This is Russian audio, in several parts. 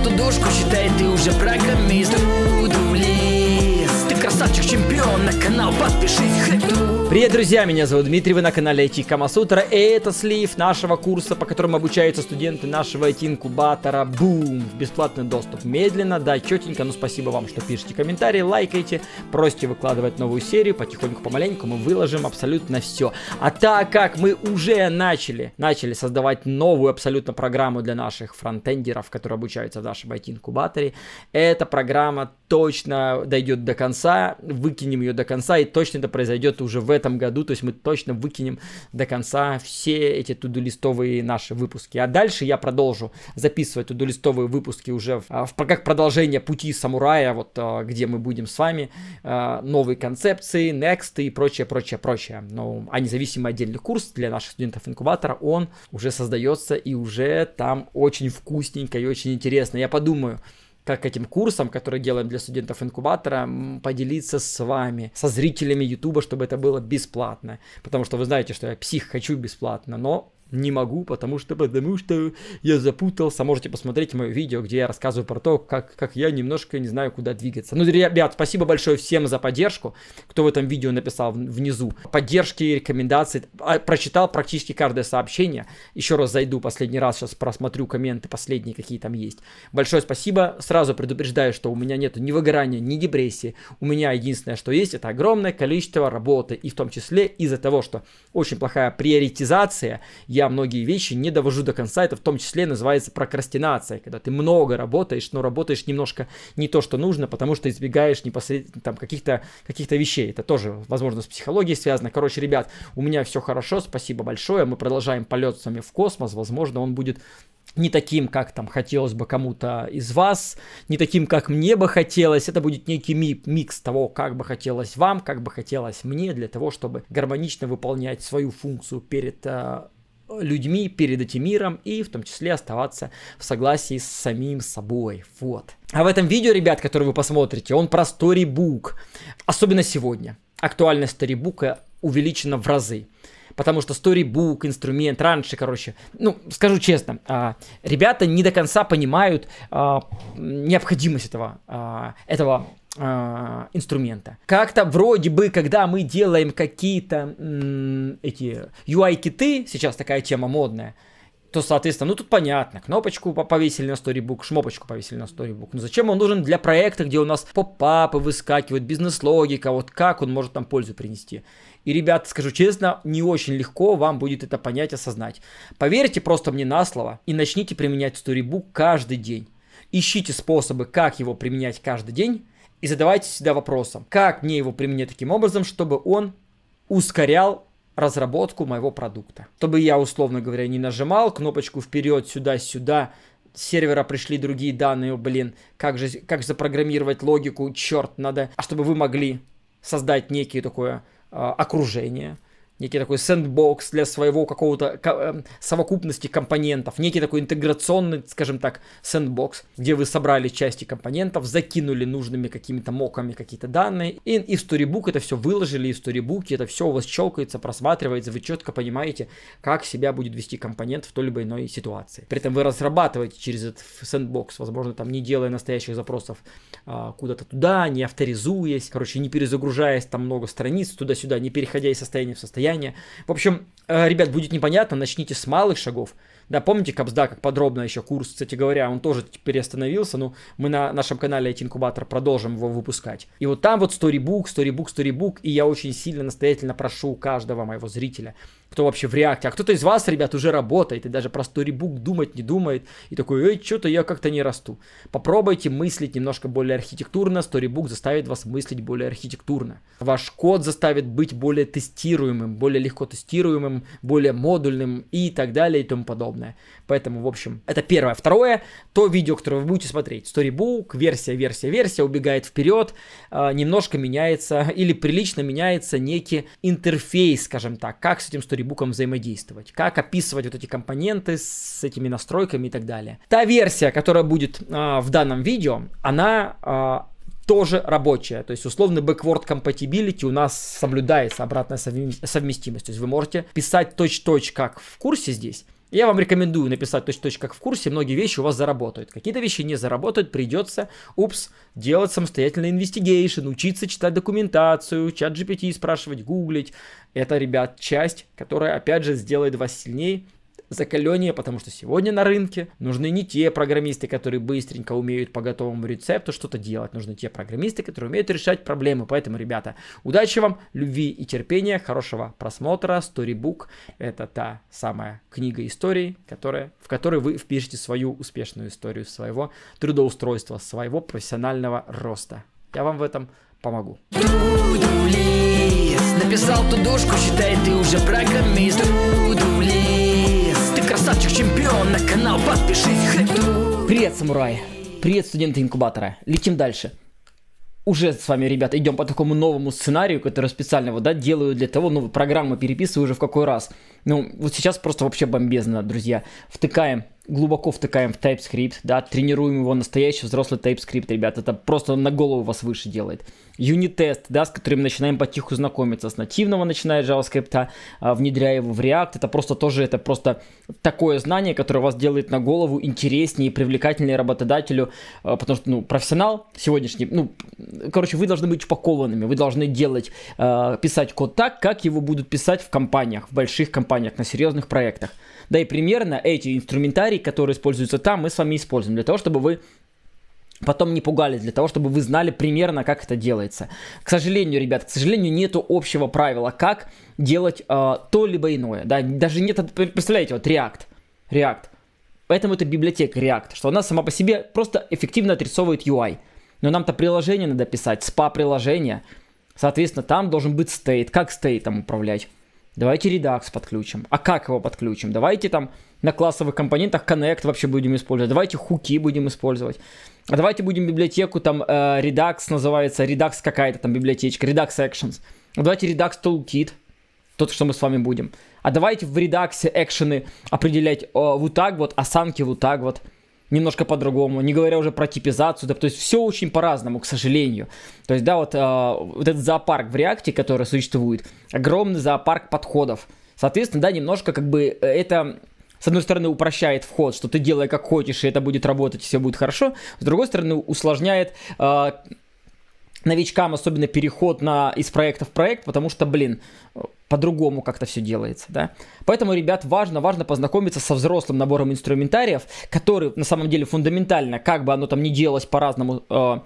эту душку считай ты уже программист Удулист Ты красавчик чемпион на канал подпишись Хэду Привет, друзья! Меня зовут Дмитрий, вы на канале IT Камасутра, и это слив нашего курса, по которому обучаются студенты нашего IT-инкубатора Бум! В бесплатный доступ медленно, да, четенько, но ну, спасибо вам, что пишете комментарии, лайкайте, просите выкладывать новую серию, потихоньку, помаленьку мы выложим абсолютно все. А так как мы уже начали, начали создавать новую абсолютно программу для наших фронтендеров, которые обучаются в нашем IT-инкубаторе, эта программа точно дойдет до конца, выкинем ее до конца, и точно это произойдет уже в этом этом году, то есть мы точно выкинем до конца все эти тудулистовые наши выпуски. А дальше я продолжу записывать тудулистовые выпуски уже в, а, в, как продолжение пути самурая, вот а, где мы будем с вами, а, новые концепции, next и прочее, прочее, прочее. Но, а независимый отдельный курс для наших студентов инкубатора, он уже создается и уже там очень вкусненько и очень интересно. Я подумаю, к этим курсам, которые делаем для студентов инкубатора, поделиться с вами, со зрителями YouTube, чтобы это было бесплатно. Потому что вы знаете, что я псих хочу бесплатно, но не могу, потому что, потому что я запутался. Можете посмотреть мое видео, где я рассказываю про то, как, как я немножко не знаю, куда двигаться. Ну, ребят, спасибо большое всем за поддержку, кто в этом видео написал внизу. Поддержки, рекомендации. А, прочитал практически каждое сообщение. Еще раз зайду последний раз, сейчас просмотрю комменты последние, какие там есть. Большое спасибо. Сразу предупреждаю, что у меня нет ни выгорания, ни депрессии. У меня единственное, что есть, это огромное количество работы. И в том числе из-за того, что очень плохая приоритизация, я я многие вещи не довожу до конца, это в том числе называется прокрастинация, когда ты много работаешь, но работаешь немножко не то, что нужно, потому что избегаешь непосредственно там каких-то каких вещей, это тоже, возможно, с психологией связано. Короче, ребят, у меня все хорошо, спасибо большое, мы продолжаем полет с вами в космос, возможно, он будет не таким, как там хотелось бы кому-то из вас, не таким, как мне бы хотелось. Это будет некий ми микс того, как бы хотелось вам, как бы хотелось мне, для того, чтобы гармонично выполнять свою функцию перед э, людьми перед этим миром и в том числе оставаться в согласии с самим собой. Вот. А в этом видео, ребят, которое вы посмотрите, он про сторибук. Особенно сегодня. Актуальность сторибука увеличена в разы. Потому что сторибук, инструмент, раньше, короче, ну, скажу честно, а, ребята не до конца понимают а, необходимость этого, а, этого а, инструмента. Как-то вроде бы, когда мы делаем какие-то эти UI-киты, сейчас такая тема модная, то, соответственно, ну тут понятно, кнопочку повесили на Storybook, шмопочку повесили на Storybook. Но зачем он нужен для проекта, где у нас поп-апы выскакивают, бизнес-логика, вот как он может нам пользу принести? И, ребят, скажу честно, не очень легко вам будет это понять, осознать. Поверьте просто мне на слово и начните применять Storybook каждый день. Ищите способы, как его применять каждый день, и задавайте всегда вопросом, как мне его применять таким образом, чтобы он ускорял разработку моего продукта. Чтобы я, условно говоря, не нажимал кнопочку вперед, сюда, сюда, с сервера пришли другие данные, блин, как же, как запрограммировать логику, черт, надо, а чтобы вы могли создать некие такое э, окружение, некий такой сэндбокс для своего какого-то эм, совокупности компонентов, некий такой интеграционный, скажем так, сэндбокс, где вы собрали части компонентов, закинули нужными какими-то моками какие-то данные, и, и в Storybook это все выложили, и в Storybook это все у вас щелкается, просматривается, вы четко понимаете, как себя будет вести компонент в той либо иной ситуации. При этом вы разрабатываете через этот сэндбокс, возможно, там не делая настоящих запросов а, куда-то туда, не авторизуясь, короче, не перезагружаясь там много страниц туда-сюда, не переходя из состояния в состояние, состояние. В общем, э, ребят, будет непонятно, начните с малых шагов. Да, помните Капсда, как подробно еще курс, кстати говоря, он тоже переостановился, но мы на нашем канале IT Инкубатор продолжим его выпускать. И вот там вот storybook, storybook, storybook, и я очень сильно настоятельно прошу каждого моего зрителя – кто вообще в реакте. А кто-то из вас, ребят, уже работает и даже про сторибук думать не думает. И такой, эй, что-то я как-то не расту. Попробуйте мыслить немножко более архитектурно. Сторибук заставит вас мыслить более архитектурно. Ваш код заставит быть более тестируемым, более легко тестируемым, более модульным и так далее и тому подобное. Поэтому, в общем, это первое. Второе, то видео, которое вы будете смотреть. Storybook, версия, версия, версия, убегает вперед, а, немножко меняется или прилично меняется некий интерфейс, скажем так, как с этим Storybook сторибуком взаимодействовать, как описывать вот эти компоненты с этими настройками и так далее. Та версия, которая будет э, в данном видео, она э, тоже рабочая, то есть условный backward compatibility у нас соблюдается обратная совместимость, то есть вы можете писать точь-точь как в курсе здесь, я вам рекомендую написать точь-точь как в курсе, многие вещи у вас заработают. Какие-то вещи не заработают, придется, упс, делать самостоятельный инвестигейшн, учиться читать документацию, чат GPT спрашивать, гуглить. Это, ребят, часть, которая, опять же, сделает вас сильнее закаленнее, потому что сегодня на рынке нужны не те программисты, которые быстренько умеют по готовому рецепту что-то делать. Нужны те программисты, которые умеют решать проблемы. Поэтому, ребята, удачи вам, любви и терпения, хорошего просмотра. Storybook — это та самая книга истории, которая, в которой вы впишете свою успешную историю своего трудоустройства, своего профессионального роста. Я вам в этом помогу. Написал тудушку, считай, ты уже программист. Тудули красавчик чемпион на канал, подпишись. Привет, самурай. Привет, студенты инкубатора. Летим дальше. Уже с вами, ребята, идем по такому новому сценарию, который специально вот, да, делаю для того, ну, программу переписываю уже в какой раз. Ну, вот сейчас просто вообще бомбезно, друзья. Втыкаем глубоко втыкаем в TypeScript, да, тренируем его настоящий взрослый TypeScript, ребят, это просто на голову вас выше делает. юнит да, с которым начинаем потиху знакомиться, с нативного начиная JavaScript, а, а, внедряя его в React, это просто тоже, это просто такое знание, которое вас делает на голову интереснее и привлекательнее работодателю, а, потому что, ну, профессионал сегодняшний, ну, короче, вы должны быть упакованными, вы должны делать, а, писать код так, как его будут писать в компаниях, в больших компаниях, компаниях, на серьезных проектах. Да и примерно эти инструментарии, которые используются там, мы с вами используем для того, чтобы вы потом не пугались, для того, чтобы вы знали примерно, как это делается. К сожалению, ребят, к сожалению, нету общего правила, как делать э, то либо иное. Да? Даже нет, представляете, вот React, React, поэтому это библиотека React, что она сама по себе просто эффективно отрисовывает UI. Но нам-то приложение надо писать, SPA приложение Соответственно, там должен быть стейт, как стейтом управлять. Давайте Redux подключим. А как его подключим? Давайте там на классовых компонентах Connect вообще будем использовать. Давайте хуки будем использовать. А давайте будем библиотеку там э, Redux называется, Redux какая-то там библиотечка, Redux Actions. А давайте Redux Toolkit, тот, что мы с вами будем. А давайте в Redux экшены определять э, вот так вот, осанки вот так вот немножко по-другому, не говоря уже про типизацию, да, то есть все очень по-разному, к сожалению. То есть, да, вот, э, вот этот зоопарк в реакте, который существует, огромный зоопарк подходов. Соответственно, да, немножко как бы э, это с одной стороны, упрощает вход, что ты делай как хочешь, и это будет работать, все будет хорошо. С другой стороны, усложняет э, новичкам особенно переход на, из проекта в проект, потому что, блин, по-другому как-то все делается, да. Поэтому, ребят, важно, важно познакомиться со взрослым набором инструментариев, который на самом деле фундаментально, как бы оно там ни делалось по-разному э,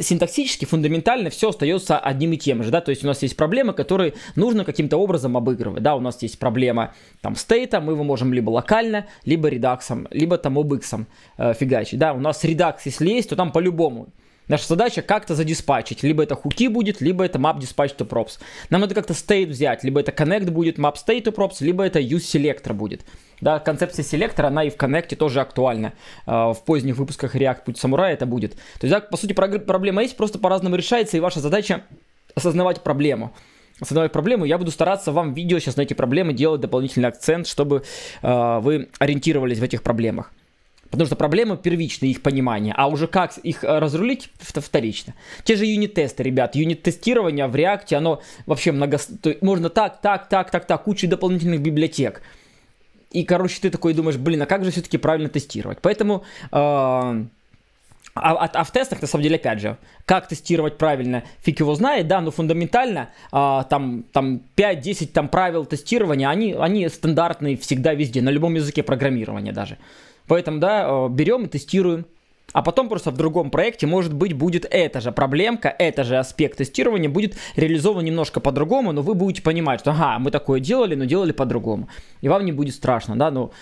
синтаксически, фундаментально все остается одним и тем же, да, то есть у нас есть проблемы, которые нужно каким-то образом обыгрывать, да, у нас есть проблема там стейта, мы его можем либо локально, либо редаксом, либо там обыксом э, фигачить, да, у нас редакс, если есть, то там по-любому Наша задача как-то задиспачить. Либо это хуки будет, либо это map dispatch to props. Нам надо как-то state взять. Либо это connect будет map state to props, либо это use selector будет. Да, концепция селектора, она и в коннекте тоже актуальна. А, в поздних выпусках React Путь Самурая это будет. То есть, так по сути, проблема есть, просто по-разному решается, и ваша задача осознавать проблему осознавать проблему, я буду стараться вам в видео сейчас на эти проблемы делать дополнительный акцент, чтобы а, вы ориентировались в этих проблемах. Потому что проблема первичная, их понимание, а уже как их э, разрулить, вторично. Те же юнит-тесты, ребят, юнит-тестирование в React, оно вообще много... Можно так, так, так, так, так, куча дополнительных библиотек. И, короче, ты такой думаешь, блин, а как же все-таки правильно тестировать? Поэтому... Э а, а, а в тестах, на самом деле, опять же, как тестировать правильно, фиг его знает, да, но фундаментально а, там, там 5-10 там, правил тестирования, они, они стандартные всегда везде, на любом языке программирования даже. Поэтому, да, э, берем и тестируем. А потом просто в другом проекте, может быть, будет эта же проблемка, это же аспект тестирования будет реализован немножко по-другому, но вы будете понимать, что ага, мы такое делали, но делали по-другому. И вам не будет страшно, да, ну... Но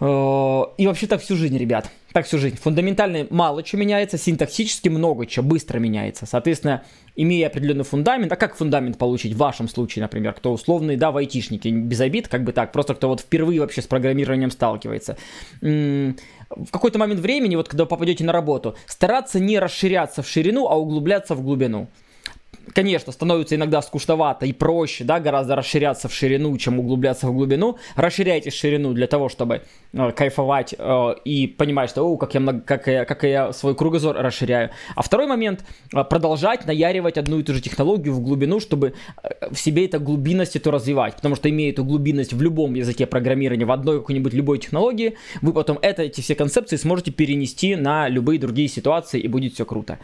Э, и вообще так всю жизнь, ребят. Так всю жизнь. Фундаментально мало что меняется, синтаксически много чего быстро меняется. Соответственно, имея определенный фундамент, а как фундамент получить в вашем случае, например, кто условный, да, в айтишнике, без обид, как бы так, просто кто вот впервые вообще с программированием сталкивается. В какой-то момент времени, вот когда вы попадете на работу, стараться не расширяться в ширину, а углубляться в глубину конечно, становится иногда скучновато и проще, да, гораздо расширяться в ширину, чем углубляться в глубину. Расширяйте ширину для того, чтобы э, кайфовать э, и понимать, что, о, как я, много, как, я, как я свой кругозор расширяю. А второй момент, э, продолжать наяривать одну и ту же технологию в глубину, чтобы э, в себе эту глубинность эту развивать. Потому что имея эту глубинность в любом языке программирования, в одной какой-нибудь любой технологии, вы потом это, эти все концепции сможете перенести на любые другие ситуации и будет все круто.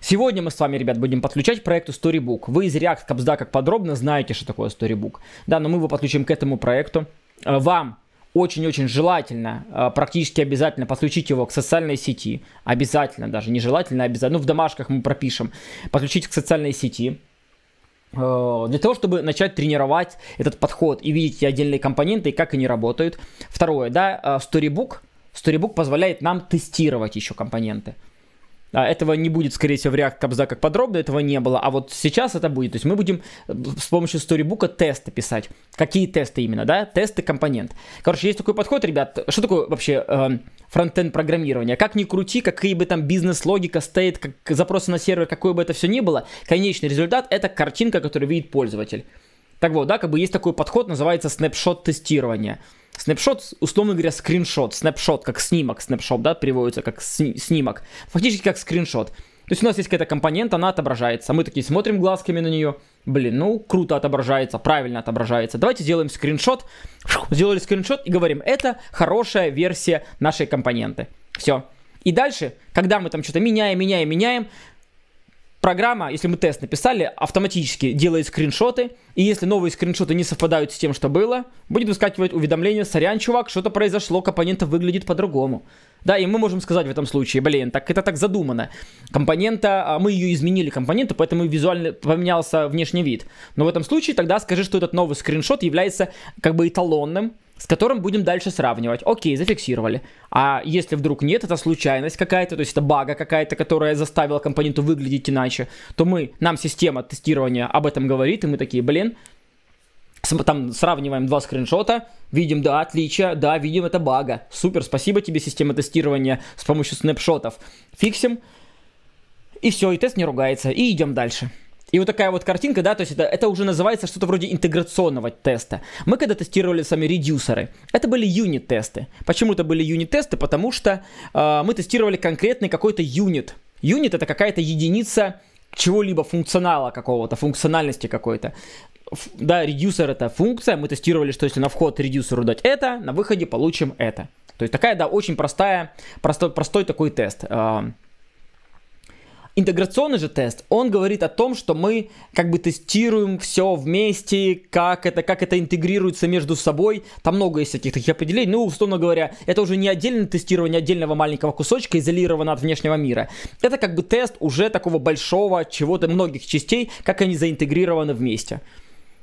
Сегодня мы с вами, ребят, будем подключать к проекту Storybook. Вы из React Кобзда как подробно знаете, что такое Storybook. Да, но мы его подключим к этому проекту. Э, вам очень-очень желательно, э, практически обязательно подключить его к социальной сети. Обязательно даже, не желательно, обязательно. Ну, в домашках мы пропишем. Подключить к социальной сети э, для того, чтобы начать тренировать этот подход и видеть отдельные компоненты и как они работают. Второе, да, Storybook. Storybook позволяет нам тестировать еще компоненты. А Этого не будет, скорее всего, в React Кобзда как подробно, этого не было. А вот сейчас это будет. То есть мы будем э, с помощью Storybook тесты писать. Какие тесты именно, да? Тесты компонент. Короче, есть такой подход, ребят. Что такое вообще э, фронтенд программирование? Как ни крути, какие бы там бизнес-логика стоит, как запросы на сервер, какое бы это все ни было, конечный результат — это картинка, которую видит пользователь. Так вот, да, как бы есть такой подход, называется снапшот тестирование. Снапшот, условно говоря, скриншот, снапшот, как снимок, снапшот, да, переводится как сни- снимок, фактически как скриншот. То есть у нас есть какая-то компонента, она отображается. Мы такие смотрим глазками на нее. Блин, ну круто отображается, правильно отображается. Давайте сделаем скриншот. сделали скриншот и говорим, это хорошая версия нашей компоненты. Все. И дальше, когда мы там что-то меняем, меняем, меняем, программа, если мы тест написали, автоматически делает скриншоты, и если новые скриншоты не совпадают с тем, что было, будет выскакивать уведомление, сорян, чувак, что-то произошло, компонента выглядит по-другому. Да, и мы можем сказать в этом случае, блин, так это так задумано. Компонента, а, мы ее изменили, компоненту, поэтому визуально поменялся внешний вид. Но в этом случае тогда скажи, что этот новый скриншот является как бы эталонным, с которым будем дальше сравнивать. Окей, зафиксировали. А если вдруг нет, это случайность какая-то, то есть это бага какая-то, которая заставила компоненту выглядеть иначе, то мы, нам система тестирования об этом говорит, и мы такие, блин, там сравниваем два скриншота, видим, да, отличия, да, видим, это бага. Супер, спасибо тебе, система тестирования с помощью снэпшотов, Фиксим. И все, и тест не ругается, и идем дальше. И вот такая вот картинка, да, то есть это, это уже называется что-то вроде интеграционного теста. Мы когда тестировали сами редюсеры, это были юнит-тесты. Почему это были юнит-тесты? Потому что э, мы тестировали конкретный какой-то юнит. Юнит это какая-то единица чего-либо функционала какого-то, функциональности какой-то. Да, редюсер это функция, мы тестировали, что если на вход редюсеру дать это, на выходе получим это. То есть такая, да, очень простая, простой, простой такой тест. Э, Интеграционный же тест, он говорит о том, что мы как бы тестируем все вместе, как это, как это интегрируется между собой. Там много есть всяких таких определений. Ну, условно говоря, это уже не отдельное тестирование отдельного маленького кусочка, изолированного от внешнего мира. Это как бы тест уже такого большого чего-то, многих частей, как они заинтегрированы вместе.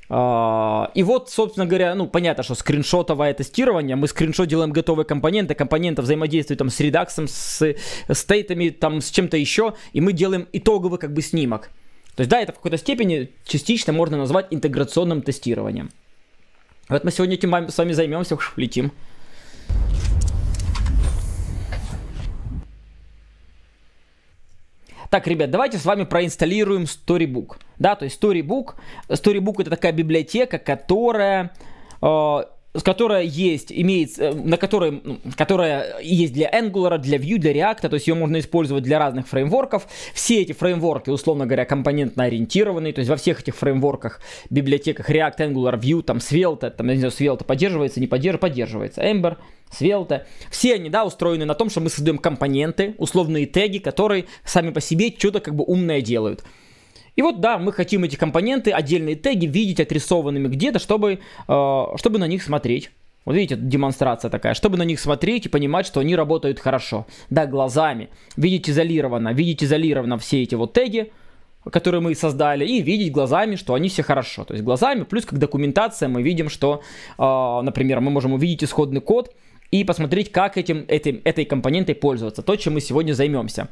А, и вот, собственно говоря, ну, понятно, что скриншотовое тестирование, мы скриншот делаем готовые компоненты, компоненты взаимодействуют там с редаксом, с стейтами, там с чем-то еще, и мы делаем итоговый как бы снимок. То есть, да, это в какой-то степени частично можно назвать интеграционным тестированием. Вот мы сегодня этим с вами займемся, уж летим. Так, ребят, давайте с вами проинсталируем Storybook. Да, то есть Storybook, Storybook это такая библиотека, которая э, которая есть, имеет, э, на которой, которая есть для Angular, для Vue, для React, то есть ее можно использовать для разных фреймворков. Все эти фреймворки, условно говоря, компонентно ориентированные то есть во всех этих фреймворках, библиотеках React, Angular, Vue, там Svelte, там, я не знаю, Svelte поддерживается, не поддерживается, поддерживается, Ember, Svelte. Все они, да, устроены на том, что мы создаем компоненты, условные теги, которые сами по себе что-то как бы умное делают. И вот да, мы хотим эти компоненты, отдельные теги видеть отрисованными где-то, чтобы, э, чтобы на них смотреть. Вот видите, демонстрация такая, чтобы на них смотреть и понимать, что они работают хорошо. Да, глазами. Видеть изолированно, видеть изолированно все эти вот теги, которые мы создали, и видеть глазами, что они все хорошо. То есть глазами, плюс как документация, мы видим, что, э, например, мы можем увидеть исходный код и посмотреть, как этим, этим, этой компонентой пользоваться. То, чем мы сегодня займемся.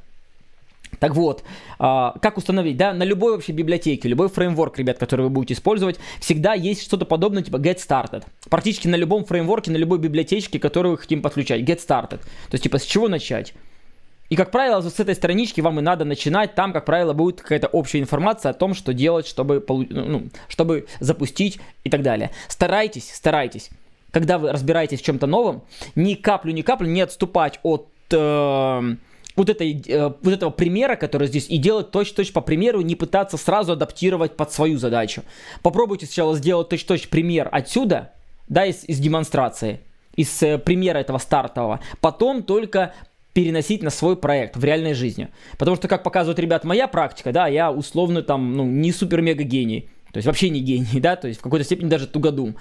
Так вот, а, как установить, да, на любой вообще библиотеке, любой фреймворк, ребят, который вы будете использовать, всегда есть что-то подобное, типа get started. Практически на любом фреймворке, на любой библиотечке, которую вы хотим подключать, get started. То есть, типа, с чего начать? И, как правило, с этой странички вам и надо начинать. Там, как правило, будет какая-то общая информация о том, что делать, чтобы, ну, чтобы запустить и так далее. Старайтесь, старайтесь, когда вы разбираетесь в чем-то новом, ни каплю, ни каплю не отступать от... Э вот, этой, э, вот этого примера, который здесь, и делать точь-точь по примеру, не пытаться сразу адаптировать под свою задачу. Попробуйте сначала сделать точь-точь пример отсюда, да, из, из демонстрации, из э, примера этого стартового. Потом только переносить на свой проект в реальной жизни. Потому что, как показывают ребят, моя практика, да, я условно там, ну, не супер-мега-гений. То есть вообще не гений, да, то есть в какой-то степени даже тугодум.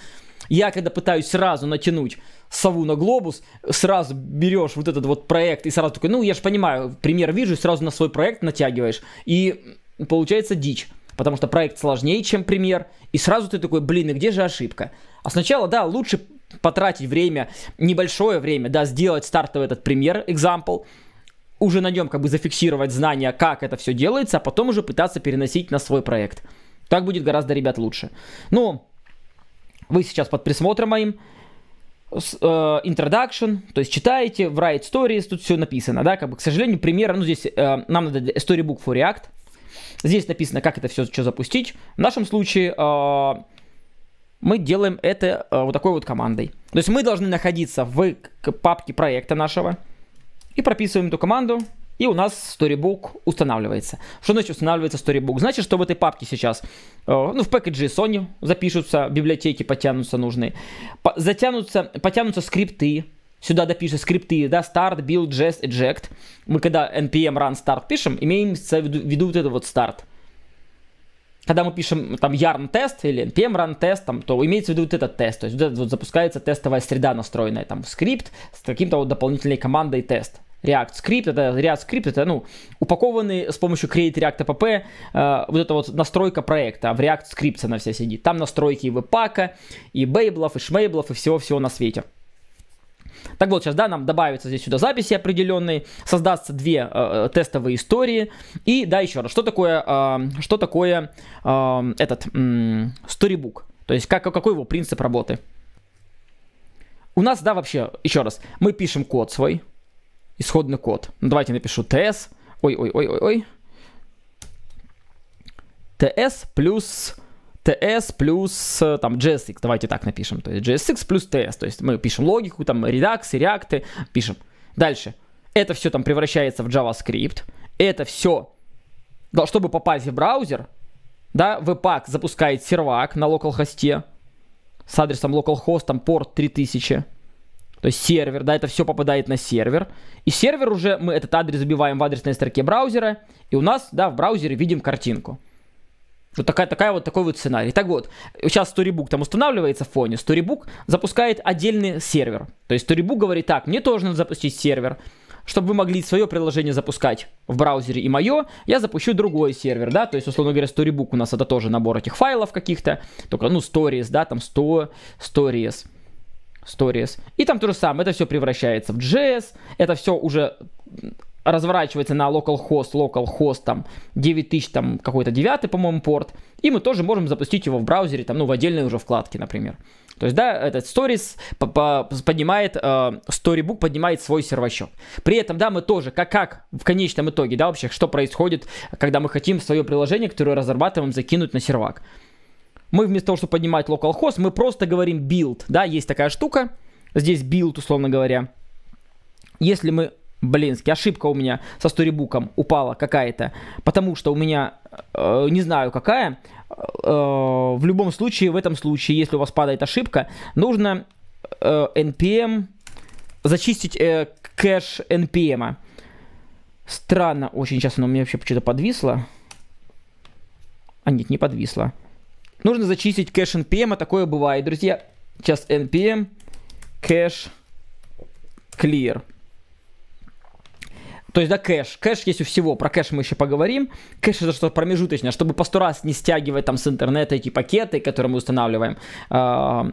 Я когда пытаюсь сразу натянуть сову на глобус, сразу берешь вот этот вот проект и сразу такой, ну, я же понимаю, пример вижу, сразу на свой проект натягиваешь, и получается дичь. Потому что проект сложнее, чем пример, и сразу ты такой, блин, и где же ошибка? А сначала, да, лучше потратить время, небольшое время, да, сделать стартовый этот пример, example, уже на нем как бы зафиксировать знания, как это все делается, а потом уже пытаться переносить на свой проект. Так будет гораздо, ребят, лучше. Но ну, вы сейчас под присмотром моим, Э, introduction, то есть читаете, в write stories, тут все написано, да, как бы, к сожалению, пример, ну, здесь э, нам надо storybook for React, здесь написано, как это все, что запустить, в нашем случае э, мы делаем это э, вот такой вот командой, то есть мы должны находиться в папке проекта нашего и прописываем эту команду, и у нас Storybook устанавливается. Что значит устанавливается Storybook? Значит, что в этой папке сейчас, э, ну, в пакетже Sony запишутся, библиотеки потянутся нужные, затянутся, потянутся скрипты, сюда допишем скрипты, да, start, build, jest, eject. Мы когда npm run start пишем, имеем в виду вот это вот start. Когда мы пишем там yarn тест или npm run тест, там, то имеется в виду вот этот тест. То есть вот, вот запускается тестовая среда настроенная, там скрипт с каким-то вот дополнительной командой тест. React Script, это React Script, это, ну, упакованный с помощью Create React APP, э, вот эта вот настройка проекта, в React Script она вся сидит. Там настройки и Webpack и бейблов, и шмейблов, и всего-всего на свете. Так вот, сейчас, да, нам добавится здесь сюда записи определенные, создастся две э, э тестовые истории. И, да, еще раз, что такое, э, что такое э, этот э, storybook? То есть, как, какой его принцип работы? У нас, да, вообще, еще раз, мы пишем код свой, исходный код. Ну, давайте напишу ts, ой-ой-ой-ой-ой, ts плюс ts плюс э, там JSX, давайте так напишем, то есть JSX плюс ts, то есть мы пишем логику, там редаксы, реакты, пишем. Дальше, это все там превращается в JavaScript, это все, чтобы попасть в браузер, да, Webpack запускает сервак на локалхосте с адресом localhost, там порт 3000, то есть сервер, да, это все попадает на сервер. И сервер уже, мы этот адрес забиваем в адресной строке браузера. И у нас, да, в браузере видим картинку. Вот такая, такая вот такой вот сценарий. Так вот, сейчас Storybook там устанавливается в фоне. Storybook запускает отдельный сервер. То есть Storybook говорит, так, мне тоже надо запустить сервер. Чтобы вы могли свое приложение запускать в браузере и мое, я запущу другой сервер, да, то есть, условно говоря, Storybook у нас это тоже набор этих файлов каких-то, только, ну, Stories, да, там 100 Stories. Stories. И там то же самое, это все превращается в JS, это все уже разворачивается на localhost, localhost там 9000 там какой-то девятый, по-моему, порт, и мы тоже можем запустить его в браузере, там, ну, в отдельной уже вкладке, например. То есть, да, этот Stories поднимает, э, Storybook поднимает свой сервачок. При этом, да, мы тоже, как, как в конечном итоге, да, вообще, что происходит, когда мы хотим свое приложение, которое разрабатываем, закинуть на сервак мы вместо того, чтобы поднимать localhost, мы просто говорим build, да, есть такая штука, здесь build, условно говоря. Если мы Блинский, ошибка у меня со сторибуком упала какая-то, потому что у меня, э, не знаю какая, э, в любом случае, в этом случае, если у вас падает ошибка, нужно э, npm, зачистить э, кэш npm. -а. Странно, очень сейчас оно у меня вообще почему-то подвисло. А нет, не подвисло. Нужно зачистить кэш npm, эм, а такое бывает, друзья. Сейчас npm эм, кэш clear. То есть, да, кэш. Кэш есть у всего. Про кэш мы еще поговорим. Кэш это что-то промежуточное, чтобы по сто раз не стягивать там с интернета эти пакеты, которые мы устанавливаем. NPM а,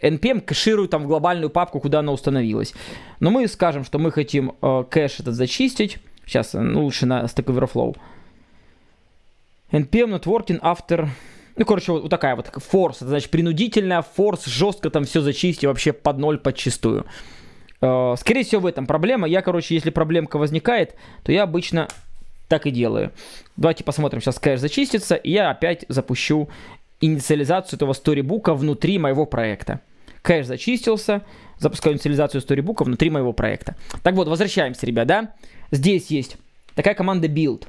эм кэширует там в глобальную папку, куда она установилась. Но мы скажем, что мы хотим а, кэш этот зачистить. Сейчас ну, лучше на Stack Overflow. NPM networking after ну, короче, вот, вот такая вот форс. Это значит принудительная, форс, жестко там все зачисти вообще под ноль, подчистую. Э, скорее всего, в этом проблема. Я, короче, если проблемка возникает, то я обычно так и делаю. Давайте посмотрим, сейчас кэш зачистится, и я опять запущу инициализацию этого сторибука внутри моего проекта. Кэш зачистился, запускаю инициализацию сторибука внутри моего проекта. Так вот, возвращаемся, ребята. Здесь есть такая команда build.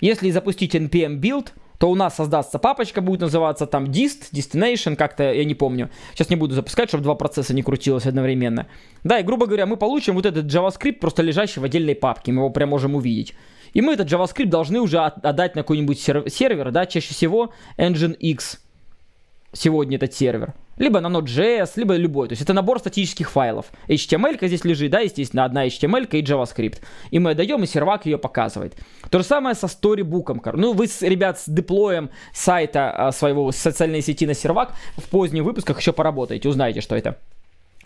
Если запустить npm build, то у нас создастся папочка, будет называться там dist, destination, как-то, я не помню. Сейчас не буду запускать, чтобы два процесса не крутилось одновременно. Да, и грубо говоря, мы получим вот этот JavaScript, просто лежащий в отдельной папке, мы его прям можем увидеть. И мы этот JavaScript должны уже отдать на какой-нибудь сервер, да, чаще всего Engine X. Сегодня этот сервер либо на Node.js, либо любой. То есть это набор статических файлов. HTML здесь лежит, да, естественно, одна HTML и JavaScript. И мы отдаем, и сервак ее показывает. То же самое со сторибуком. Ну, вы, ребят, с деплоем сайта а, своего социальной сети на сервак в поздних выпусках еще поработаете, узнаете, что это.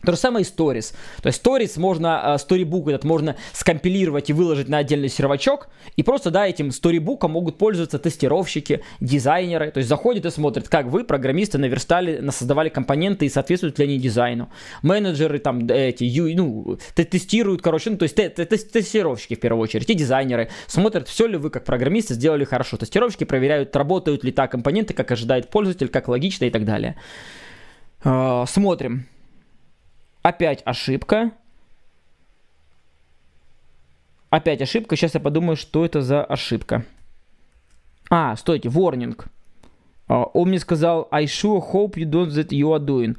То же самое и Stories. То есть Stories можно, Storybook э, этот можно скомпилировать и выложить на отдельный сервачок. И просто, да, этим Storybook могут пользоваться тестировщики, дизайнеры. То есть заходят и смотрят, как вы, программисты, наверстали, создавали компоненты и соответствуют ли они дизайну. Менеджеры там э, эти, ну, тестируют, короче, ну, то есть тестировщики в первую очередь и дизайнеры. Смотрят, все ли вы, как программисты, сделали хорошо. Тестировщики проверяют, работают ли так компоненты, как ожидает пользователь, как логично и так далее. Э, смотрим. Опять ошибка. Опять ошибка. Сейчас я подумаю, что это за ошибка. А, стойте, warning. А, он мне сказал, I sure hope you don't that you are doing.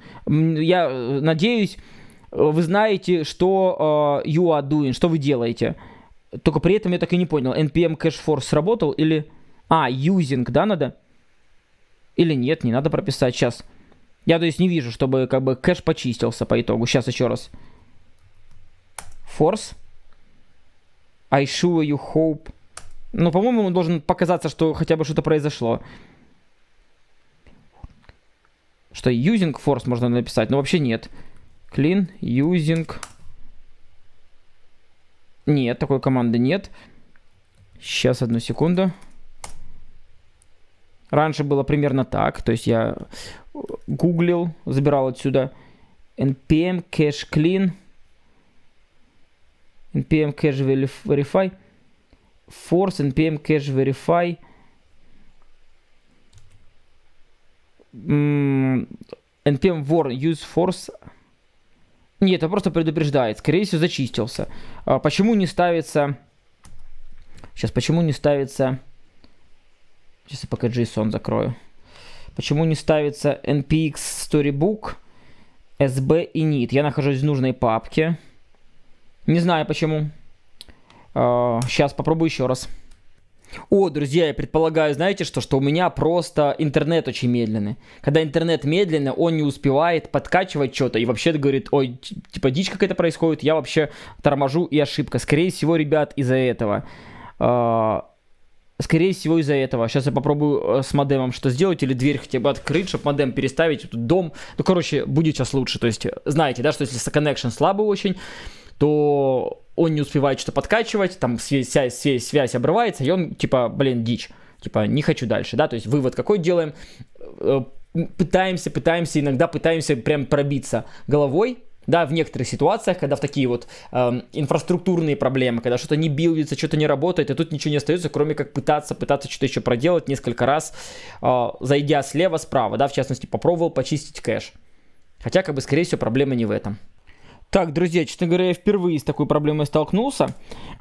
Я э, надеюсь, э, вы знаете, что uh, you are doing, что вы делаете. Только при этом я так и не понял, NPM Cache Force сработал или... А, using, да, надо? Или нет, не надо прописать Сейчас. Я, то есть, не вижу, чтобы как бы кэш почистился по итогу. Сейчас еще раз. Force. I sure you hope. Ну, по-моему, он должен показаться, что хотя бы что-то произошло. Что using force можно написать, но ну, вообще нет. Clean using... Нет, такой команды нет. Сейчас, одну секунду. Раньше было примерно так, то есть я гуглил, забирал отсюда npm cache clean npm cache verify force npm cache verify npm warn use force нет, это просто предупреждает. Скорее всего, зачистился. А почему не ставится... Сейчас, почему не ставится... Сейчас я пока JSON закрою. Почему не ставится npx storybook, sb init? Я нахожусь в нужной папке. Не знаю почему. Сейчас а, попробую еще раз. О, друзья, я предполагаю, знаете что, что у меня просто интернет очень медленный. Когда интернет медленный, он не успевает подкачивать что-то и вообще говорит, ой, типа дичь какая-то происходит, я вообще торможу и ошибка. Скорее всего, ребят, из-за этого. А, Скорее всего из-за этого. Сейчас я попробую э, с модемом что сделать или дверь хотя бы открыть, чтобы модем переставить, тут дом. Ну, короче, будет сейчас лучше. То есть, знаете, да, что если коннекшн слабый очень, то он не успевает что то подкачивать, там связь, связь, связь обрывается, и он типа, блин, дичь. Типа, не хочу дальше, да, то есть вывод какой делаем? Э, пытаемся, пытаемся, иногда пытаемся прям пробиться головой, да, в некоторых ситуациях, когда в такие вот э, инфраструктурные проблемы, когда что-то не билдится, что-то не работает, и тут ничего не остается, кроме как пытаться, пытаться что-то еще проделать несколько раз, э, зайдя слева, справа, да, в частности, попробовал почистить кэш. Хотя, как бы, скорее всего, проблема не в этом. Так, друзья, честно говоря, я впервые с такой проблемой столкнулся.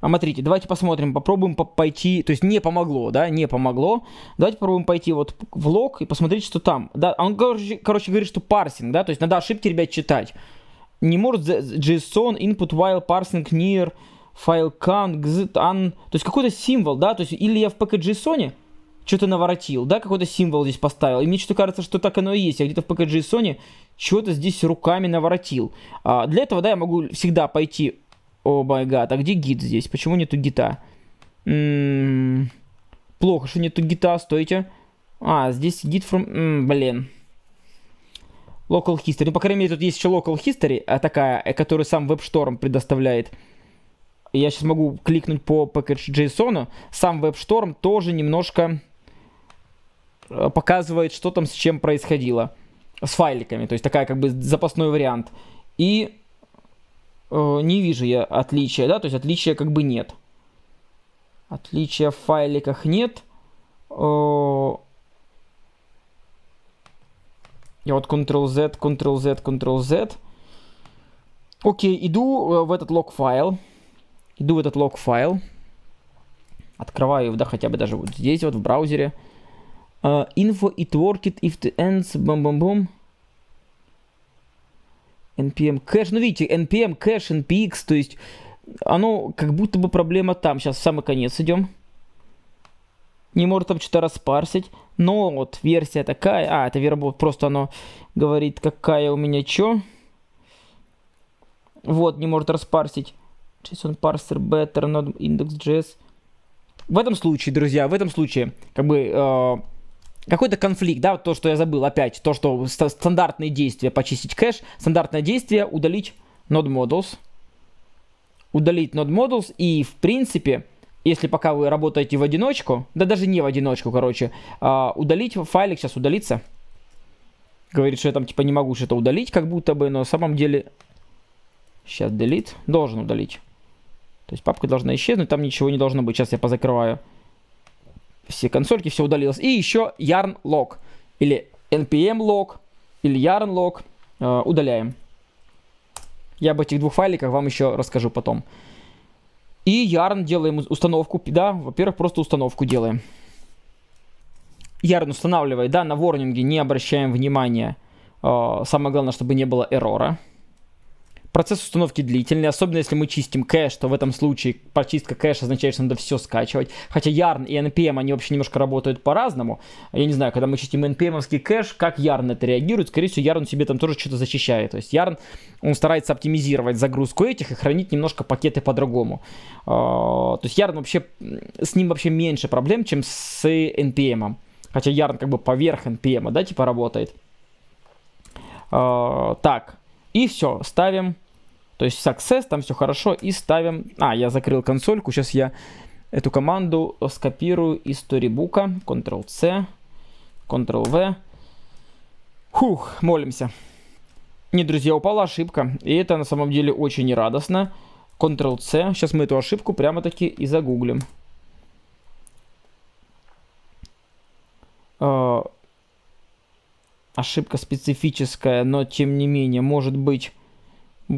А смотрите, давайте посмотрим, попробуем по пойти, то есть не помогло, да, не помогло. Давайте попробуем пойти вот в лог и посмотреть, что там. Да, он, короче, короче говорит, что парсинг, да, то есть надо ошибки, ребят, читать не может JSON input while parsing near file count, exit, un, то есть какой-то символ, да, то есть или я в pkjson что-то наворотил, да, какой-то символ здесь поставил, и мне что-то кажется, что так оно и есть, я где-то в pkjson что-то здесь руками наворотил. А, для этого, да, я могу всегда пойти, о oh май гад, а где гид здесь, почему нету гита? М-м-м. плохо, что нету гита, стойте. А, здесь гид from, М -м, блин. Local History. Ну, по крайней мере, тут есть еще Local History, а такая, э, которую сам WebStorm предоставляет. Я сейчас могу кликнуть по package.json. Сам WebStorm тоже немножко э, показывает, что там с чем происходило. С файликами. То есть такая как бы запасной вариант. И э, не вижу я отличия, да? То есть отличия как бы нет. Отличия в файликах нет. Э, я вот Ctrl-Z, Ctrl-Z, Ctrl-Z. Окей, э, иду в этот лог-файл. Иду в этот лог-файл. Открываю его, да, хотя бы даже вот здесь, вот в браузере. Uh, info it worked if the ends, бам-бам-бам. NPM кэш, ну видите, NPM кэш, NPX, то есть оно как будто бы проблема там. Сейчас в самый конец идем. Не может там что-то распарсить. Но вот версия такая. А, это вербов Просто оно говорит, какая у меня чё. Вот, не может распарсить. JSON parser better, not index.js. В этом случае, друзья, в этом случае, как бы... Э, какой-то конфликт, да, то, что я забыл, опять, то, что ст стандартные действия, почистить кэш, стандартное действие, удалить node models, удалить node models, и, в принципе, если пока вы работаете в одиночку, да даже не в одиночку, короче, а, удалить файлик сейчас удалится. Говорит, что я там типа не могу что-то удалить, как будто бы, но на самом деле... Сейчас delete. Должен удалить. То есть папка должна исчезнуть, там ничего не должно быть. Сейчас я позакрываю все консольки, все удалилось. И еще yarn log. Или npm log, или yarn log. Э, удаляем. Я об этих двух файликах вам еще расскажу потом. И yarn делаем установку, да, во-первых, просто установку делаем. yarn устанавливает, да, на ворнинге не обращаем внимания. А, самое главное, чтобы не было эрора. Процесс установки длительный, особенно если мы чистим кэш, то в этом случае почистка кэша означает, что надо все скачивать. Хотя Yarn и NPM, они вообще немножко работают по-разному. Я не знаю, когда мы чистим npm кэш, как Yarn это реагирует. Скорее всего, Yarn себе там тоже что-то защищает. То есть Yarn, он старается оптимизировать загрузку этих и хранить немножко пакеты по-другому. А, то есть Yarn вообще, с ним вообще меньше проблем, чем с NPM. Хотя Yarn как бы поверх NPM, да, типа работает. А, так, и все, ставим, то есть success, там все хорошо, и ставим, а, я закрыл консольку, сейчас я эту команду скопирую из сторибука, Ctrl-C, Ctrl-V, фух, молимся. Не, друзья, упала ошибка, и это на самом деле очень нерадостно, Ctrl-C, сейчас мы эту ошибку прямо-таки и загуглим. Uh, ошибка специфическая, но тем не менее, может быть,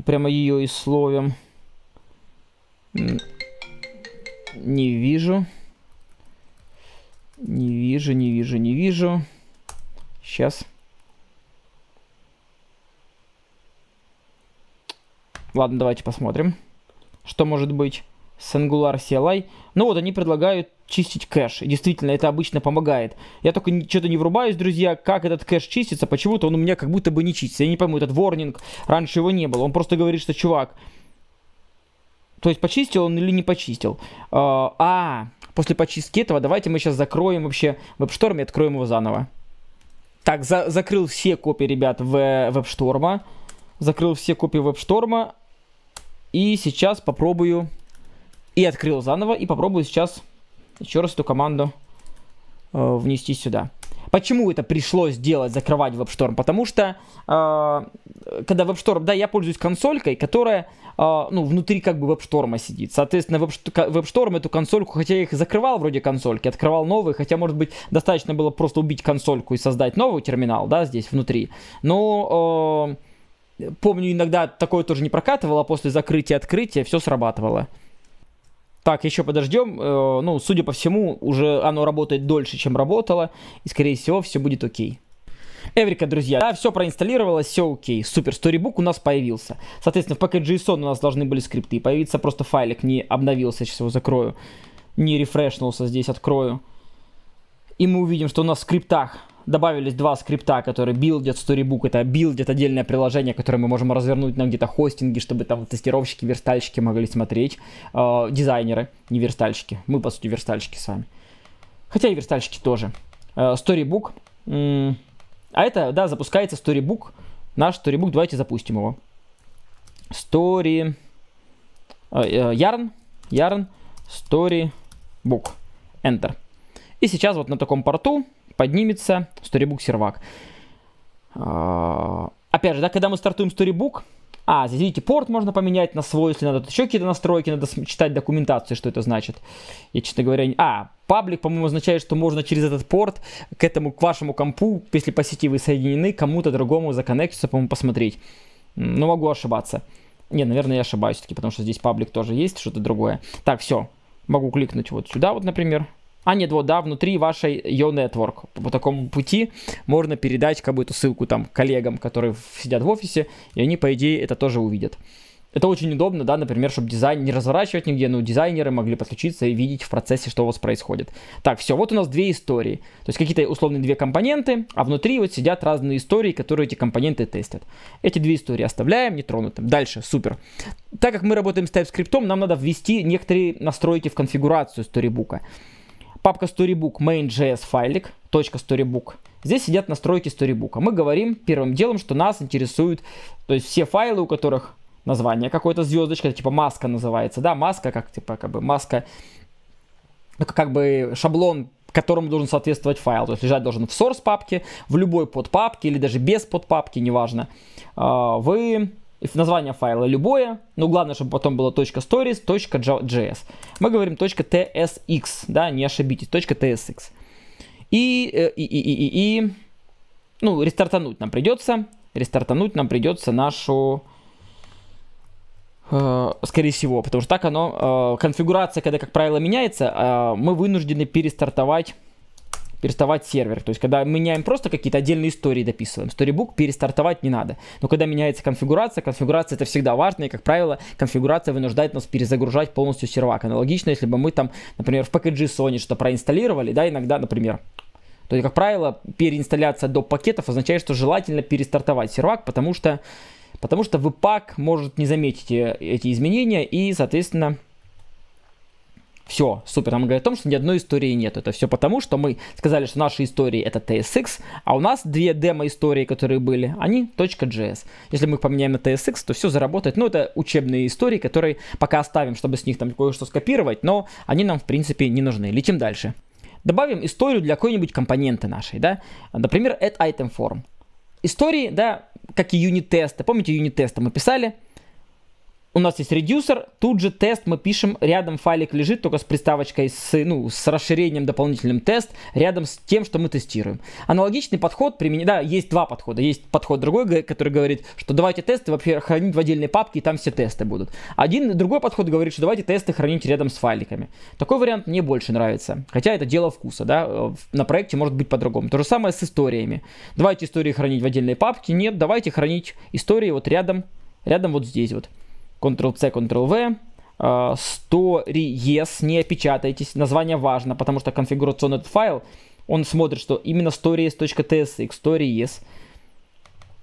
прямо ее и словим. Не вижу. Не вижу, не вижу, не вижу. Сейчас. Ладно, давайте посмотрим, что может быть с Angular CLI. Ну вот, они предлагают чистить кэш. И действительно, это обычно помогает. Я только что-то не врубаюсь, друзья, как этот кэш чистится. Почему-то он у меня как будто бы не чистится. Я не пойму, этот ворнинг, раньше его не было. Он просто говорит, что чувак... То есть почистил он или не почистил? А, а после почистки этого давайте мы сейчас закроем вообще WebStorm и откроем его заново. Так, за закрыл все копии, ребят, в WebStorm. Закрыл все копии WebStorm. И сейчас попробую... И открыл заново, и попробую сейчас еще раз эту команду э, внести сюда. Почему это пришлось делать, закрывать WebStorm? Потому что, э, когда WebStorm, да, я пользуюсь консолькой, которая, э, ну, внутри как бы WebStorm сидит. Соответственно, WebStorm эту консольку, хотя я их закрывал вроде консольки, открывал новые, хотя, может быть, достаточно было просто убить консольку и создать новый терминал, да, здесь внутри. Но, э, помню, иногда такое тоже не прокатывало, а после закрытия-открытия все срабатывало. Так, еще подождем. Э, ну, судя по всему, уже оно работает дольше, чем работало. И, скорее всего, все будет окей. Эврика, друзья, да, все проинсталлировалось, все окей, супер, Storybook у нас появился. Соответственно, в JSON у нас должны были скрипты появиться, просто файлик не обновился, сейчас его закрою, не рефрешнулся, здесь открою. И мы увидим, что у нас в скриптах добавились два скрипта, которые билдят Storybook. Это билдят отдельное приложение, которое мы можем развернуть на где-то хостинге, чтобы там тестировщики, верстальщики могли смотреть. Э, дизайнеры, не верстальщики. Мы, по сути, верстальщики сами. Хотя и верстальщики тоже. Э, Storybook. М- а это, да, запускается Storybook. Наш Storybook, давайте запустим его. Story... Э, э, yarn. Yarn. Storybook. Enter. И сейчас вот на таком порту поднимется Storybook сервак. А, опять же, да, когда мы стартуем Storybook, а, здесь, видите, порт можно поменять на свой, если надо. еще какие-то настройки, надо читать документацию, что это значит. Я, честно говоря, не... А, паблик, по-моему, означает, что можно через этот порт к этому, к вашему компу, если по сети вы соединены, кому-то другому законнектиться, по-моему, посмотреть. Но могу ошибаться. Не, наверное, я ошибаюсь таки потому что здесь паблик тоже есть, что-то другое. Так, все. Могу кликнуть вот сюда вот, например а не вот, да, внутри вашей ее network. По такому пути можно передать как бы эту ссылку там коллегам, которые сидят в офисе, и они, по идее, это тоже увидят. Это очень удобно, да, например, чтобы дизайн не разворачивать нигде, но дизайнеры могли подключиться и видеть в процессе, что у вас происходит. Так, все, вот у нас две истории. То есть какие-то условные две компоненты, а внутри вот сидят разные истории, которые эти компоненты тестят. Эти две истории оставляем нетронутым. Дальше, супер. Так как мы работаем с TypeScript, нам надо ввести некоторые настройки в конфигурацию сторибука. Папка Storybook main.js файлик, .storybook. Здесь сидят настройки Storybook. Мы говорим первым делом, что нас интересуют, то есть все файлы, у которых название какое-то звездочка, типа маска называется, да, маска, как типа как бы маска, как бы шаблон которому должен соответствовать файл. То есть лежать должен в source папке, в любой подпапке или даже без подпапки, неважно. А, вы название файла любое, но главное, чтобы потом было .stories, .js. Мы говорим .tsx, да, не ошибитесь, .tsx. И, и, и, и, и, ну, рестартануть нам придется, рестартануть нам придется нашу, скорее всего, потому что так оно, конфигурация, когда, как правило, меняется, мы вынуждены перестартовать перестартовать сервер. То есть, когда меняем просто какие-то отдельные истории дописываем. Storybook перестартовать не надо. Но когда меняется конфигурация, конфигурация это всегда важно, и, как правило, конфигурация вынуждает нас перезагружать полностью сервак. Аналогично, если бы мы там, например, в PKG Sony что-то проинсталлировали, да, иногда, например, то есть, как правило, переинсталляция до пакетов означает, что желательно перестартовать сервак, потому что, потому что веб-пак может не заметить э, эти изменения и, соответственно, все, супер. Нам говорят о том, что ни одной истории нет. Это все потому, что мы сказали, что наши истории это TSX, а у нас две демо-истории, которые были, они .js. Если мы их поменяем на TSX, то все заработает. Ну, это учебные истории, которые пока оставим, чтобы с них там кое-что скопировать, но они нам, в принципе, не нужны. Летим дальше. Добавим историю для какой-нибудь компоненты нашей, да? Например, add item form. Истории, да, как и юнит-тесты. Помните, юнит-тесты мы писали – у нас есть редюсер, тут же тест мы пишем, рядом файлик лежит, только с приставочкой, с, ну, с расширением дополнительным тест, рядом с тем, что мы тестируем. Аналогичный подход применен, да, есть два подхода, есть подход другой, который говорит, что давайте тесты вообще хранить в отдельной папке, и там все тесты будут. Один, другой подход говорит, что давайте тесты хранить рядом с файликами. Такой вариант мне больше нравится, хотя это дело вкуса, да, э, на проекте может быть по-другому. То же самое с историями. Давайте истории хранить в отдельной папке, нет, давайте хранить истории вот рядом, рядом вот здесь вот. Ctrl-C, Ctrl-V. А, story не опечатайтесь, название важно, потому что конфигурационный этот файл, он смотрит, что именно stories.tsx, story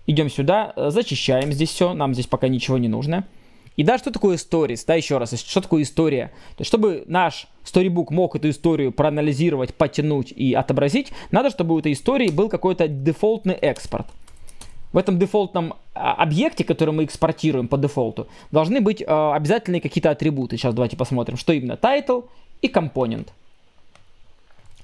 Идем сюда, э, зачищаем здесь все, нам здесь пока ничего не нужно. И да, что такое stories, да, еще раз, что такое история? То есть, чтобы наш storybook мог эту историю проанализировать, потянуть и отобразить, надо, чтобы у этой истории был какой-то дефолтный экспорт в этом дефолтном а, объекте, который мы экспортируем по дефолту, должны быть а, обязательные какие-то атрибуты. Сейчас давайте посмотрим, что именно. Title и компонент.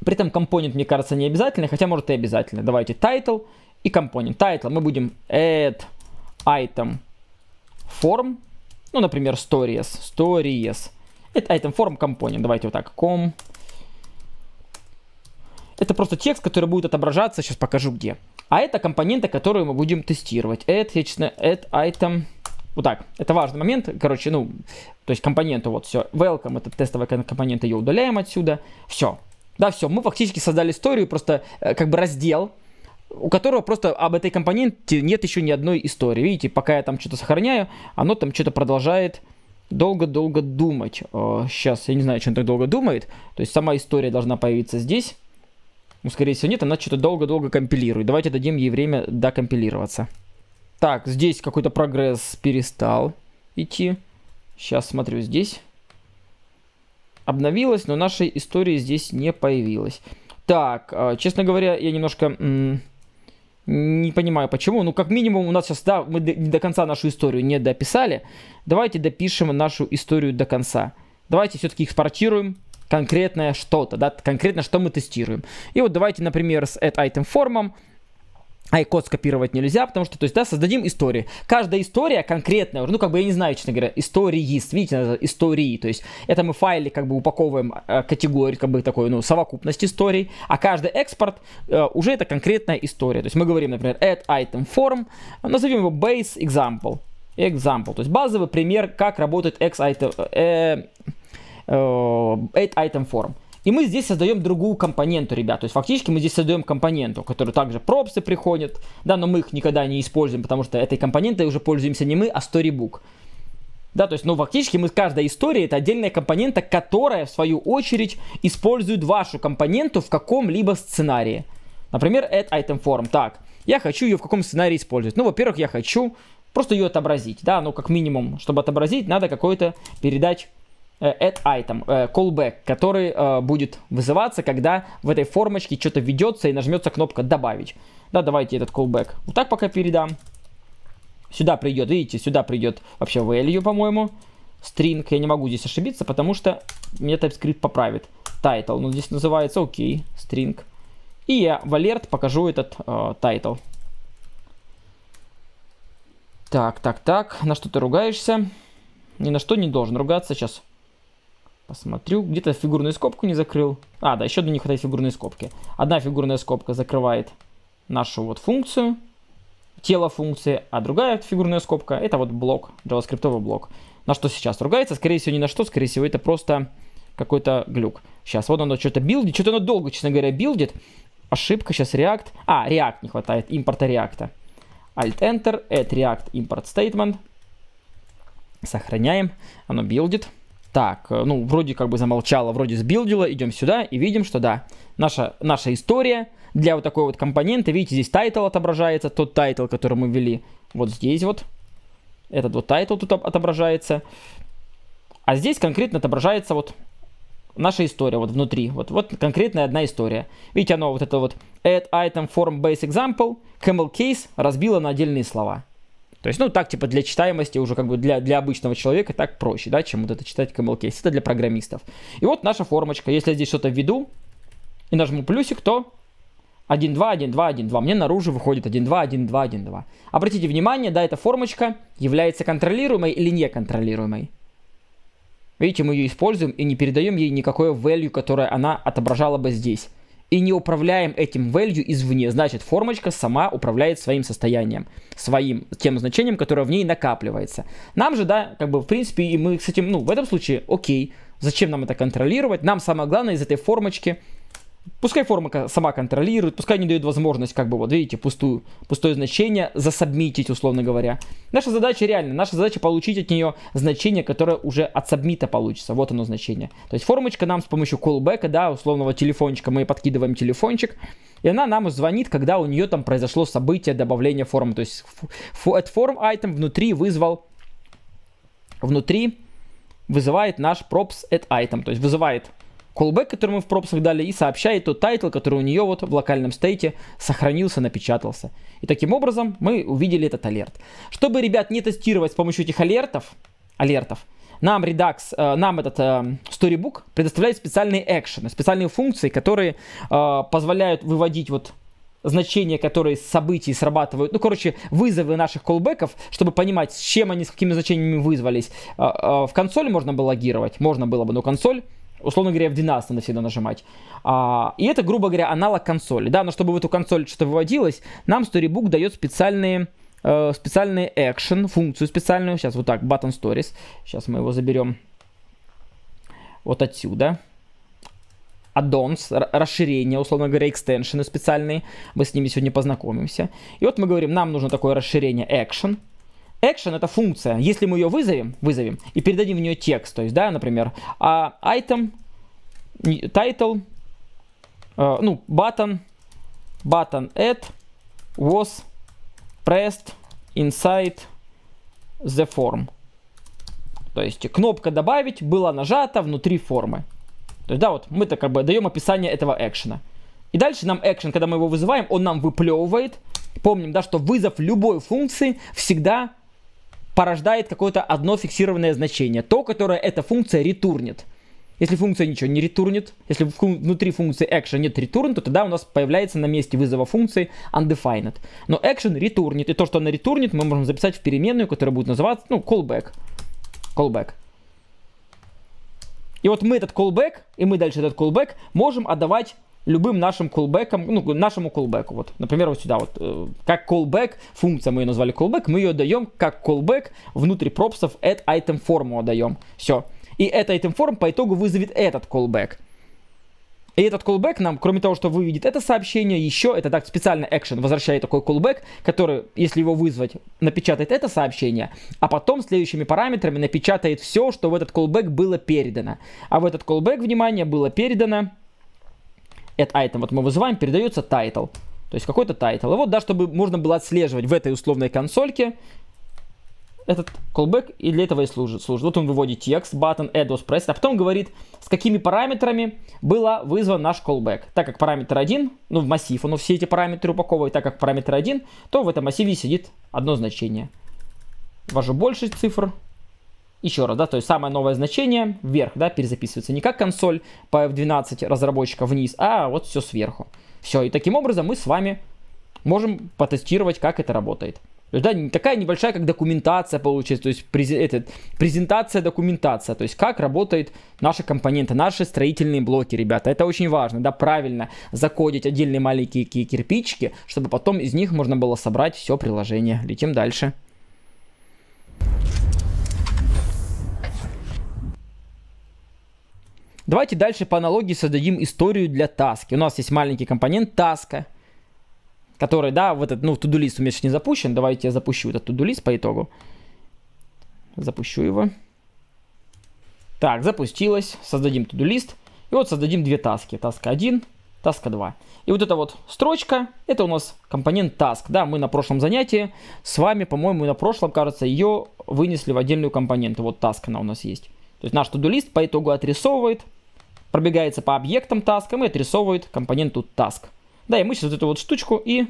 При этом компонент, мне кажется, не обязательный, хотя может и обязательный. Давайте title и компонент. Title мы будем add item form, ну, например, stories, stories. Это item form component. Давайте вот так, com. Это просто текст, который будет отображаться, сейчас покажу где. А это компоненты, которые мы будем тестировать. Add, естественно, add item. Вот так. Это важный момент. Короче, ну, то есть компоненту вот все. Welcome, это тестовая компонента, ее удаляем отсюда. Все. Да, все. Мы фактически создали историю, просто э, как бы раздел, у которого просто об этой компоненте нет еще ни одной истории. Видите, пока я там что-то сохраняю, оно там что-то продолжает долго-долго думать. Сейчас, э, я не знаю, что он так долго думает. То есть сама история должна появиться здесь. Ну, скорее всего, нет, она что-то долго-долго компилирует. Давайте дадим ей время докомпилироваться. Так, здесь какой-то прогресс перестал идти. Сейчас смотрю здесь. Обновилась, но нашей истории здесь не появилось. Так, а, честно говоря, я немножко... Не понимаю, почему. Ну, как минимум, у нас сейчас, да, мы до, до конца нашу историю не дописали. Давайте допишем нашу историю до конца. Давайте все-таки экспортируем конкретное что-то, да, конкретно что мы тестируем. И вот давайте, например, с add item формом Айкод скопировать нельзя, потому что, то есть, да, создадим истории. Каждая история конкретная, ну, как бы, я не знаю, честно говоря, истории, видите, истории, то есть, это мы файлы, как бы, упаковываем э, категорию, как бы, такой, ну, совокупность историй, а каждый экспорт э, уже это конкретная история. То есть, мы говорим, например, add item form, э, назовем его base example, example, то есть, базовый пример, как работает X item, э, add э, item form. И мы здесь создаем другую компоненту, ребят. То есть фактически мы здесь создаем компоненту, которую также пропсы приходят, да, но мы их никогда не используем, потому что этой компонентой уже пользуемся не мы, а storybook. Да, то есть, ну, фактически мы, с каждой история это отдельная компонента, которая, в свою очередь, использует вашу компоненту в каком-либо сценарии. Например, add item form. Так, я хочу ее в каком сценарии использовать? Ну, во-первых, я хочу просто ее отобразить, да, ну, как минимум, чтобы отобразить, надо какой-то передать Э, add item, э, callback, который э, будет вызываться, когда в этой формочке что-то ведется и нажмется кнопка добавить. Да, давайте этот callback вот так пока передам. Сюда придет, видите, сюда придет вообще value, по-моему. String, я не могу здесь ошибиться, потому что мне TypeScript поправит. Title, ну здесь называется, окей, okay, string. И я в alert покажу этот э, title. Так, так, так, на что ты ругаешься? Ни на что не должен ругаться сейчас. Посмотрю. Где-то фигурную скобку не закрыл. А, да, еще до них хватает фигурной скобки. Одна фигурная скобка закрывает нашу вот функцию, тело функции, а другая фигурная скобка это вот блок, JavaScript блок. На что сейчас ругается? Скорее всего, ни на что, скорее всего, это просто какой-то глюк. Сейчас вот оно что-то билдит, что-то оно долго, честно говоря, билдит. Ошибка, сейчас React. А, React не хватает, импорта React. Alt-Enter, add React import statement. Сохраняем, оно билдит. Так, э, ну, вроде как бы замолчала, вроде сбилдила, идем сюда и видим, что да, наша, наша история для вот такой вот компонента, видите, здесь тайтл отображается, тот тайтл, который мы ввели вот здесь вот, этот вот тайтл тут отображается, а здесь конкретно отображается вот наша история вот внутри, вот, вот конкретная одна история. Видите, оно вот это вот add item form base example, camel case разбило на отдельные слова. То есть, ну, так, типа, для читаемости уже как бы для, для обычного человека так проще, да, чем вот это читать camel case. Это для программистов. И вот наша формочка. Если я здесь что-то введу и нажму плюсик, то 1, 2, 1, 2, 1, 2. Мне наружу выходит 1, 2, 1, 2, 1, 2. Обратите внимание, да, эта формочка является контролируемой или неконтролируемой. Видите, мы ее используем и не передаем ей никакое value, которое она отображала бы здесь и не управляем этим value извне. Значит, формочка сама управляет своим состоянием, своим тем значением, которое в ней накапливается. Нам же, да, как бы, в принципе, и мы с этим, ну, в этом случае, окей, зачем нам это контролировать? Нам самое главное из этой формочки – Пускай форма сама контролирует, пускай не дает возможность, как бы, вот видите, пустую, пустое значение засобмитить, условно говоря. Наша задача реальная, наша задача получить от нее значение, которое уже от сабмита получится. Вот оно значение. То есть формочка нам с помощью callback, да, условного телефончика, мы подкидываем телефончик, и она нам звонит, когда у нее там произошло событие добавления формы. То есть at form item внутри вызвал, внутри вызывает наш props at item, то есть вызывает Callback, который мы в пропсах дали, и сообщает тот тайтл, который у нее вот в локальном стейте сохранился, напечатался. И таким образом мы увидели этот алерт. Чтобы, ребят, не тестировать с помощью этих алертов, алертов, нам Redux, э, нам этот Storybook э, предоставляет специальные экшены, специальные функции, которые э, позволяют выводить вот значения, которые с событий срабатывают, ну, короче, вызовы наших колбеков, чтобы понимать, с чем они, с какими значениями вызвались. В консоль можно было логировать, можно было бы, но консоль условно говоря, в 12 надо всегда нажимать. А, и это, грубо говоря, аналог консоли. Да, но чтобы в эту консоль что-то выводилось, нам Storybook дает специальные э, специальный action, функцию специальную. Сейчас вот так, button stories. Сейчас мы его заберем вот отсюда. Addons, расширения, условно говоря, экстеншены специальные. Мы с ними сегодня познакомимся. И вот мы говорим, нам нужно такое расширение action – Action это функция. Если мы ее вызовем, вызовем и передадим в нее текст, то есть, да, например, а item, title, э, ну, button, button add was pressed inside the form. То есть кнопка добавить была нажата внутри формы. То есть, да, вот мы так как бы даем описание этого экшена. И дальше нам экшен, когда мы его вызываем, он нам выплевывает. Помним, да, что вызов любой функции всегда порождает какое-то одно фиксированное значение, то, которое эта функция ретурнит. Если функция ничего не ретурнит, если внутри функции action нет return, то тогда у нас появляется на месте вызова функции undefined. Но action ретурнит, и то, что она ретурнит, мы можем записать в переменную, которая будет называться, ну, callback. Callback. И вот мы этот callback, и мы дальше этот callback можем отдавать любым нашим колбеком, ну, нашему колбеку. Вот, например, вот сюда вот, э, как колбек, функция мы ее назвали колбек, мы ее даем как колбек внутри пропсов add item форму отдаем. Все. И эта item form по итогу вызовет этот callback. И этот callback нам, кроме того, что выведет это сообщение, еще это так специально action возвращает такой callback, который, если его вызвать, напечатает это сообщение, а потом следующими параметрами напечатает все, что в этот callback было передано. А в этот callback, внимание, было передано add item, вот мы вызываем, передается title. То есть какой-то тайтл. И вот, да, чтобы можно было отслеживать в этой условной консольке этот callback и для этого и служит. служит. Вот он выводит текст, button, add was а потом говорит, с какими параметрами был вызван наш callback. Так как параметр 1, ну в массив, он все эти параметры упаковывает, так как параметр 1, то в этом массиве сидит одно значение. Ввожу больше цифр, еще раз, да, то есть самое новое значение вверх, да, перезаписывается не как консоль по F12 разработчика вниз, а вот все сверху. Все, и таким образом мы с вами можем потестировать, как это работает. То есть, да, такая небольшая, как документация получается, то есть прези, это, презентация, документация, то есть как работают наши компоненты, наши строительные блоки, ребята. Это очень важно, да, правильно закодить отдельные маленькие кирпичики, чтобы потом из них можно было собрать все приложение. Летим дальше. Давайте дальше по аналогии создадим историю для таски. У нас есть маленький компонент таска, который, да, вот этот, ну, тудулист у меня еще не запущен. Давайте я запущу этот тудулист по итогу. Запущу его. Так, запустилось. Создадим тудулист. И вот создадим две таски. Таска 1, таска 2. И вот эта вот строчка, это у нас компонент task. Да, мы на прошлом занятии с вами, по-моему, на прошлом, кажется, ее вынесли в отдельную компоненту. Вот task она у нас есть. То есть наш тудулист по итогу отрисовывает пробегается по объектам таскам и отрисовывает компоненту task. Да, и мы сейчас вот эту вот штучку и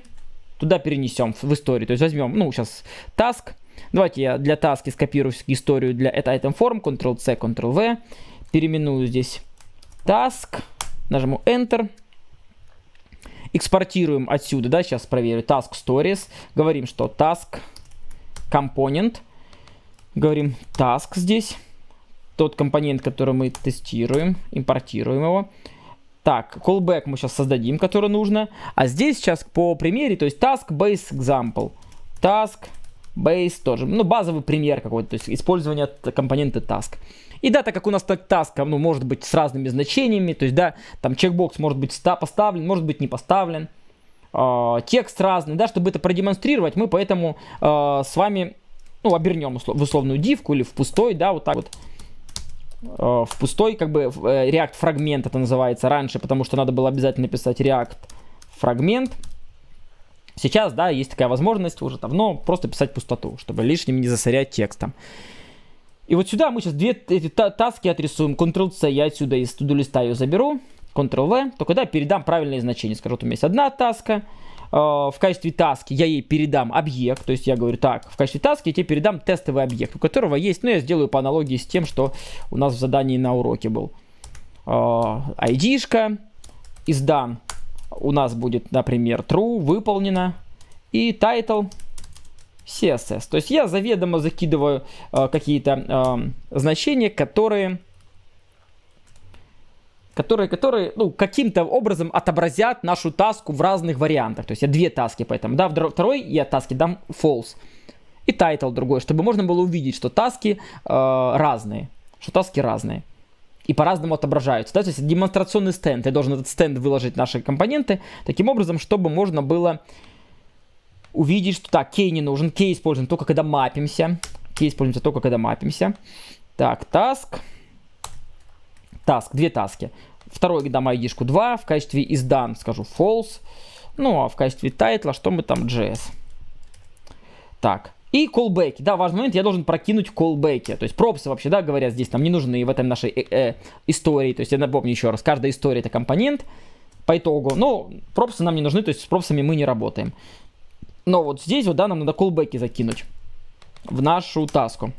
туда перенесем в историю. То есть возьмем, ну, сейчас task. Давайте я для таски скопирую историю для это item form, Ctrl-C, Ctrl-V. Переименую здесь task, нажму Enter. Экспортируем отсюда, да, сейчас проверю, task stories. Говорим, что task component. Говорим task здесь тот компонент, который мы тестируем, импортируем его. Так, callback мы сейчас создадим, который нужно. А здесь сейчас по примере, то есть task base example. Task base тоже, ну базовый пример какой-то, то есть использование компонента task. И да, так как у нас так task, ну, может быть с разными значениями, то есть, да, там чекбокс может быть поставлен, может быть не поставлен, э, текст разный, да, чтобы это продемонстрировать, мы поэтому э, с вами, ну, обернем услов в условную дивку или в пустой, да, вот так вот. Э, в пустой, как бы, э, React фрагмент это называется раньше, потому что надо было обязательно писать React фрагмент. Сейчас, да, есть такая возможность уже давно просто писать пустоту, чтобы лишним не засорять текстом. И вот сюда мы сейчас две эти таски отрисуем. Ctrl-C я отсюда из туду листа ее заберу. Ctrl-V. Только да, передам правильные значения. Скажу, вот у меня есть одна таска, Э, в качестве таски я ей передам объект, то есть я говорю так, в качестве таски я тебе передам тестовый объект, у которого есть, ну я сделаю по аналогии с тем, что у нас в задании на уроке был. ID-шка, э, издан у нас будет, например, true, выполнено, и title CSS. То есть я заведомо закидываю э, какие-то э, значения, которые которые, которые ну, каким-то образом отобразят нашу таску в разных вариантах. То есть я две таски поэтому, да, второй я таски дам false. И title другой, чтобы можно было увидеть, что таски э, разные. Что таски разные. И по-разному отображаются. Да? То есть демонстрационный стенд. Я должен этот стенд выложить наши компоненты таким образом, чтобы можно было увидеть, что так, кей не нужен, кей используем только когда мапимся. Кей используется только когда мапимся. Так, task таск, две таски. Второй дам id 2, в качестве издан скажу false, ну а в качестве тайтла что мы там JS. Так, и колбеки. Да, важный момент, я должен прокинуть колбеки. То есть пропсы вообще, да, говоря, здесь нам не нужны в этой нашей э -э истории. То есть я напомню еще раз, каждая история это компонент по итогу. Но пропсы нам не нужны, то есть с пропсами мы не работаем. Но вот здесь вот, да, нам надо колбеки закинуть в нашу таску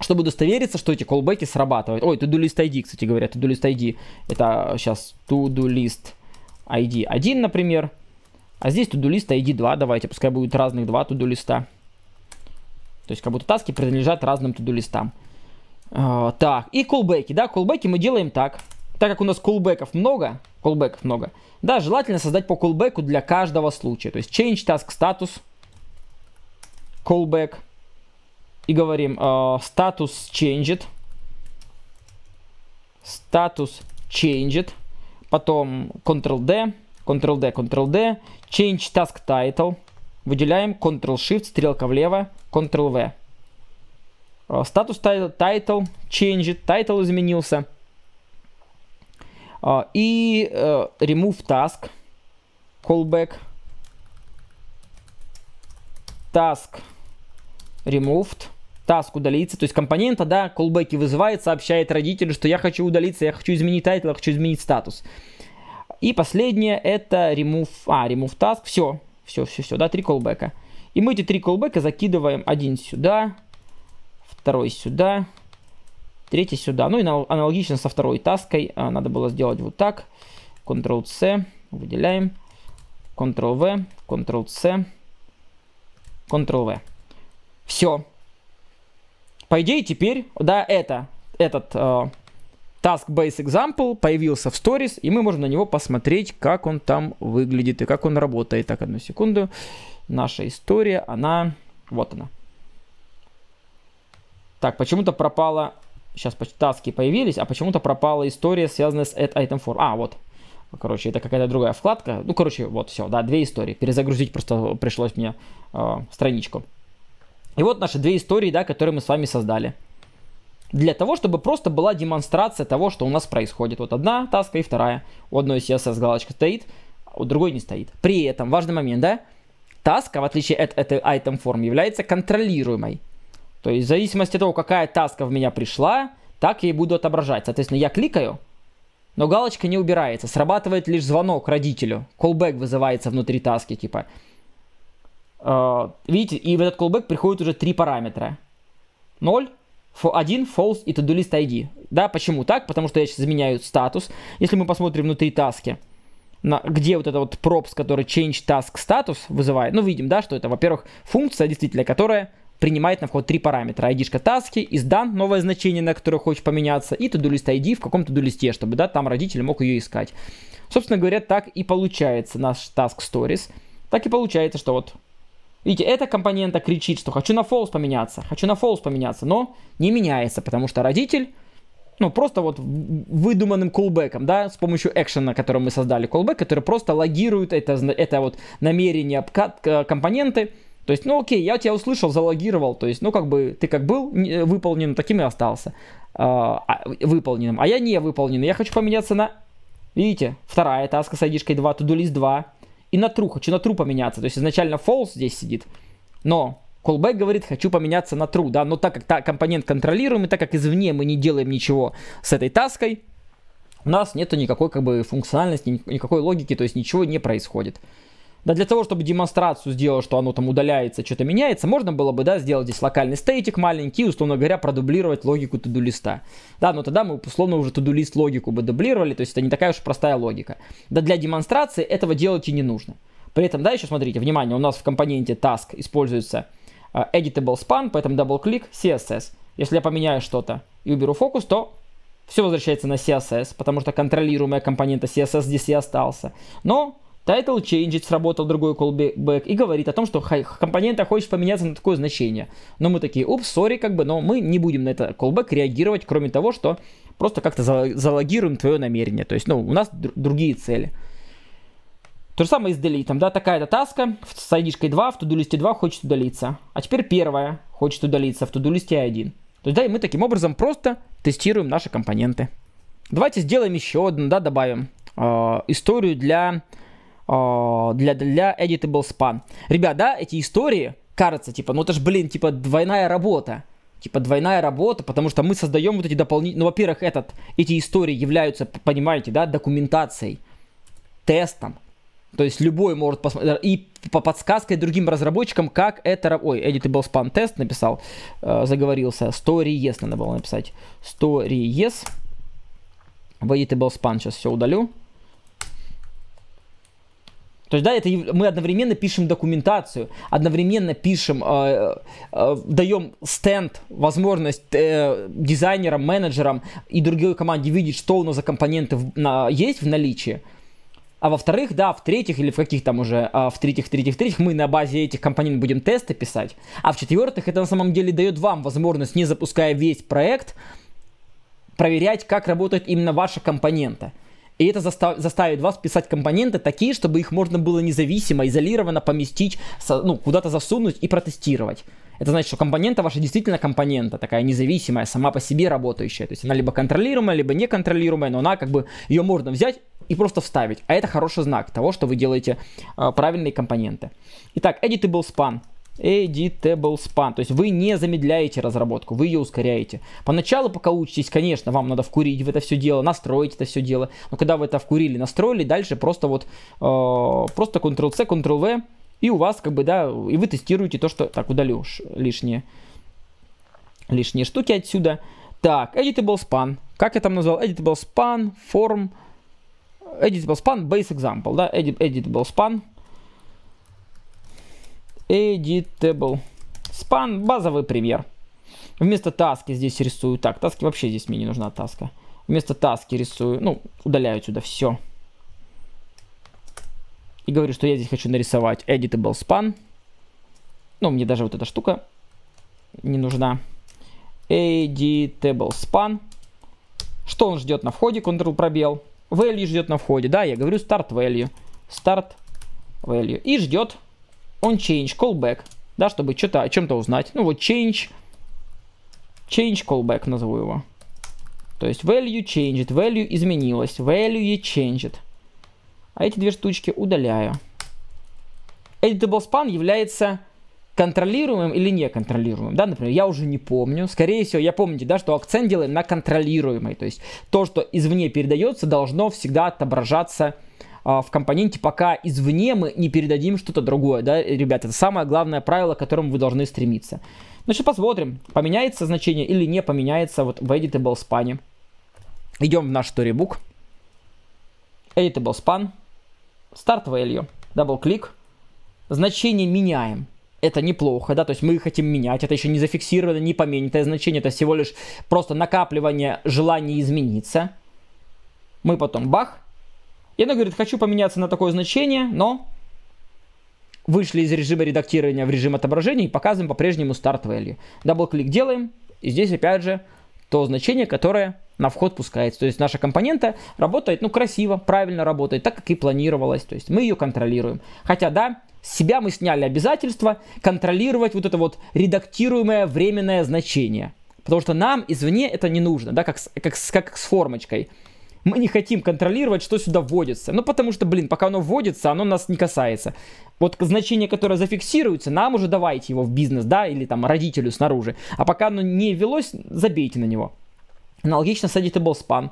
чтобы удостовериться, что эти колбеки срабатывают. Ой, to-do list ID, кстати говоря, to-do list ID. Это сейчас to-do list ID 1, например. А здесь to-do list ID 2, давайте, пускай будет разных два to-do листа. То есть как будто таски принадлежат разным to-do листам. Uh, так, и колбеки, да, колбеки мы делаем так. Так как у нас колбеков много, колбеков много, да, желательно создать по колбеку для каждого случая. То есть change task status, callback – и говорим статус э, changed. Статус changed. Потом Ctrl-D, Ctrl-D, Ctrl-D. Change task title. Выделяем Ctrl-Shift, стрелка влево, Ctrl-V. Статус title, title, changed, title изменился. И э, remove task, callback, task removed таск удалиться, то есть компонента, да, колбеки вызывает, сообщает родителю, что я хочу удалиться, я хочу изменить тайтл, я хочу изменить статус. И последнее это remove, а, remove task, все, все, все, все, да, три колбека. И мы эти три колбека закидываем один сюда, второй сюда, третий сюда. Ну и аналогично со второй таской а, надо было сделать вот так. Ctrl-C, выделяем, Ctrl-V, Ctrl-C, Ctrl-V. Все, по идее теперь, да, это, этот э, Task Base Example появился в Stories, и мы можем на него посмотреть, как он там выглядит и как он работает. Так, одну секунду. Наша история, она... Вот она. Так, почему-то пропала... Сейчас таски появились, а почему-то пропала история, связанная с Add Item Form. А, вот. Короче, это какая-то другая вкладка. Ну, короче, вот, все, да, две истории. Перезагрузить просто пришлось мне э, страничку. И вот наши две истории, да, которые мы с вами создали. Для того, чтобы просто была демонстрация того, что у нас происходит. Вот одна таска и вторая. У одной CSS галочка стоит, а у другой не стоит. При этом, важный момент, да, таска, в отличие от этой item form, является контролируемой. То есть в зависимости от того, какая таска в меня пришла, так я и буду отображать. Соответственно, я кликаю, но галочка не убирается. Срабатывает лишь звонок родителю. Callback вызывается внутри таски, типа Э, видите, и в этот callback приходят уже три параметра. 0, 1, false и to-do list ID. Да, почему так? Потому что я сейчас заменяю статус. Если мы посмотрим внутри таски, на, где вот это вот props, который change task status вызывает, ну, видим, да, что это, во-первых, функция, действительно, которая принимает на вход три параметра. ID-шка таски, издан, новое значение, на которое хочешь поменяться, и to-do list ID в каком-то do листе, чтобы, да, там родитель мог ее искать. Собственно говоря, так и получается наш task stories. Так и получается, что вот Видите, эта компонента кричит, что хочу на false поменяться, хочу на false поменяться, но не меняется, потому что родитель, ну, просто вот выдуманным колбеком, да, с помощью экшена, который мы создали, колбек, который просто логирует это, это вот намерение э, компоненты, то есть, ну окей, я тебя услышал, залогировал, то есть, ну как бы ты как был выполнен, таким и остался э, а, выполненным, а я не выполнен, я хочу поменяться на, видите, вторая таска с ID-шкой 2, to-do list 2, и на тру, хочу на тру поменяться. То есть изначально false здесь сидит, но callback говорит, хочу поменяться на true, да, но так как та компонент контролируемый, так как извне мы не делаем ничего с этой таской, у нас нету никакой как бы функциональности, никакой логики, то есть ничего не происходит. Да для того, чтобы демонстрацию сделать, что оно там удаляется, что-то меняется, можно было бы, да, сделать здесь локальный стейтик маленький, условно говоря, продублировать логику тудулиста. Да, но тогда мы, условно, уже тудулист логику бы дублировали, то есть это не такая уж простая логика. Да для демонстрации этого делать и не нужно. При этом, да, еще смотрите, внимание, у нас в компоненте task используется э, editable span, поэтому дабл-клик CSS. Если я поменяю что-то и уберу фокус, то все возвращается на CSS, потому что контролируемая компонента CSS здесь и остался. Но Title Changes сработал другой callback и говорит о том, что компонента хочет поменяться на такое значение. Но мы такие, упс, сори, как бы, но мы не будем на это callback реагировать, кроме того, что просто как-то залогируем твое намерение. То есть, ну, у нас другие цели. То же самое и с делитом, да, такая-то таска с id 2 в тудулисте 2 хочет удалиться. А теперь первая хочет удалиться в тудулисте 1. То есть, да, и мы таким образом просто тестируем наши компоненты. Давайте сделаем еще одну, да, добавим э, историю для а, для, для editable span. Ребят, да, эти истории, кажется, типа, ну это ж, блин, типа двойная работа. Типа двойная работа, потому что мы создаем вот эти дополнительные... Ну, во-первых, этот, эти истории являются, понимаете, да, документацией, тестом. То есть любой может посмотреть. И по подсказкой другим разработчикам, как это... Ой, Editable Span Test написал, э, заговорился. Story.yes надо было написать. Story.yes. В Editable Span сейчас все удалю. То есть, да, это мы одновременно пишем документацию, одновременно пишем, э, э, даем стенд, возможность э, дизайнерам, менеджерам и другой команде видеть, что у нас за компоненты в, на, есть в наличии. А во-вторых, да, в-третьих или в каких там уже, а, в-третьих, в-третьих, в-третьих, мы на базе этих компонентов будем тесты писать. А в-четвертых, это на самом деле дает вам возможность, не запуская весь проект, проверять, как работают именно ваши компоненты. И это заставит вас писать компоненты такие, чтобы их можно было независимо, изолированно поместить, ну, куда-то засунуть и протестировать. Это значит, что компонента ваша действительно компонента, такая независимая, сама по себе работающая. То есть она либо контролируемая, либо неконтролируемая, но она как бы, ее можно взять и просто вставить. А это хороший знак того, что вы делаете э, правильные компоненты. Итак, editable span editable span. То есть вы не замедляете разработку, вы ее ускоряете. Поначалу, пока учитесь, конечно, вам надо вкурить в это все дело, настроить это все дело. Но когда вы это вкурили, настроили, дальше просто вот э, просто Ctrl-C, Ctrl-V, и у вас как бы, да, и вы тестируете то, что... Так, удалю лишние, лишние штуки отсюда. Так, editable span. Как я там назвал? Editable span, form, editable span, base example, да, editable span. Editable. Span базовый пример. Вместо таски здесь рисую. Так, таски вообще здесь мне не нужна таска. Вместо таски рисую. Ну, удаляю сюда все. И говорю, что я здесь хочу нарисовать editable span. Ну, мне даже вот эта штука не нужна. Editable span. Что он ждет на входе? Control пробел. Value ждет на входе. Да, я говорю start value. Start value. И ждет он change callback, да, чтобы что-то о чем-то узнать. Ну вот change, change callback назову его. То есть value changed, value изменилось, value changed. А эти две штучки удаляю. Editable span является контролируемым или неконтролируемым, да, например, я уже не помню, скорее всего, я помню, да, что акцент делаем на контролируемый, то есть то, что извне передается, должно всегда отображаться а, в компоненте, пока извне мы не передадим что-то другое, да, ребят, Это самое главное правило, к которому вы должны стремиться. Значит, посмотрим, поменяется значение или не поменяется вот в editable span. Идем в наш storybook. Editable span. Start value. Дабл-клик. Значение меняем это неплохо, да, то есть мы хотим менять, это еще не зафиксировано, не поменятое значение, это всего лишь просто накапливание желания измениться. Мы потом бах, и она говорит, хочу поменяться на такое значение, но вышли из режима редактирования в режим отображения и показываем по-прежнему старт value. Дабл-клик делаем, и здесь опять же то значение, которое на вход пускается. То есть наша компонента работает, ну, красиво, правильно работает, так, как и планировалось. То есть мы ее контролируем. Хотя, да, с себя мы сняли обязательство контролировать вот это вот редактируемое временное значение. Потому что нам извне это не нужно, да, как с, как с, как с формочкой мы не хотим контролировать, что сюда вводится. Ну, потому что, блин, пока оно вводится, оно нас не касается. Вот значение, которое зафиксируется, нам уже давайте его в бизнес, да, или там родителю снаружи. А пока оно не велось, забейте на него. Аналогично с editable span.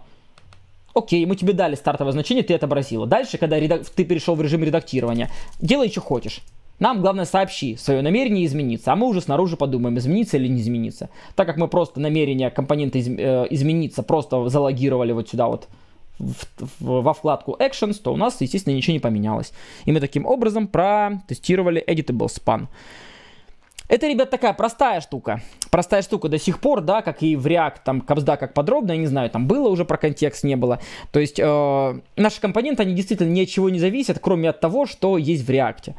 Окей, мы тебе дали стартовое значение, ты отобразила. Дальше, когда редак... ты перешел в режим редактирования, делай, что хочешь. Нам главное сообщи свое намерение измениться, а мы уже снаружи подумаем, измениться или не измениться. Так как мы просто намерение компонента из, э, измениться просто залогировали вот сюда вот в, в, во вкладку Actions, то у нас, естественно, ничего не поменялось. И мы таким образом протестировали Editable Span. Это, ребят, такая простая штука. Простая штука до сих пор, да, как и в React, там, кобзда как подробно, я не знаю, там было уже про контекст, не было. То есть э, наши компоненты, они действительно ни от чего не зависят, кроме от того, что есть в React.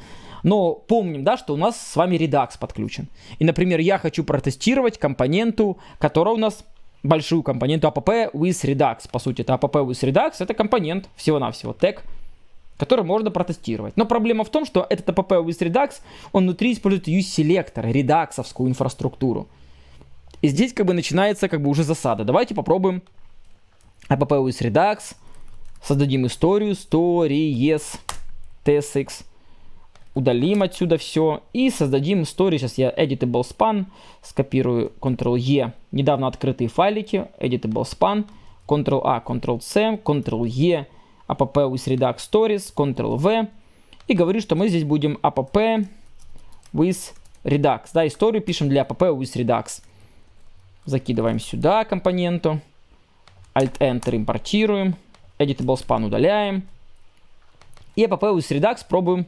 Но помним, да, что у нас с вами Redux подключен. И, например, я хочу протестировать компоненту, которая у нас большую компоненту app with Redux. По сути, это app with Redux, это компонент всего-навсего, тег, который можно протестировать. Но проблема в том, что этот app with Redux, он внутри использует use-селектор, редаксовскую инфраструктуру. И здесь как бы начинается как бы уже засада. Давайте попробуем app with Redux, создадим историю, stories, tsx удалим отсюда все и создадим историю. Сейчас я editable span, скопирую Ctrl-E, недавно открытые файлики, editable span, Ctrl-A, Ctrl-C, Ctrl-E, app with Redux Stories, Ctrl-V. И говорю, что мы здесь будем app with Redux. Да, историю пишем для app with Redux. Закидываем сюда компоненту. Alt-Enter импортируем. Editable span удаляем. И app with Redux пробуем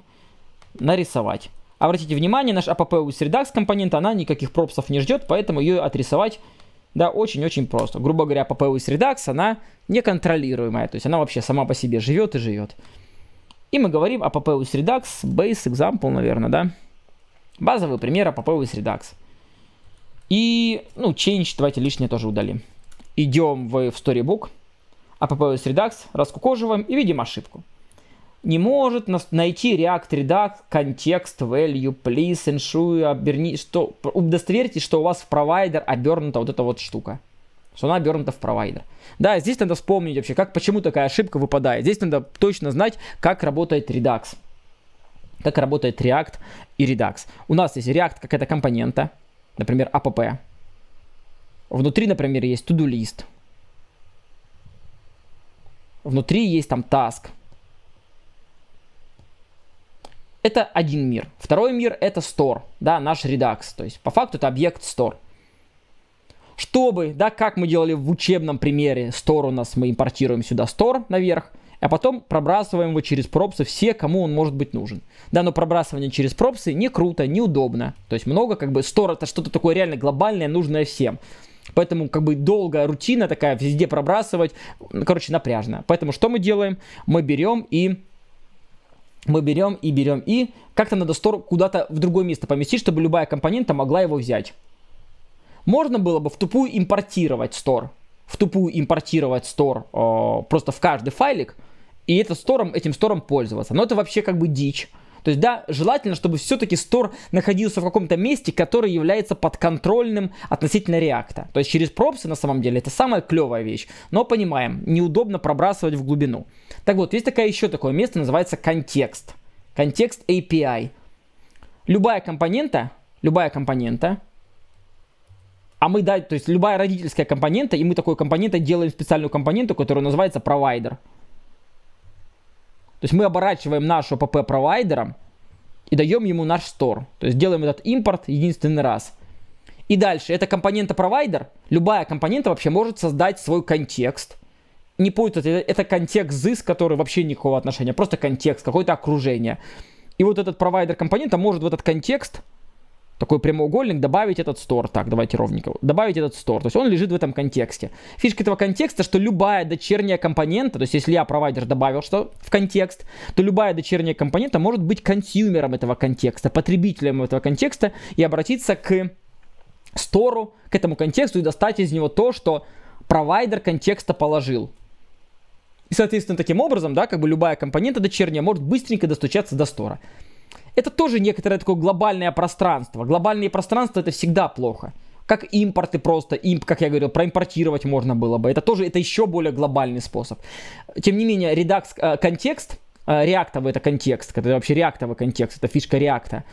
нарисовать. Обратите внимание, наш app а у Redux компонента, она никаких пропсов не ждет, поэтому ее отрисовать да, очень-очень просто. Грубо говоря, app а Redux, она неконтролируемая, то есть она вообще сама по себе живет и живет. И мы говорим app а у Redux, base example, наверное, да? Базовый пример app Redux. И, ну, change давайте лишнее тоже удалим. Идем в, в Storybook, app Redux, раскукоживаем и видим ошибку не может найти React Redux контекст value, please ensure, оберни, что, удостоверьте что у вас в провайдер обернута вот эта вот штука. Что она обернута в провайдер. Да, здесь надо вспомнить вообще, как, почему такая ошибка выпадает. Здесь надо точно знать, как работает Redux. Как работает React и Redux. У нас есть React как это компонента, например, app. Внутри, например, есть to-do list. Внутри есть там task, это один мир. Второй мир это store, да, наш редакс, То есть по факту это объект store. Чтобы, да, как мы делали в учебном примере, store у нас мы импортируем сюда store наверх, а потом пробрасываем его через пропсы все, кому он может быть нужен. Да, но пробрасывание через пропсы не круто, неудобно. То есть много как бы store это что-то такое реально глобальное, нужное всем. Поэтому как бы долгая рутина такая, везде пробрасывать, короче, напряжно. Поэтому что мы делаем? Мы берем и мы берем и берем и как-то надо стор куда-то в другое место поместить, чтобы любая компонента могла его взять. Можно было бы в тупую импортировать стор, в тупую импортировать стор э, просто в каждый файлик и это стором, этим стором пользоваться. Но это вообще как бы дичь. То есть, да, желательно, чтобы все-таки стор находился в каком-то месте, который является подконтрольным относительно реакта. То есть, через пропсы, на самом деле, это самая клевая вещь. Но понимаем, неудобно пробрасывать в глубину. Так вот, есть такая еще такое место, называется контекст. Контекст API. Любая компонента, любая компонента, а мы, да, то есть любая родительская компонента, и мы такой компонентой делаем специальную компоненту, которая называется провайдер. То есть мы оборачиваем нашу ПП провайдером и даем ему наш стор. То есть делаем этот импорт единственный раз. И дальше, эта компонента провайдер, любая компонента вообще может создать свой контекст. Не путать, это, это контекст ZIS, который вообще никакого отношения, просто контекст, какое-то окружение. И вот этот провайдер компонента может в этот контекст такой прямоугольник, добавить этот стор, так, давайте ровненько, добавить этот стор, то есть он лежит в этом контексте. Фишка этого контекста, что любая дочерняя компонента, то есть если я провайдер добавил что в контекст, то любая дочерняя компонента может быть консюмером этого контекста, потребителем этого контекста и обратиться к стору, к этому контексту и достать из него то, что провайдер контекста положил. И, соответственно, таким образом, да, как бы любая компонента дочерняя может быстренько достучаться до стора это тоже некоторое такое глобальное пространство. Глобальные пространства это всегда плохо. Как импорты просто, имп, как я говорил, проимпортировать можно было бы. Это тоже, это еще более глобальный способ. Тем не менее, редакс, э, контекст, э, реактовый это контекст, это вообще реактовый контекст, это фишка реакта.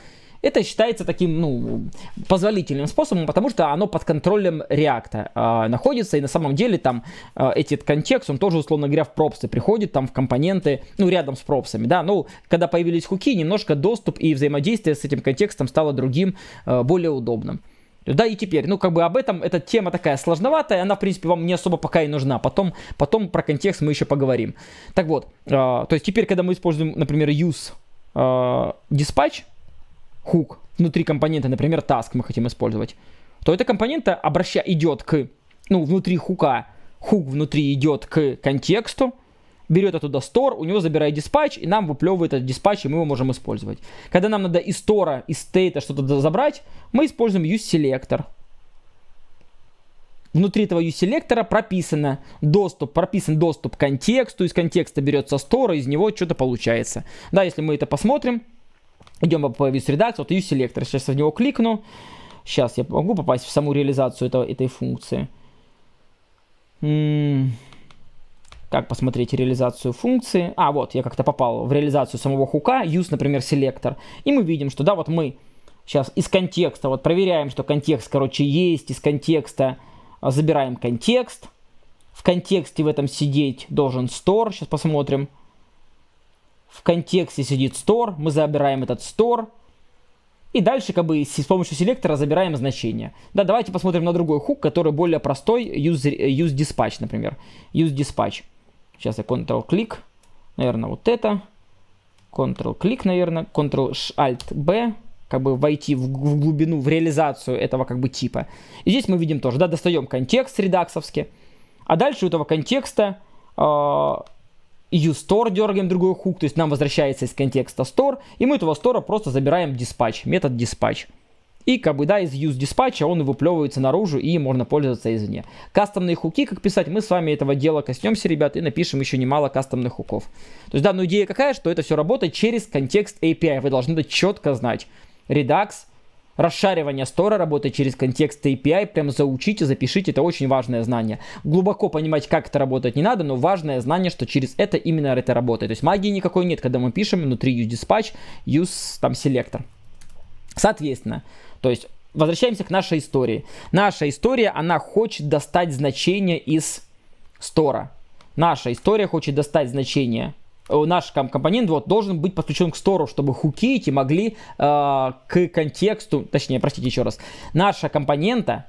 Это считается таким, ну, позволительным способом, потому что оно под контролем реакта а, находится, и на самом деле там а, эти контекст, он тоже, условно говоря, в пропсы приходит, там в компоненты, ну, рядом с пропсами, да, ну, когда появились хуки, немножко доступ и взаимодействие с этим контекстом стало другим, а, более удобным. Да, и теперь, ну, как бы об этом, эта тема такая сложноватая, она, в принципе, вам не особо пока и нужна. Потом, потом про контекст мы еще поговорим. Так вот, э, то есть теперь, когда мы используем, например, use э, а, dispatch, хук внутри компонента, например, task мы хотим использовать, то эта компонента обраща идет к, ну, внутри хука, хук внутри идет к контексту, берет оттуда стор, у него забирает диспатч, и нам выплевывает этот диспатч, и мы его можем использовать. Когда нам надо из стора, из стейта что-то забрать, мы используем use selector. Внутри этого use useSelector прописано доступ, прописан доступ к контексту, из контекста берется стора, из него что-то получается. Да, если мы это посмотрим, Идем по VisRedax, вот use selector. Сейчас я в него кликну. Сейчас я могу попасть в саму реализацию этого, этой функции. М м-м. -м как посмотреть реализацию функции? А, вот, я как-то попал в реализацию самого хука, use, например, селектор. И мы видим, что, да, вот мы сейчас из контекста, вот проверяем, что контекст, короче, есть, из контекста а, забираем контекст. В контексте в этом сидеть должен store, сейчас посмотрим в контексте сидит store, мы забираем этот store, и дальше как бы с помощью селектора забираем значение. Да, давайте посмотрим на другой хук, который более простой, use, use dispatch, например. Use dispatch. Сейчас я Ctrl-клик, наверное, вот это. Ctrl-клик, наверное, Ctrl-Alt-B, как бы войти в, в глубину, в реализацию этого как бы типа. И здесь мы видим тоже, да, достаем контекст редаксовски, а дальше у этого контекста а, use store дергаем другой хук, то есть нам возвращается из контекста store, и мы этого стора просто забираем dispatch, метод dispatch. И как бы, да, из use диспатча он выплевывается наружу и можно пользоваться извне. Кастомные хуки, как писать, мы с вами этого дела коснемся, ребят, и напишем еще немало кастомных хуков. То есть, да, но идея какая, что это все работает через контекст API, вы должны это четко знать. Redux, Расшаривание стора, работает через контекст API, прям заучите, запишите, это очень важное знание. Глубоко понимать, как это работает, не надо, но важное знание, что через это именно это работает. То есть магии никакой нет, когда мы пишем внутри use dispatch, use там селектор. Соответственно, то есть возвращаемся к нашей истории. Наша история, она хочет достать значение из стора. Наша история хочет достать значение Э, наш компонент вот, должен быть подключен к стору, чтобы хуки эти могли э, к контексту, точнее, простите еще раз, наша компонента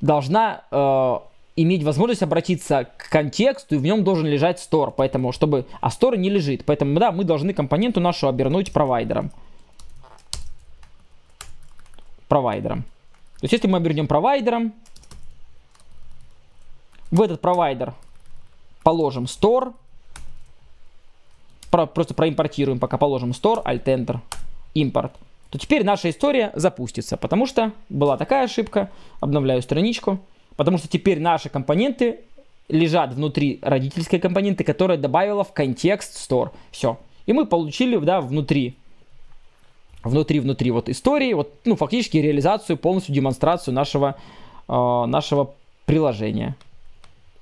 должна э, иметь возможность обратиться к контексту, и в нем должен лежать стор, поэтому, чтобы, а стор не лежит, поэтому, да, мы должны компоненту нашу обернуть провайдером. Провайдером. То есть, если мы обернем провайдером, в этот провайдер положим store, про, просто проимпортируем, пока положим store, alt enter, import, то теперь наша история запустится, потому что была такая ошибка, обновляю страничку, потому что теперь наши компоненты лежат внутри родительской компоненты, которая добавила в контекст store. Все. И мы получили, да, внутри внутри-внутри вот истории, вот, ну, фактически реализацию, полностью демонстрацию нашего, э, нашего приложения.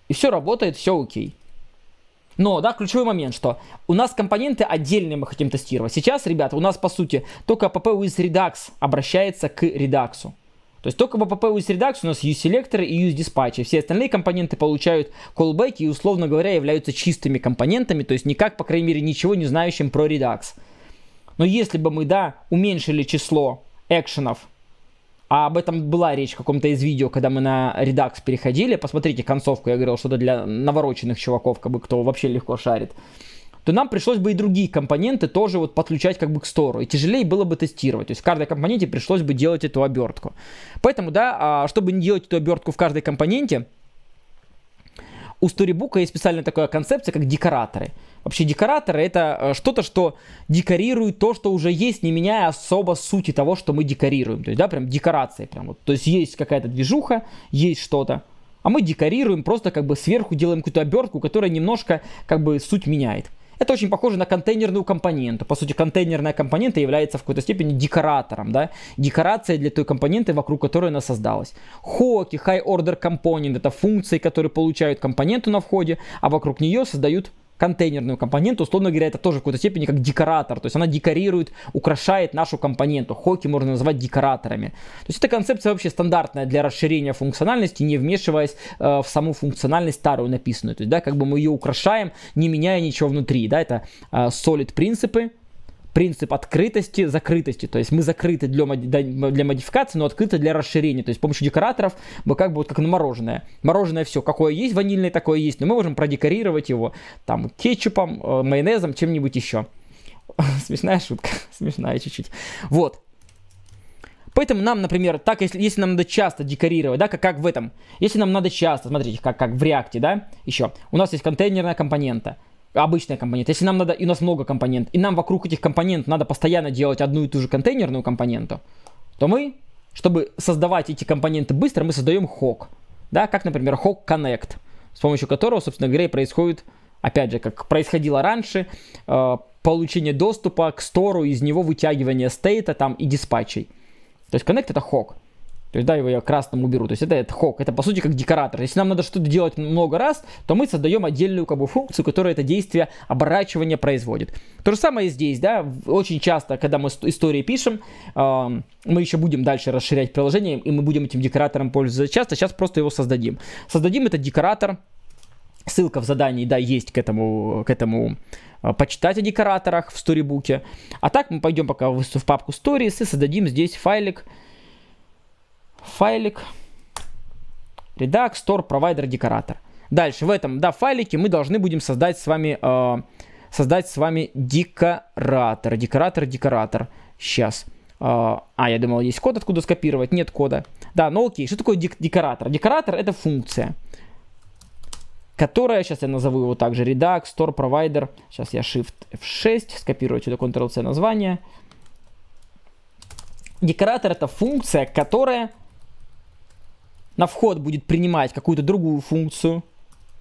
И все работает, все окей. Но, да, ключевой момент, что у нас компоненты отдельные мы хотим тестировать. Сейчас, ребята, у нас, по сути, только PPUIS Redux обращается к Redux. То есть только в APP Use Redux у нас use-селекторы и use-диспатчи. Все остальные компоненты получают колбеки и, условно говоря, являются чистыми компонентами, то есть никак, по крайней мере, ничего не знающим про Redux. Но если бы мы, да, уменьшили число экшенов а об этом была речь в каком-то из видео, когда мы на редакс переходили. Посмотрите концовку, я говорил, что-то для навороченных чуваков, как бы кто вообще легко шарит то нам пришлось бы и другие компоненты тоже вот подключать как бы к стору, и тяжелее было бы тестировать. То есть в каждой компоненте пришлось бы делать эту обертку. Поэтому, да, а, чтобы не делать эту обертку в каждой компоненте, у Storybook есть специальная такая концепция, как декораторы. Вообще декораторы это э, что-то, что декорирует то, что уже есть, не меняя особо сути того, что мы декорируем. То есть, да, прям декорации прям вот. То есть есть какая-то движуха, есть что-то. А мы декорируем, просто как бы сверху делаем какую-то обертку, которая немножко как бы суть меняет. Это очень похоже на контейнерную компоненту. По сути, контейнерная компонента является в какой-то степени декоратором, да? Декорация для той компоненты, вокруг которой она создалась. Хоки, high order component, это функции, которые получают компоненту на входе, а вокруг нее создают контейнерную компоненту, условно говоря, это тоже в какой-то степени как декоратор, то есть она декорирует, украшает нашу компоненту. Хоки можно назвать декораторами. То есть эта концепция вообще стандартная для расширения функциональности, не вмешиваясь э, в саму функциональность старую написанную. То есть, да, как бы мы ее украшаем, не меняя ничего внутри, да, это э, solid принципы, принцип открытости, закрытости. То есть мы закрыты для, для модификации, но открыты для расширения. То есть с помощью декораторов мы как бы вот как на мороженое. Мороженое все, какое есть, ванильное такое есть, но мы можем продекорировать его там кетчупом, э, майонезом, чем-нибудь еще. Смешная шутка, смешная чуть-чуть. Вот, Поэтому нам, например, так, если, если нам надо часто декорировать, да, как, как в этом. Если нам надо часто, смотрите, как, как в реакте, да, еще. У нас есть контейнерная компонента обычные компоненты. если нам надо, и у нас много компонент, и нам вокруг этих компонент надо постоянно делать одну и ту же контейнерную компоненту, то мы, чтобы создавать эти компоненты быстро, мы создаем хок. Да, как, например, хок connect, с помощью которого, собственно говоря, и происходит, опять же, как происходило раньше, э, получение доступа к стору, из него вытягивание стейта там и диспатчей. То есть connect это хок. То есть, да, его я красным уберу. То есть, это, это хок, это по сути как декоратор. Если нам надо что-то делать много раз, то мы создаем отдельную как бы, функцию, которая это действие оборачивания производит. То же самое и здесь, да, очень часто, когда мы истории пишем, э, мы еще будем дальше расширять приложение, и мы будем этим декоратором пользоваться часто, сейчас просто его создадим. Создадим этот декоратор, ссылка в задании, да, есть к этому, к этому а, почитать о декораторах в сторибуке. А так мы пойдем пока в, в папку Stories и создадим здесь файлик, Файлик. Redux, Store, Provider, Декоратор. Дальше в этом, да, файлике мы должны будем создать с вами, э, создать с вами декоратор. Декоратор, декоратор. Сейчас. Э, а, я думал, есть код, откуда скопировать. Нет кода. Да, ну окей. Что такое дек декоратор? Декоратор это функция, которая, сейчас я назову его также Redux, Store, Provider. Сейчас я Shift F6, скопирую сюда Ctrl-C название. Декоратор это функция, которая на вход будет принимать какую-то другую функцию,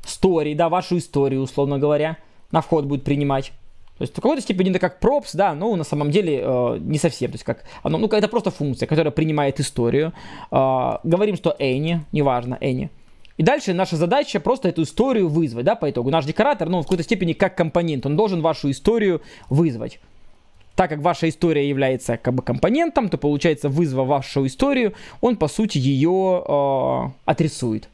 story, да, вашу историю, условно говоря, на вход будет принимать. То есть в какой-то степени это как props, да, но на самом деле э, не совсем. То есть как, оно, ну, это просто функция, которая принимает историю. Э, говорим, что any, неважно, any. И дальше наша задача просто эту историю вызвать, да, по итогу. Наш декоратор, ну, в какой-то степени как компонент, он должен вашу историю вызвать так как ваша история является как бы компонентом, то получается, вызвав вашу историю, он по сути ее э, отрисует.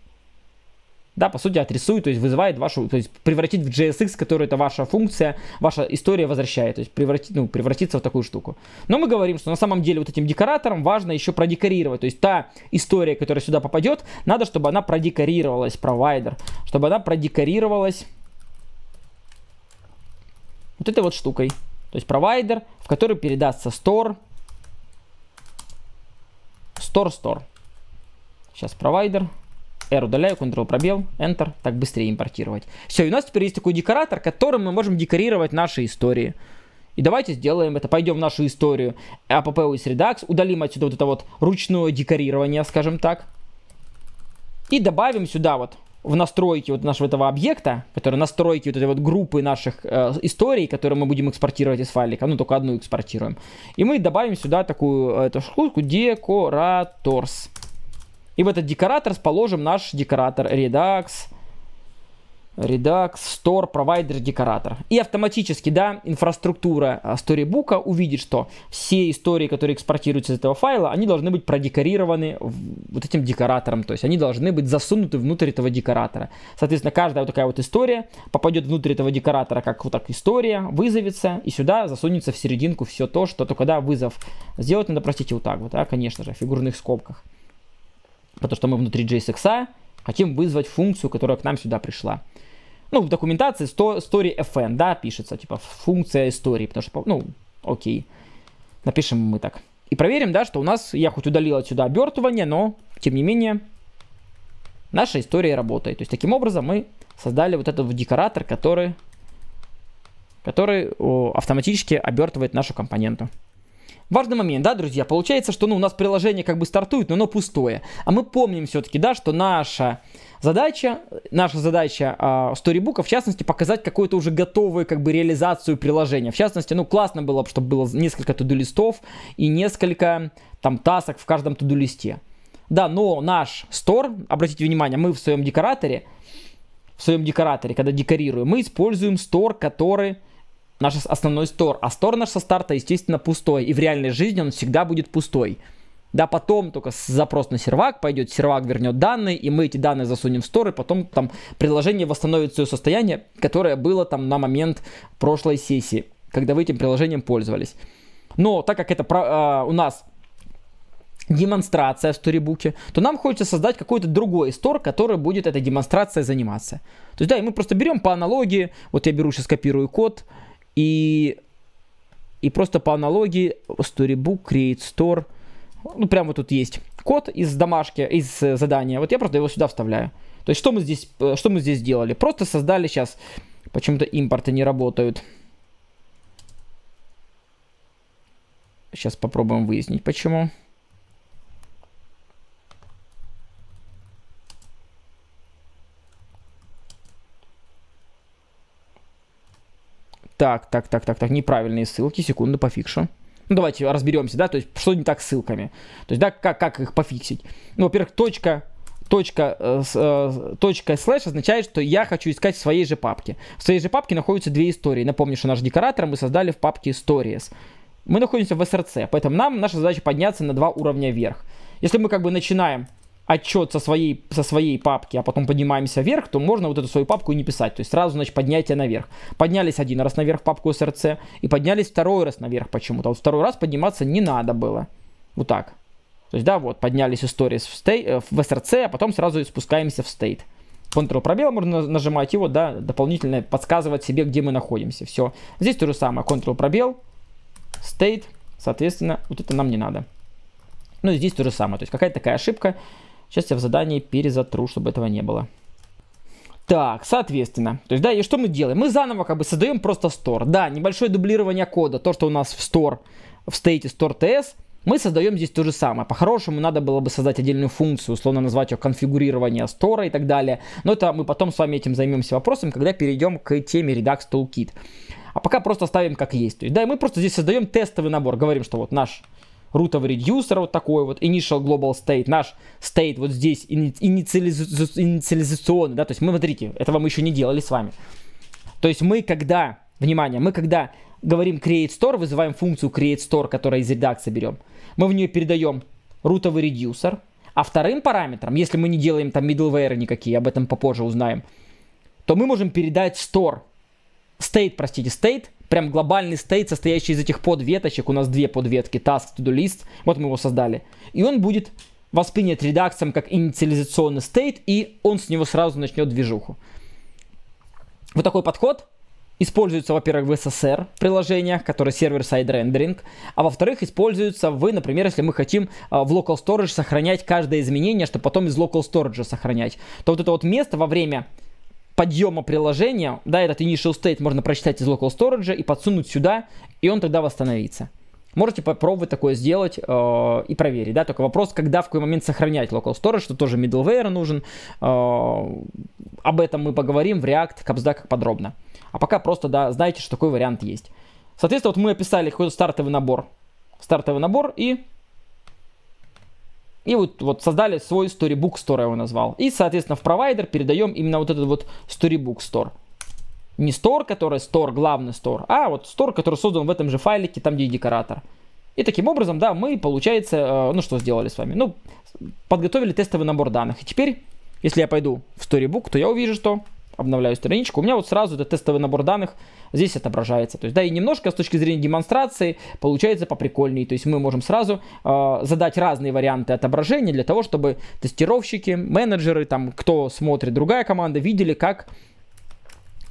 Да, по сути, отрисует, то есть вызывает вашу, то есть превратит в JSX, который это ваша функция, ваша история возвращает, то есть превратит, ну, превратится в такую штуку. Но мы говорим, что на самом деле вот этим декоратором важно еще продекорировать, то есть та история, которая сюда попадет, надо, чтобы она продекорировалась, провайдер, чтобы она продекорировалась вот этой вот штукой то есть провайдер, в который передастся store, store, store. Сейчас провайдер, R удаляю, Ctrl пробел, Enter, так быстрее импортировать. Все, и у нас теперь есть такой декоратор, которым мы можем декорировать наши истории. И давайте сделаем это, пойдем в нашу историю app with Redux, удалим отсюда вот это вот ручное декорирование, скажем так. И добавим сюда вот в настройки вот нашего этого объекта, который настройки вот этой вот группы наших э, историй, которые мы будем экспортировать из файлика, ну только одну экспортируем. И мы добавим сюда такую э, эту штуку декораторс. И в этот декоратор расположим наш декоратор Redux Redux, Store, провайдер, декоратор. И автоматически, да, инфраструктура Storybook а, увидит, что все истории, которые экспортируются из этого файла, они должны быть продекорированы вот этим декоратором. То есть они должны быть засунуты внутрь этого декоратора. Соответственно, каждая вот такая вот история попадет внутрь этого декоратора, как вот так история, вызовется, и сюда засунется в серединку все то, что только да, вызов сделать надо, простите, вот так вот, да, конечно же, в фигурных скобках. Потому что мы внутри JSX а, хотим вызвать функцию, которая к нам сюда пришла ну, в документации story fn, да, пишется, типа, функция истории, потому что, ну, окей, напишем мы так. И проверим, да, что у нас, я хоть удалил отсюда обертывание, но, тем не менее, наша история работает. То есть, таким образом мы создали вот этот декоратор, который, который автоматически обертывает нашу компоненту. Важный момент, да, друзья? Получается, что ну, у нас приложение как бы стартует, но оно пустое. А мы помним все-таки, да, что наша задача, наша задача э, а, Storybook, в частности, показать какую-то уже готовую как бы реализацию приложения. В частности, ну, классно было бы, чтобы было несколько туду-листов и несколько там тасок в каждом туду-листе. Да, но наш Store, обратите внимание, мы в своем декораторе, в своем декораторе, когда декорируем, мы используем Store, который наш основной стор. А стор наш со старта, естественно, пустой. И в реальной жизни он всегда будет пустой. Да, потом только запрос на сервак пойдет, сервак вернет данные, и мы эти данные засунем в стор, и потом там приложение восстановит свое состояние, которое было там на момент прошлой сессии, когда вы этим приложением пользовались. Но так как это э, у нас демонстрация в сторибуке, то нам хочется создать какой-то другой стор, который будет этой демонстрацией заниматься. То есть, да, и мы просто берем по аналогии, вот я беру сейчас копирую код, и, и просто по аналогии Storybook Create Store, ну прямо тут есть код из домашки, из э, задания, вот я просто его сюда вставляю. То есть что мы здесь, э, что мы здесь делали? Просто создали сейчас, почему-то импорты не работают. Сейчас попробуем выяснить, почему. Почему? Так, так, так, так, так, неправильные ссылки, секунду, пофикшу. Ну, давайте разберемся, да, то есть, что не так с ссылками. То есть, да, как, как их пофиксить. Ну, во-первых, точка, точка, э, э точка слэш означает, что я хочу искать в своей же папке. В своей же папке находятся две истории. Напомню, что наш декоратор мы создали в папке Stories. Мы находимся в SRC, поэтому нам наша задача подняться на два уровня вверх. Если мы как бы начинаем отчет со своей, со своей папки, а потом поднимаемся вверх, то можно вот эту свою папку и не писать. То есть сразу, значит, поднятие наверх. Поднялись один раз наверх папку SRC и поднялись второй раз наверх почему-то. А вот второй раз подниматься не надо было. Вот так. То есть, да, вот, поднялись истории в, стей, э, в SRC, а потом сразу спускаемся в state. Ctrl пробел можно нажимать, и вот, да, дополнительно подсказывать себе, где мы находимся. Все. Здесь то же самое. Ctrl пробел, state, соответственно, вот это нам не надо. Ну и здесь то же самое. То есть какая-то такая ошибка. Сейчас я в задании перезатру, чтобы этого не было. Так, соответственно, то есть, да, и что мы делаем? Мы заново как бы создаем просто стор. Да, небольшое дублирование кода, то, что у нас в стор, в стейте store TS, мы создаем здесь то же самое. По-хорошему, надо было бы создать отдельную функцию, условно назвать ее конфигурирование стора и так далее. Но это мы потом с вами этим займемся вопросом, когда перейдем к теме Redux Toolkit. А пока просто ставим как есть. То есть, да, и мы просто здесь создаем тестовый набор. Говорим, что вот наш rootовый редюсер вот такой вот, initial global state, наш state вот здесь инициализационный, инициализационный да, то есть мы, смотрите, этого мы еще не делали с вами. То есть мы когда, внимание, мы когда говорим create store, вызываем функцию create store, которая из редакции берем, мы в нее передаем рутовый редюсер, а вторым параметром, если мы не делаем там middleware никакие, об этом попозже узнаем, то мы можем передать store, state, простите, state прям глобальный стейт, состоящий из этих подветочек. У нас две подветки, task, to-do list. Вот мы его создали. И он будет воспринят редактором как инициализационный стейт, и он с него сразу начнет движуху. Вот такой подход используется, во-первых, в SSR приложениях, которые сервер-сайд рендеринг, а во-вторых, используется вы, например, если мы хотим а, в local storage сохранять каждое изменение, чтобы потом из local storage сохранять, то вот это вот место во время подъема приложения, да, этот initial state можно прочитать из local storage и подсунуть сюда, и он тогда восстановится. Можете попробовать такое сделать э, и проверить, да, только вопрос, когда, в какой момент сохранять local storage, что тоже middleware нужен, э, об этом мы поговорим в React Капсдаках подробно. А пока просто, да, знаете, что такой вариант есть. Соответственно, вот мы описали какой-то стартовый набор, стартовый набор и и вот, вот создали свой Storybook Store, я его назвал. И, соответственно, в провайдер передаем именно вот этот вот Storybook Store. Не Store, который Store, главный Store, а вот Store, который создан в этом же файлике, там, где и декоратор. И таким образом, да, мы, получается, э, ну что сделали с вами? Ну, подготовили тестовый набор данных. И теперь, если я пойду в Storybook, то я увижу, что обновляю страничку, у меня вот сразу этот тестовый набор данных здесь отображается. То есть, да, и немножко с точки зрения демонстрации получается поприкольнее. То есть мы можем сразу э, задать разные варианты отображения для того, чтобы тестировщики, менеджеры, там, кто смотрит, другая команда, видели, как,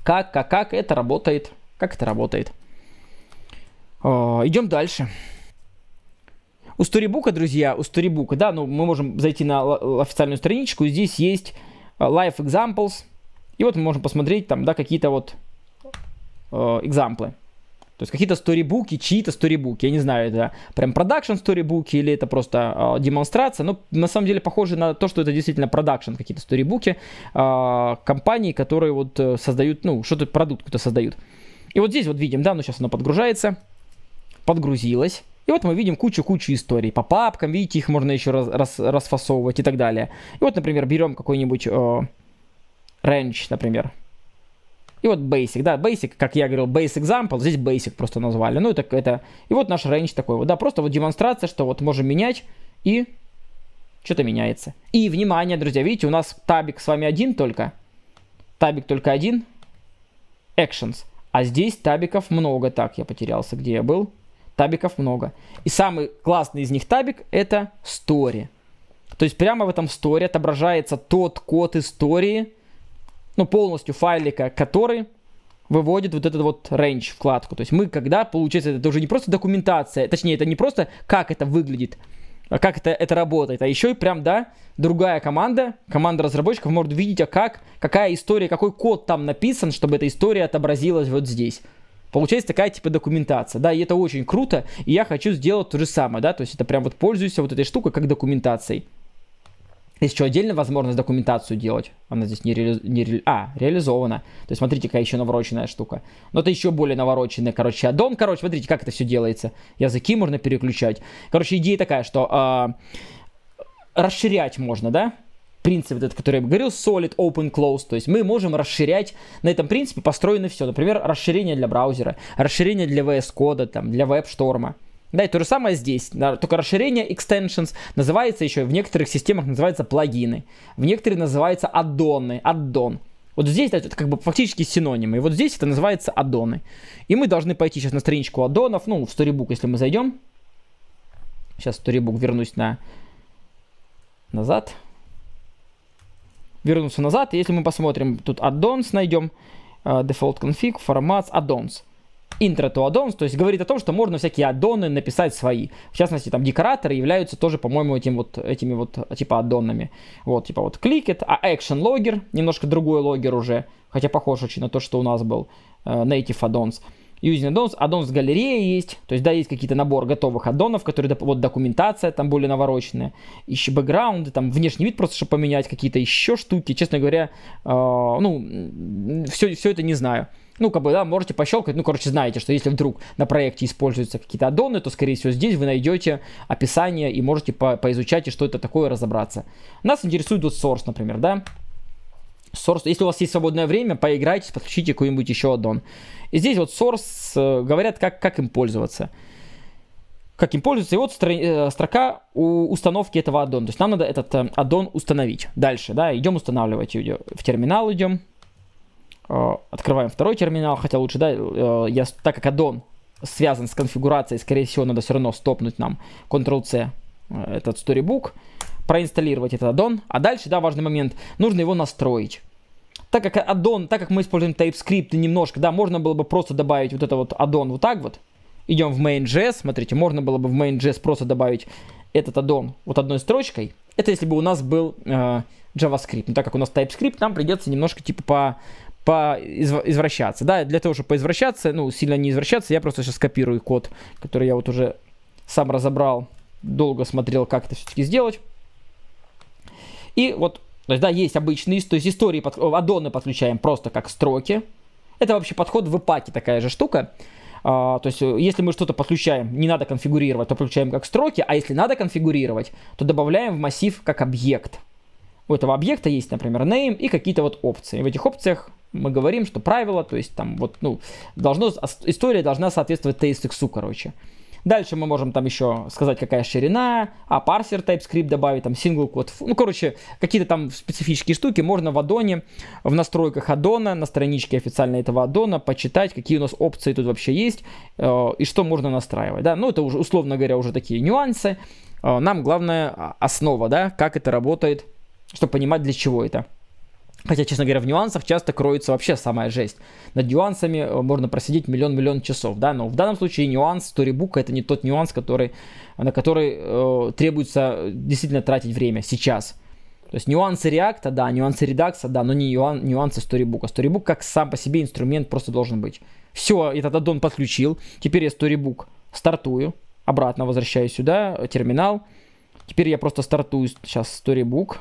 как, как, как это работает. Как это работает. Э, идем дальше. У Storybook, друзья, у Storybook, да, ну мы можем зайти на официальную страничку, здесь есть а, Live Examples – и вот мы можем посмотреть там, да, какие-то вот э, экзамплы. То есть какие-то сторибуки, чьи-то сторибуки. Я не знаю, это прям продакшн сторибуки или это просто э, демонстрация. Но на самом деле похоже на то, что это действительно продакшн какие-то сторибуки э, компаний, которые вот э, создают, ну, что-то продукт какой-то создают. И вот здесь вот видим, да, ну сейчас оно подгружается, подгрузилось. И вот мы видим кучу-кучу историй по папкам, видите, их можно еще раз, раз, расфасовывать и так далее. И вот, например, берем какой-нибудь... Э, range, например. И вот basic, да, basic, как я говорил, basic example, здесь basic просто назвали. Ну, это, это, и вот наш range такой вот, да, просто вот демонстрация, что вот можем менять и что-то меняется. И, внимание, друзья, видите, у нас табик с вами один только. Табик только один. Actions. А здесь табиков много. Так, я потерялся, где я был. Табиков много. И самый классный из них табик это story. То есть прямо в этом story отображается тот код истории, ну, полностью файлика, который выводит вот этот вот range вкладку. То есть мы когда, получается, это уже не просто документация, точнее, это не просто как это выглядит, а как это, это работает, а еще и прям, да, другая команда, команда разработчиков может видеть, а как, какая история, какой код там написан, чтобы эта история отобразилась вот здесь. Получается такая типа документация, да, и это очень круто, и я хочу сделать то же самое, да, то есть это прям вот пользуюсь вот этой штукой как документацией. Еще отдельно возможность документацию делать. Она здесь не, реали... не реали... А, реализована. То есть, смотрите, какая еще навороченная штука. Но это еще более навороченная, короче, а дом. Короче, смотрите, как это все делается. Языки можно переключать. Короче, идея такая, что э, расширять можно, да? принцип этот, который я говорил, solid, open, close. То есть мы можем расширять, на этом принципе построено все. Например, расширение для браузера, расширение для VS-кода, там, для веб-шторма. Да, и то же самое здесь, только расширение extensions называется еще, в некоторых системах называется плагины, в некоторых называется аддоны, аддон. Вот здесь да, это как бы фактически синонимы. И вот здесь это называется аддоны. И мы должны пойти сейчас на страничку аддонов, ну, в Storybook, если мы зайдем. Сейчас в Storybook вернусь на назад. Вернуться назад. И если мы посмотрим, тут addons найдем, uh, default config, formats, addons intro to addons, то есть говорит о том, что можно всякие аддоны написать свои. В частности, там декораторы являются тоже, по-моему, этим вот, этими вот типа аддонами. Вот, типа вот кликет, а action logger, немножко другой логер уже, хотя похож очень на то, что у нас был э, native addons. Using addons, addons галерея есть, то есть, да, есть какие-то набор готовых аддонов, которые, вот, документация там более навороченная, еще бэкграунды, там, внешний вид просто, чтобы поменять какие-то еще штуки, честно говоря, э, ну, все, все это не знаю ну, как бы, да, можете пощелкать, ну, короче, знаете, что если вдруг на проекте используются какие-то аддоны, то, скорее всего, здесь вы найдете описание и можете по поизучать, и что это такое, разобраться. Нас интересует вот source, например, да, source, если у вас есть свободное время, поиграйте, подключите какой-нибудь еще аддон. И здесь вот source, э, говорят, как, как им пользоваться как им пользоваться. И вот э, строка у установки этого аддона. То есть нам надо этот э, аддон установить. Дальше, да, идем устанавливать ее. В терминал идем. Э, открываем второй терминал, хотя лучше, да, э, я, так как аддон связан с конфигурацией, скорее всего, надо все равно стопнуть нам Ctrl-C э, этот Storybook, проинсталлировать этот аддон, а дальше, да, важный момент, нужно его настроить. Так как аддон, так как мы используем TypeScript немножко, да, можно было бы просто добавить вот это вот аддон вот так вот. Идем в main.js, смотрите, можно было бы в main.js просто добавить этот аддон вот одной строчкой. Это если бы у нас был э, JavaScript. Но так как у нас TypeScript, нам придется немножко типа по поизвращаться. Да, для того, чтобы поизвращаться, ну, сильно не извращаться, я просто сейчас копирую код, который я вот уже сам разобрал, долго смотрел, как это все-таки сделать. И вот, то есть, да, есть обычные, то есть истории, под, аддоны подключаем просто как строки. Это вообще подход в паке такая же штука. А, то есть, если мы что-то подключаем, не надо конфигурировать, то подключаем как строки, а если надо конфигурировать, то добавляем в массив как объект. У этого объекта есть, например, name и какие-то вот опции. В этих опциях мы говорим, что правило, то есть там вот, ну, должно, история должна соответствовать TSXU, короче. Дальше мы можем там еще сказать, какая ширина, а парсер TypeScript добавить, там single quote. Ну, короче, какие-то там специфические штуки можно в аддоне, в настройках аддона, на страничке официально этого аддона почитать, какие у нас опции тут вообще есть э, и что можно настраивать. Да? Ну, это уже, условно говоря, уже такие нюансы. Э, нам главное а, основа, да, как это работает, чтобы понимать, для чего это. Хотя, честно говоря, в нюансах часто кроется вообще самая жесть. Над нюансами э, можно просидеть миллион-миллион часов, да, но в данном случае нюанс сторибука это не тот нюанс, который, на который э, требуется э, действительно тратить время сейчас. То есть нюансы реакта, да, нюансы редакса, да, но не юан, нюансы сторибука. Сторибук как сам по себе инструмент просто должен быть. Все, этот аддон подключил, теперь я сторибук стартую, обратно возвращаюсь сюда, э, терминал. Теперь я просто стартую сейчас сторибук,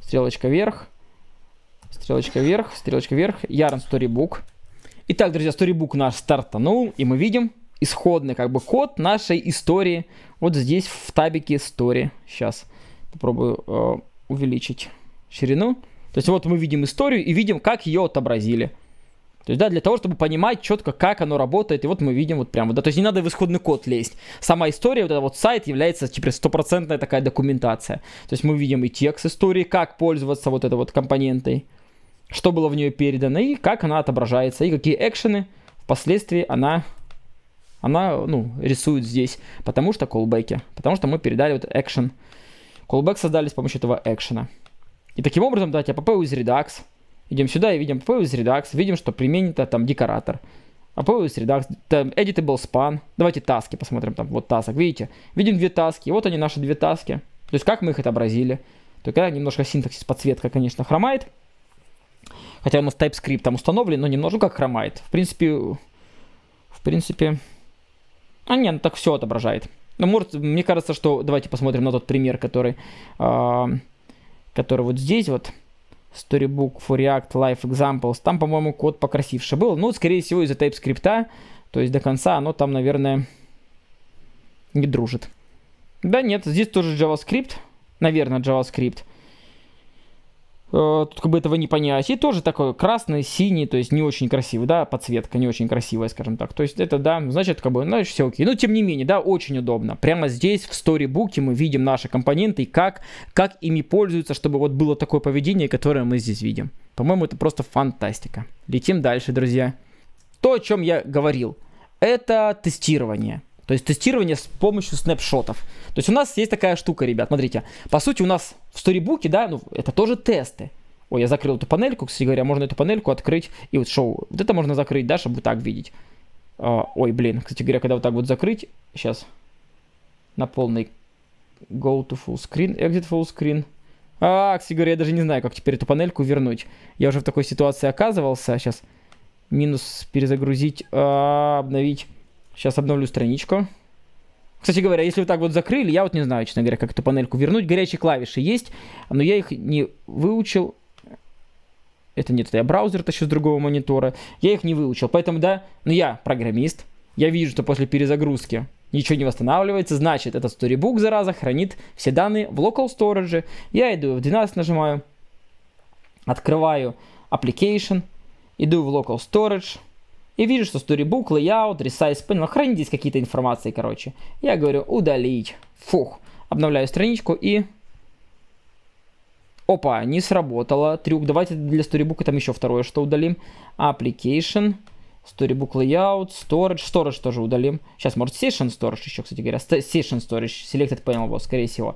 стрелочка вверх, Стрелочка вверх, стрелочка вверх. Ярн Storybook. Итак, друзья, Storybook наш стартанул, и мы видим исходный как бы код нашей истории. Вот здесь в табике Story. Сейчас попробую э, увеличить ширину. То есть вот мы видим историю и видим, как ее отобразили. То есть, да, для того, чтобы понимать четко, как оно работает, и вот мы видим вот прямо, да, то есть не надо в исходный код лезть. Сама история, вот этот вот сайт является теперь стопроцентная такая документация. То есть мы видим и текст истории, как пользоваться вот этой вот компонентой, что было в нее передано, и как она отображается, и какие экшены впоследствии она, она ну, рисует здесь, потому что колбеки, потому что мы передали вот экшен. Колбэк создали с помощью этого экшена. И таким образом, давайте app из redux, идем сюда и видим app из redux, видим, что применен там декоратор. app а из redux, там editable span, давайте таски посмотрим, там вот тасок, видите, видим две таски, вот они наши две таски, то есть как мы их отобразили. Только немножко синтаксис, подсветка, конечно, хромает, Хотя у нас TypeScript там установлен, но немножко как хромает. В принципе, в принципе... А нет, ну так все отображает. Ну, может, мне кажется, что... Давайте посмотрим на тот пример, который, э, который вот здесь вот. Storybook for React Live Examples. Там, по-моему, код покрасивше был. Ну, скорее всего, из-за TypeScript. То есть до конца оно там, наверное, не дружит. Да нет, здесь тоже JavaScript. Наверное, JavaScript. Э, тут как бы этого не понять. И тоже такой красный, синий, то есть не очень красивый, да, подсветка не очень красивая, скажем так. То есть это, да, значит, как бы, значит, ну, все окей. Но тем не менее, да, очень удобно. Прямо здесь, в сторибуке, мы видим наши компоненты и как, как ими пользуются, чтобы вот было такое поведение, которое мы здесь видим. По-моему, это просто фантастика. Летим дальше, друзья. То, о чем я говорил, это тестирование. То есть тестирование с помощью снапшотов. То есть у нас есть такая штука, ребят, смотрите. По сути у нас в сторибуке, да, ну это тоже тесты. Ой, я закрыл эту панельку, кстати говоря, можно эту панельку открыть. И вот шоу, вот это можно закрыть, да, чтобы так видеть. А, ой, блин, кстати говоря, когда вот так вот закрыть, сейчас на полный go to full screen, exit full screen. А, кстати говоря, я даже не знаю, как теперь эту панельку вернуть. Я уже в такой ситуации оказывался. Сейчас минус перезагрузить, а, обновить. Сейчас обновлю страничку. Кстати говоря, если вы так вот закрыли, я вот не знаю, честно говоря, как эту панельку вернуть. Горячие клавиши есть, но я их не выучил. Это нет, это я браузер тащу с другого монитора. Я их не выучил, поэтому да, но ну я программист. Я вижу, что после перезагрузки ничего не восстанавливается, значит, этот Storybook, зараза, хранит все данные в Local Storage. Я иду в 12 нажимаю, открываю Application, иду в Local Storage, и вижу, что storybook, layout, resize, понял, хранит здесь какие-то информации, короче. Я говорю удалить. Фух. Обновляю страничку и... Опа, не сработало трюк. Давайте для storybook там еще второе что удалим. Application, storybook layout, storage. Storage тоже удалим. Сейчас, может, session storage еще, кстати говоря. Session storage, selected panel, вот, скорее всего.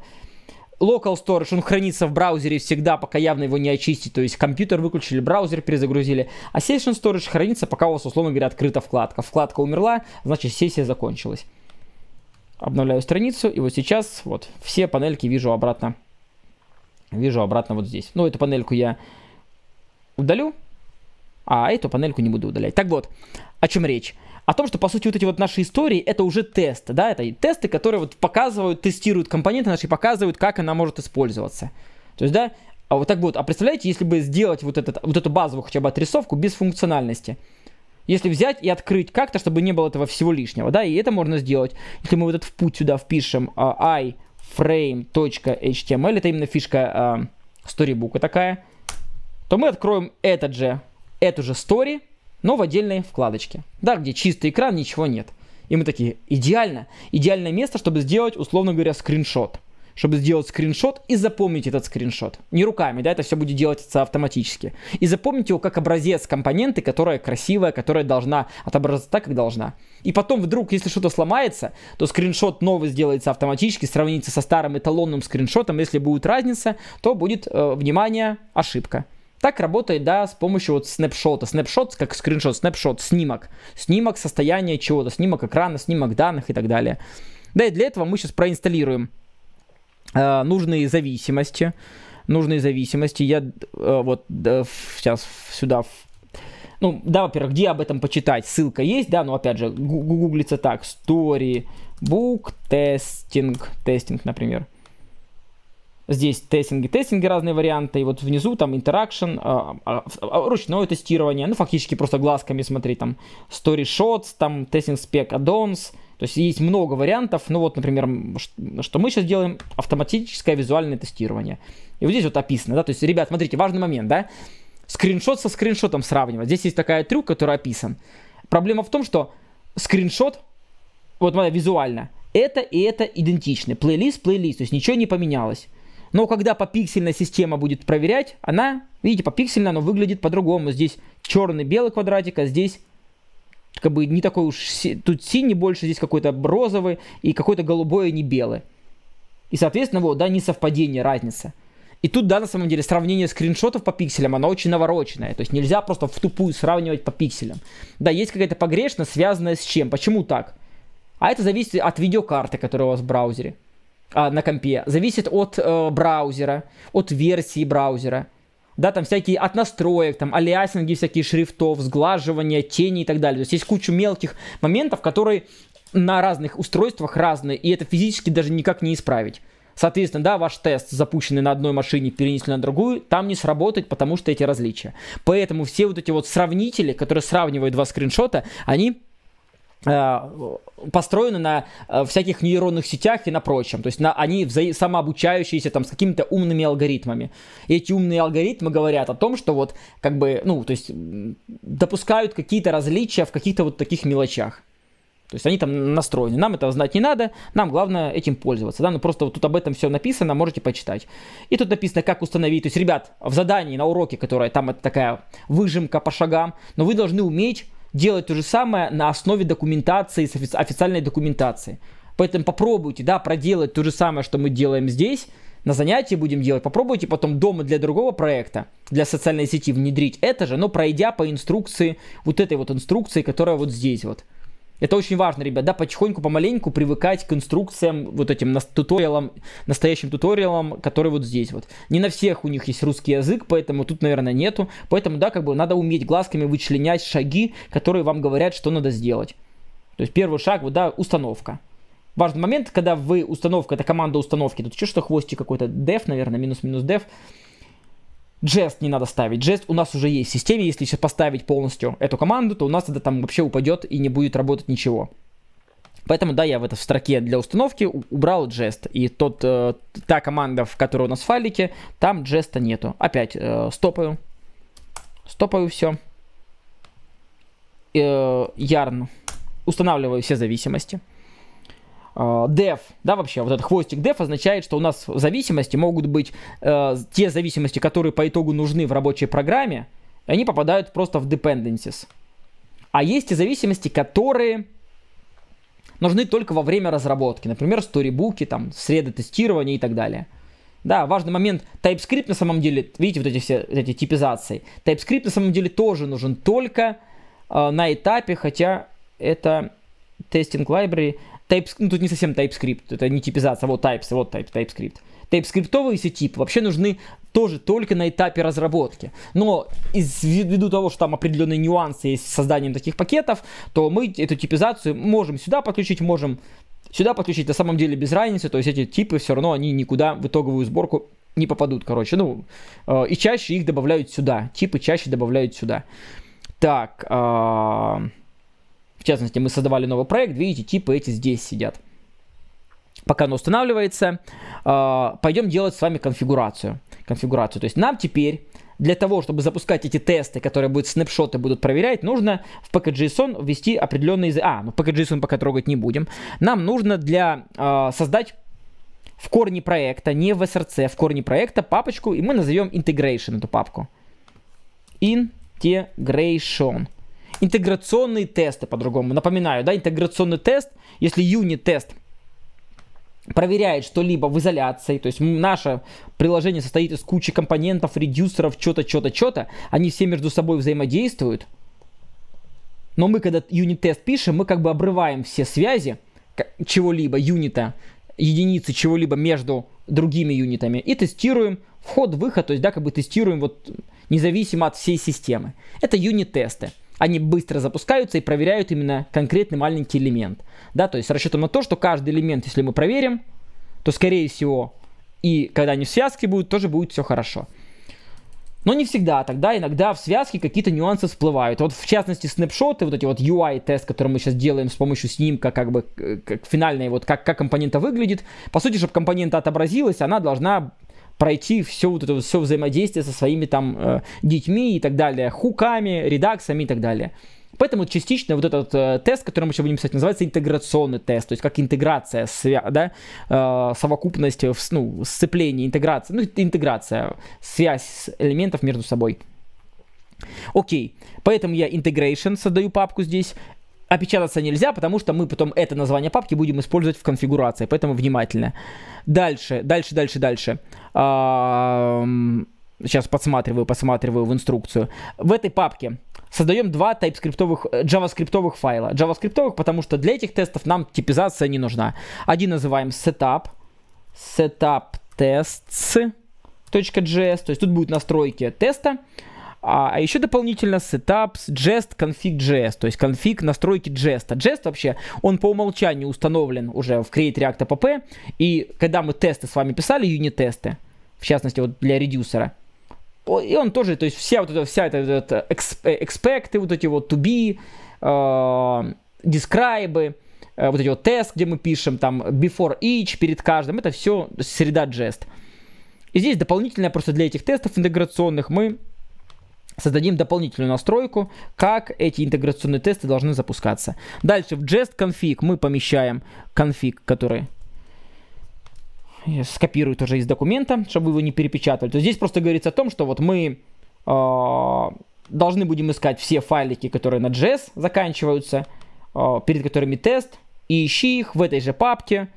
Local Storage, он хранится в браузере всегда, пока явно его не очистить. То есть компьютер выключили, браузер перезагрузили. А Session Storage хранится, пока у вас, условно говоря, открыта вкладка. Вкладка умерла, значит сессия закончилась. Обновляю страницу, и вот сейчас вот все панельки вижу обратно. Вижу обратно вот здесь. Ну, эту панельку я удалю, а эту панельку не буду удалять. Так вот, о чем речь? О том, что, по сути, вот эти вот наши истории, это уже тесты, да, это тесты, которые вот показывают, тестируют компоненты наши, показывают, как она может использоваться. То есть, да, а вот так вот, а представляете, если бы сделать вот, этот, вот эту базовую хотя бы отрисовку без функциональности, если взять и открыть как-то, чтобы не было этого всего лишнего, да, и это можно сделать. Если мы вот этот в путь сюда впишем uh, iframe.html, это именно фишка uh, Storybook такая, то мы откроем этот же эту же story, но в отдельной вкладочке. Да, где чистый экран, ничего нет. И мы такие, идеально, идеальное место, чтобы сделать, условно говоря, скриншот. Чтобы сделать скриншот и запомнить этот скриншот. Не руками, да, это все будет делать автоматически. И запомнить его как образец компоненты, которая красивая, которая должна отображаться так, как должна. И потом вдруг, если что-то сломается, то скриншот новый сделается автоматически, сравнится со старым эталонным скриншотом. Если будет разница, то будет, э, внимание, ошибка. Так работает, да, с помощью вот снапшота. Снапшот, как скриншот, снапшот, снимок. Снимок состояния чего-то, снимок экрана, снимок данных и так далее. Да, и для этого мы сейчас проинсталируем э, нужные зависимости. Нужные зависимости. Я э, вот э, сейчас сюда... Ну, да, во-первых, где об этом почитать? Ссылка есть, да, но опять же, гуглится так. Storybook testing, тестинг, например. Здесь тестинги, тестинги разные варианты. И вот внизу там интеракшн, а, а, ручное тестирование. Ну, фактически просто глазками смотри. Там story shots, там тестинг spec add-ons. То есть есть много вариантов. Ну вот, например, что мы сейчас делаем, автоматическое визуальное тестирование. И вот здесь вот описано, да, то есть, ребят, смотрите, важный момент, да, скриншот со скриншотом сравнивать. Здесь есть такая трюк, который описан. Проблема в том, что скриншот, вот визуально, это и это идентичны. Плейлист, плейлист, то есть ничего не поменялось. Но когда попиксельная система будет проверять, она, видите, попиксельно но выглядит по-другому. Здесь черный-белый квадратик, а здесь как бы не такой уж... Тут синий больше, здесь какой-то розовый и какой-то голубой, и а не белый. И, соответственно, вот, да, несовпадение, разница. И тут, да, на самом деле, сравнение скриншотов по пикселям, оно очень навороченное. То есть нельзя просто в тупую сравнивать по пикселям. Да, есть какая-то погрешность, связанная с чем. Почему так? А это зависит от видеокарты, которая у вас в браузере а, на компе, зависит от э, браузера, от версии браузера. Да, там всякие от настроек, там алиасинги всякие шрифтов, сглаживания, тени и так далее. То есть есть куча мелких моментов, которые на разных устройствах разные, и это физически даже никак не исправить. Соответственно, да, ваш тест, запущенный на одной машине, перенесли на другую, там не сработает, потому что эти различия. Поэтому все вот эти вот сравнители, которые сравнивают два скриншота, они Э, построены на э, всяких нейронных сетях и на прочем. То есть на, они вза- самообучающиеся там с какими-то умными алгоритмами. И эти умные алгоритмы говорят о том, что вот как бы, ну, то есть допускают какие-то различия в каких-то вот таких мелочах. То есть они там настроены. Нам этого знать не надо, нам главное этим пользоваться. Да? Ну просто вот тут об этом все написано, можете почитать. И тут написано, как установить. То есть, ребят, в задании на уроке, которая там это такая выжимка по шагам, но вы должны уметь делать то же самое на основе документации, с официальной документации. Поэтому попробуйте, да, проделать то же самое, что мы делаем здесь, на занятии будем делать, попробуйте потом дома для другого проекта, для социальной сети внедрить это же, но пройдя по инструкции, вот этой вот инструкции, которая вот здесь вот. Это очень важно, ребят, да, потихоньку, помаленьку привыкать к инструкциям, вот этим нас, туториалам, настоящим туториалам, которые вот здесь вот. Не на всех у них есть русский язык, поэтому тут, наверное, нету. Поэтому, да, как бы надо уметь глазками вычленять шаги, которые вам говорят, что надо сделать. То есть первый шаг, вот, да, установка. Важный момент, когда вы установка, это команда установки, тут еще что хвостик какой-то, def, наверное, минус-минус def. -минус Jest не надо ставить. Jest у нас уже есть в системе. Если сейчас поставить полностью эту команду, то у нас это там вообще упадет и не будет работать ничего. Поэтому, да, я в этой строке для установки убрал Jest. И тот, э, та команда, в которой у нас в файлике, там Jest нету. Опять э, стопаю. Стопаю все. Э, yarn. Устанавливаю все зависимости. Э, деф, да, вообще, вот этот хвостик деф означает, что у нас зависимости могут быть э, те зависимости, которые по итогу нужны в рабочей программе, и они попадают просто в dependencies. А есть и зависимости, которые нужны только во время разработки, например, сторибуки, там, среды тестирования и так далее. Да, важный момент, TypeScript на самом деле, видите, вот эти все эти типизации, TypeScript на самом деле тоже нужен только э, на этапе, хотя это тестинг library, Type, ну, тут не совсем TypeScript, это не типизация, вот types, вот type, TypeScript. TypeScript все типы вообще нужны тоже только на этапе разработки. Но из, ввиду того, что там определенные нюансы есть с созданием таких пакетов, то мы эту типизацию можем сюда подключить, можем сюда подключить, на самом деле без разницы, то есть эти типы все равно они никуда в итоговую сборку не попадут, короче, ну, э, и чаще их добавляют сюда, типы чаще добавляют сюда. Так, э, частности, мы создавали новый проект, видите, типы эти здесь сидят. Пока оно устанавливается, а, пойдем делать с вами конфигурацию. конфигурацию. То есть нам теперь для того, чтобы запускать эти тесты, которые будут снапшоты будут проверять, нужно в PKJSON ввести определенные... А, ну PKJSON пока трогать не будем. Нам нужно для... Э, создать в корне проекта, не в SRC, а в корне проекта папочку, и мы назовем integration эту папку. Integration интеграционные тесты по-другому. Напоминаю, да, интеграционный тест, если юнит-тест проверяет что-либо в изоляции, то есть наше приложение состоит из кучи компонентов, редюсеров, что-то, что-то, что-то, они все между собой взаимодействуют, но мы, когда юнит-тест пишем, мы как бы обрываем все связи чего-либо, юнита, единицы чего-либо между другими юнитами и тестируем вход-выход, то есть, да, как бы тестируем вот независимо от всей системы. Это юнит-тесты они быстро запускаются и проверяют именно конкретный маленький элемент. Да, то есть с расчетом на то, что каждый элемент, если мы проверим, то скорее всего и когда они в связке будут, тоже будет все хорошо. Но не всегда, тогда иногда в связке какие-то нюансы всплывают. Вот в частности снапшоты, вот эти вот UI-тест, который мы сейчас делаем с помощью снимка, как бы как финальной, вот как, как компонента выглядит. По сути, чтобы компонента отобразилась, она должна пройти все вот это все взаимодействие со своими там э, детьми и так далее, хуками, редаксами и так далее. Поэтому частично вот этот э, тест, который мы сейчас будем писать, называется интеграционный тест, то есть как интеграция, свя- да, э, совокупность, ну, сцепление, интеграция, ну, интеграция, связь элементов между собой. Окей, поэтому я integration создаю папку здесь, опечататься нельзя, потому что мы потом это название папки будем использовать в конфигурации, поэтому внимательно. Дальше, дальше, дальше, дальше. Сейчас подсматриваю, посматриваю в инструкцию. В этой папке создаем два тайпскриптовых, э, джаваскриптовых файла. Джаваскриптовых, потому что для этих тестов нам типизация не нужна. Один называем setup, setup tests.js, то есть тут будут настройки теста, а, а еще дополнительно setups, jest, config.js, то есть конфиг настройки jest. Jest вообще, он по умолчанию установлен уже в Create React APP, и когда мы тесты с вами писали, юнит-тесты, в частности вот для редюсера, и он тоже, то есть вся вот эта, вся эта, эта expect, э, э, вот эти вот to be, э, describe, э, вот эти вот тест, где мы пишем там before each, перед каждым, это все среда jest. И здесь дополнительно просто для этих тестов интеграционных мы создадим дополнительную настройку, как эти интеграционные тесты должны запускаться. Дальше в jest config мы помещаем конфиг, который я скопирую тоже из документа, чтобы его не перепечатали. То здесь просто говорится о том, что вот мы э, должны будем искать все файлики, которые на JS заканчиваются, э, перед которыми тест, и ищи их в этой же папке,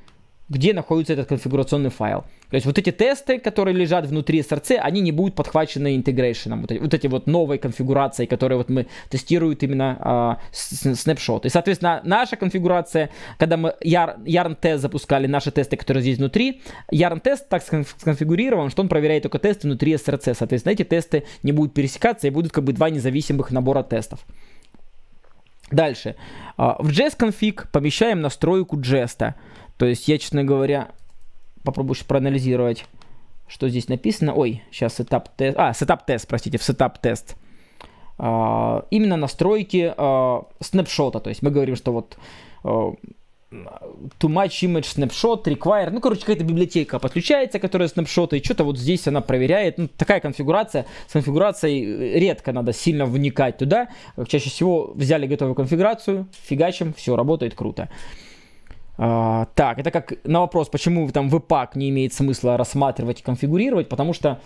где находится этот конфигурационный файл. То есть вот эти тесты, которые лежат внутри SRC, они не будут подхвачены интегрейшеном. Вот вот, эти вот новые конфигурации, которые вот мы тестируют именно а, снапшот. И, соответственно, наша конфигурация, когда мы YARN-тест запускали, наши тесты, которые здесь внутри, YARN-тест так сконфигурирован, что он проверяет только тесты внутри SRC. Соответственно, эти тесты не будут пересекаться и будут как бы два независимых набора тестов. Дальше. А, в JS config помещаем настройку джеста. -а то есть я, честно говоря, попробую сейчас проанализировать, что здесь написано. Ой, сейчас сетап тест. А, сетап тест, простите, в сетап тест. именно настройки а, снапшота. То есть мы говорим, что вот а, too much image snapshot require. Ну, короче, какая-то библиотека подключается, которая снапшоты, и что-то вот здесь она проверяет. Ну, такая конфигурация. С конфигурацией э, редко надо сильно вникать туда. Чаще всего взяли готовую конфигурацию, фигачим, все работает круто. А, так, это как на вопрос, почему там Webpack не имеет смысла рассматривать и конфигурировать, потому что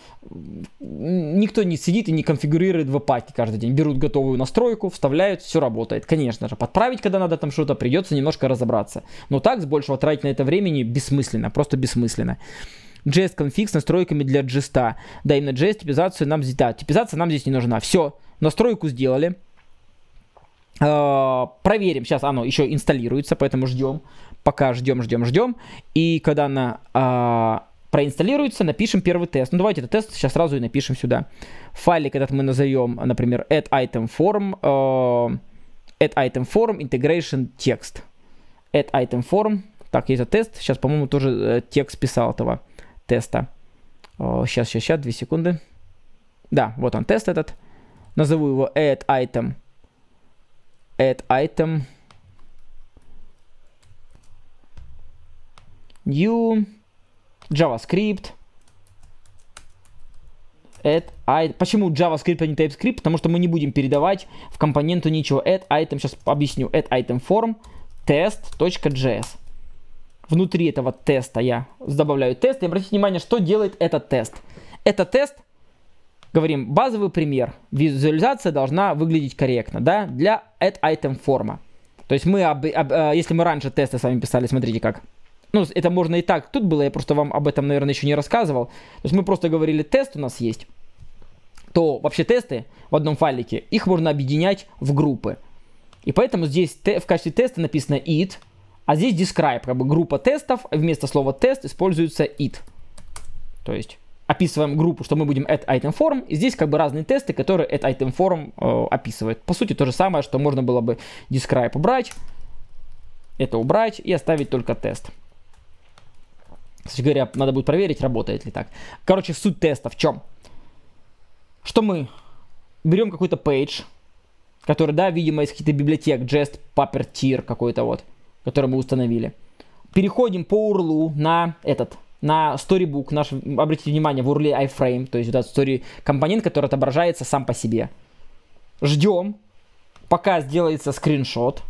никто не сидит и не конфигурирует Webpack каждый день. Берут готовую настройку, вставляют, все работает. Конечно же, подправить, когда надо там что-то, придется немножко разобраться. Но так, с большего тратить на это времени бессмысленно, просто бессмысленно. JS-конфиг с настройками для JS. Да, именно JS типизацию нам здесь, да, типизация нам здесь не нужна. Все, настройку сделали, а, проверим, сейчас оно еще инсталируется, поэтому ждем пока ждем, ждем, ждем. И когда она а, проинсталируется, напишем первый тест. Ну, давайте этот тест сейчас сразу и напишем сюда. Файлик этот мы назовем, например, add item form, uh, add item form integration text. Add item form. Так, есть этот тест. Сейчас, по-моему, тоже э, текст писал этого теста. Uh, сейчас, сейчас, сейчас, две секунды. Да, вот он, тест этот. Назову его add item. Add item new JavaScript add item. Почему JavaScript, а не TypeScript? Потому что мы не будем передавать в компоненту ничего. Add item, сейчас объясню. Add item form test.js. Внутри этого теста я добавляю тест. И обратите внимание, что делает этот тест. Этот тест, говорим, базовый пример. Визуализация должна выглядеть корректно, да, для add item форма. То есть мы, э, если мы раньше тесты с вами писали, смотрите как ну, это можно и так. Тут было, я просто вам об этом, наверное, еще не рассказывал. То есть мы просто говорили, тест у нас есть. То вообще тесты в одном файлике, их можно объединять в группы. И поэтому здесь в качестве теста написано it, а здесь describe, как бы группа тестов, вместо слова тест используется it. То есть описываем группу, что мы будем add item form, и здесь как бы разные тесты, которые add item form э, описывает. По сути, то же самое, что можно было бы describe убрать, это убрать и оставить только тест. Кстати говоря, надо будет проверить, работает ли так. Короче, суть теста в чем? Что мы берем какой-то пейдж, который, да, видимо, из каких-то библиотек, jest, paper, tier какой-то вот, который мы установили. Переходим по URL на этот, на storybook, наш, обратите внимание, в URL iframe, то есть вот этот story компонент, который отображается сам по себе. Ждем, пока сделается скриншот.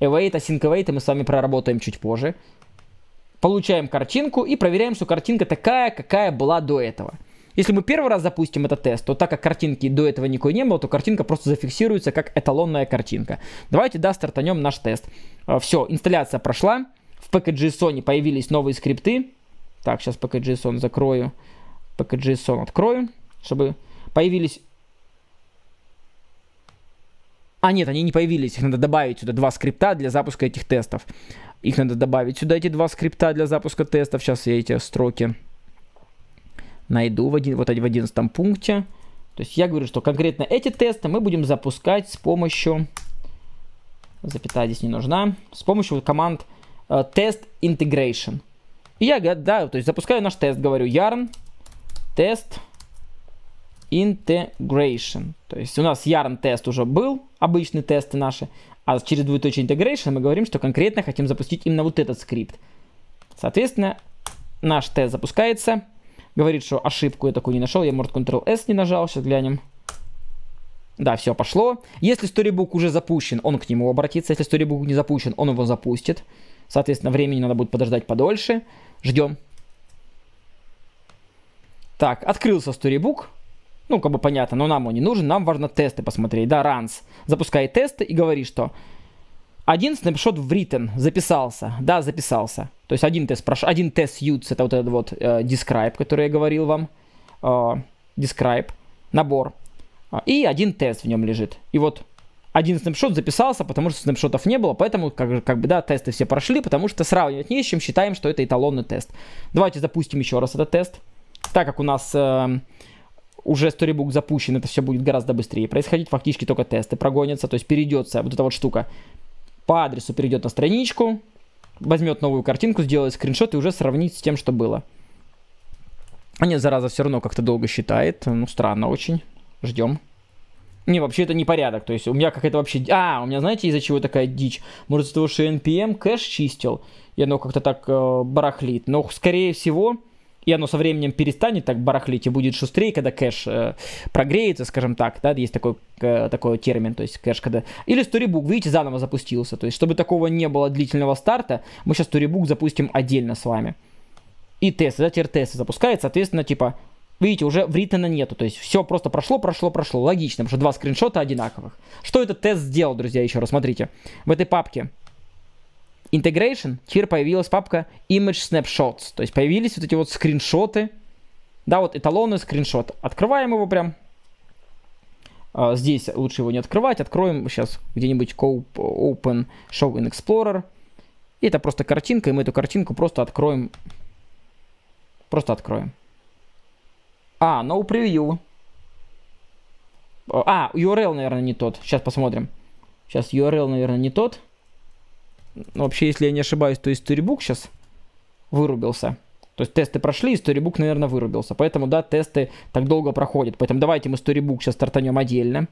Await, async await, и мы с вами проработаем чуть позже. Получаем картинку и проверяем, что картинка такая, какая была до этого. Если мы первый раз запустим этот тест, то так как картинки до этого никакой не было, то картинка просто зафиксируется как эталонная картинка. Давайте, да, стартанем наш тест. Э, Все, инсталляция прошла. В PKJSON появились новые скрипты. Так, сейчас PKJSON закрою. PKJSON открою, чтобы появились... А нет, они не появились, их надо добавить сюда два скрипта для запуска этих тестов. Их надо добавить сюда, эти два скрипта для запуска тестов. Сейчас я эти строки найду в, один, вот в одиннадцатом пункте. То есть я говорю, что конкретно эти тесты мы будем запускать с помощью... Запятая здесь не нужна. С помощью команд э, test integration. И я, да, то есть запускаю наш тест, говорю yarn test integration. То есть у нас yarn тест уже был, обычные тесты наши. А через двоеточие integration мы говорим, что конкретно хотим запустить именно вот этот скрипт. Соответственно, наш тест запускается. Говорит, что ошибку я такую не нашел. Я, может, Ctrl-S не нажал. Сейчас глянем. Да, все, пошло. Если Storybook уже запущен, он к нему обратится. Если Storybook не запущен, он его запустит. Соответственно, времени надо будет подождать подольше. Ждем. Так, открылся Storybook. Ну, как бы понятно, но нам он не нужен, нам важно тесты посмотреть. Да, runs. Запускай тесты и говори, что один снапшот в written, записался. Да, записался. То есть один тест прошел, один тест use, это вот этот вот э, describe, который я говорил вам. Э, describe, набор. А, и один тест в нем лежит. И вот один снапшот записался, потому что снапшотов не было, поэтому как, как бы, да, тесты все прошли, потому что сравнивать не с чем, считаем, что это эталонный тест. Давайте запустим еще раз этот тест. Так как у нас э, уже Storybook запущен, это все будет гораздо быстрее происходить, фактически только тесты прогонятся, то есть перейдется вот эта вот штука по адресу перейдет на страничку, возьмет новую картинку, сделает скриншот и уже сравнит с тем, что было. А нет, зараза все равно как-то долго считает, ну странно очень, ждем. Не, вообще это не порядок. То есть у меня какая-то вообще... А, у меня, знаете, из-за чего такая дичь? Может, из-за того, что NPM кэш чистил, и оно как-то так э, барахлит. Но, скорее всего, и оно со временем перестанет так барахлить и будет шустрее, когда кэш э, прогреется, скажем так, да, есть такой, э, такой термин, то есть кэш когда... Или Storybook, видите, заново запустился, то есть чтобы такого не было длительного старта, мы сейчас Storybook запустим отдельно с вами. И тесты, да, теперь тесты запускает, соответственно, типа, видите, уже в ритена нету, то есть все просто прошло, прошло, прошло, логично, потому что два скриншота одинаковых. Что этот тест сделал, друзья, еще раз, смотрите, в этой папке Integration, here появилась папка Image Snapshots, то есть появились вот эти вот скриншоты, да, вот эталонный скриншот. Открываем его прям. А, здесь лучше его не открывать, откроем сейчас где-нибудь Open Show in Explorer. И это просто картинка, и мы эту картинку просто откроем. Просто откроем. А, no preview. А, URL, наверное, не тот. Сейчас посмотрим. Сейчас URL, наверное, не тот. Ну, вообще, если я не ошибаюсь, то и Storybook сейчас вырубился. То есть тесты прошли, и Storybook, наверное, вырубился. Поэтому, да, тесты так долго проходят. Поэтому давайте мы Storybook сейчас стартанем отдельно.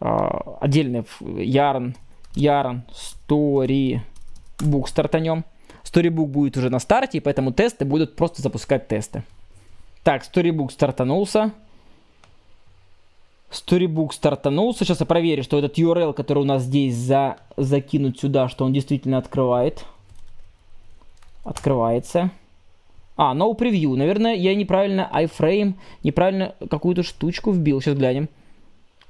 А, отдельно Ярн, Ярн, Storybook стартанем. Storybook будет уже на старте, и поэтому тесты будут просто запускать тесты. Так, Storybook стартанулся. Storybook стартанулся. Сейчас я проверю, что этот URL, который у нас здесь за... закинуть сюда, что он действительно открывает. Открывается. А, no preview. Наверное, я неправильно iframe, неправильно какую-то штучку вбил. Сейчас глянем.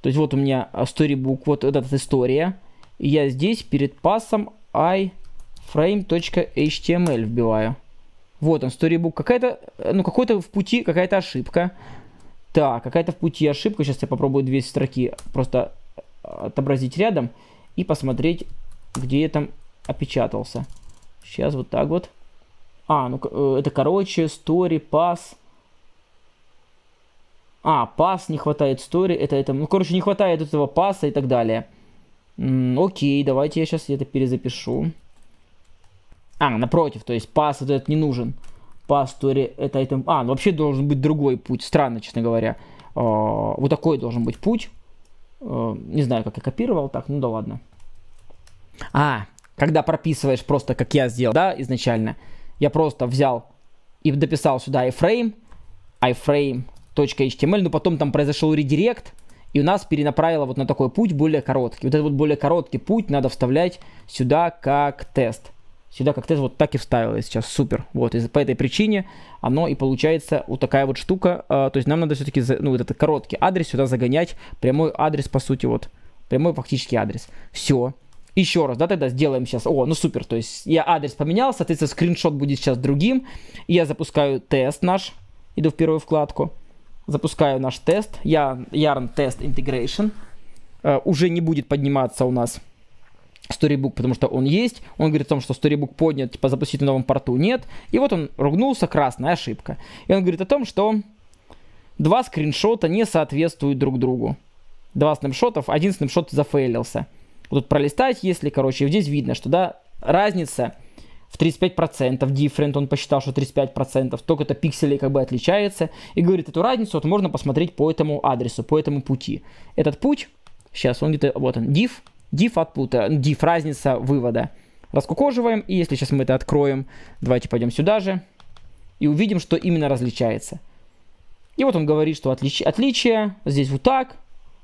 То есть вот у меня а, storybook, вот, вот эта история. И я здесь перед пасом iframe.html вбиваю. Вот он, storybook. Какая-то, э, ну, какой-то в пути какая-то ошибка. Так, какая-то в пути ошибка. Сейчас я попробую две строки просто э, отобразить рядом и посмотреть, где я там опечатался. Сейчас вот так вот. А, ну э, это короче, story, пас. А, пас, не хватает story, это, это, ну короче, не хватает этого паса и так далее. М окей, давайте я сейчас это перезапишу. А, напротив, то есть пас этот не нужен пастуре это item... А, ну вообще должен быть другой путь. Странно, честно говоря. А, вот такой должен быть путь. А, не знаю, как я копировал так, ну да ладно. А, когда прописываешь просто, как я сделал, да, изначально. Я просто взял и дописал сюда iframe, iframe. html, но потом там произошел редирект, и у нас перенаправило вот на такой путь более короткий. Вот этот вот более короткий путь надо вставлять сюда как тест сюда как тест вот так и вставил сейчас, супер. Вот, и по этой причине оно и получается вот такая вот штука. А, то есть нам надо все-таки, ну, вот этот короткий адрес сюда загонять, прямой адрес, по сути, вот, прямой фактически адрес. Все. Еще раз, да, тогда сделаем сейчас. О, ну супер, то есть я адрес поменял, соответственно, скриншот будет сейчас другим. И я запускаю тест наш, иду в первую вкладку, запускаю наш тест, я yarn test integration. Uh, уже не будет подниматься у нас Storybook, потому что он есть. Он говорит о том, что Storybook поднят, типа запустить на новом порту нет. И вот он ругнулся, красная ошибка. И он говорит о том, что два скриншота не соответствуют друг другу. Два снапшотов, один снапшот зафейлился. Вот тут пролистать, если, короче, здесь видно, что, да, разница в 35%, different он посчитал, что 35%, только это пикселей как бы отличается, и говорит, эту разницу вот можно посмотреть по этому адресу, по этому пути. Этот путь, сейчас он где-то, вот он, div, diff output, э, diff разница вывода. Раскукоживаем, и если сейчас мы это откроем, давайте пойдем сюда же, и увидим, что именно различается. И вот он говорит, что отлич... отличие здесь вот так,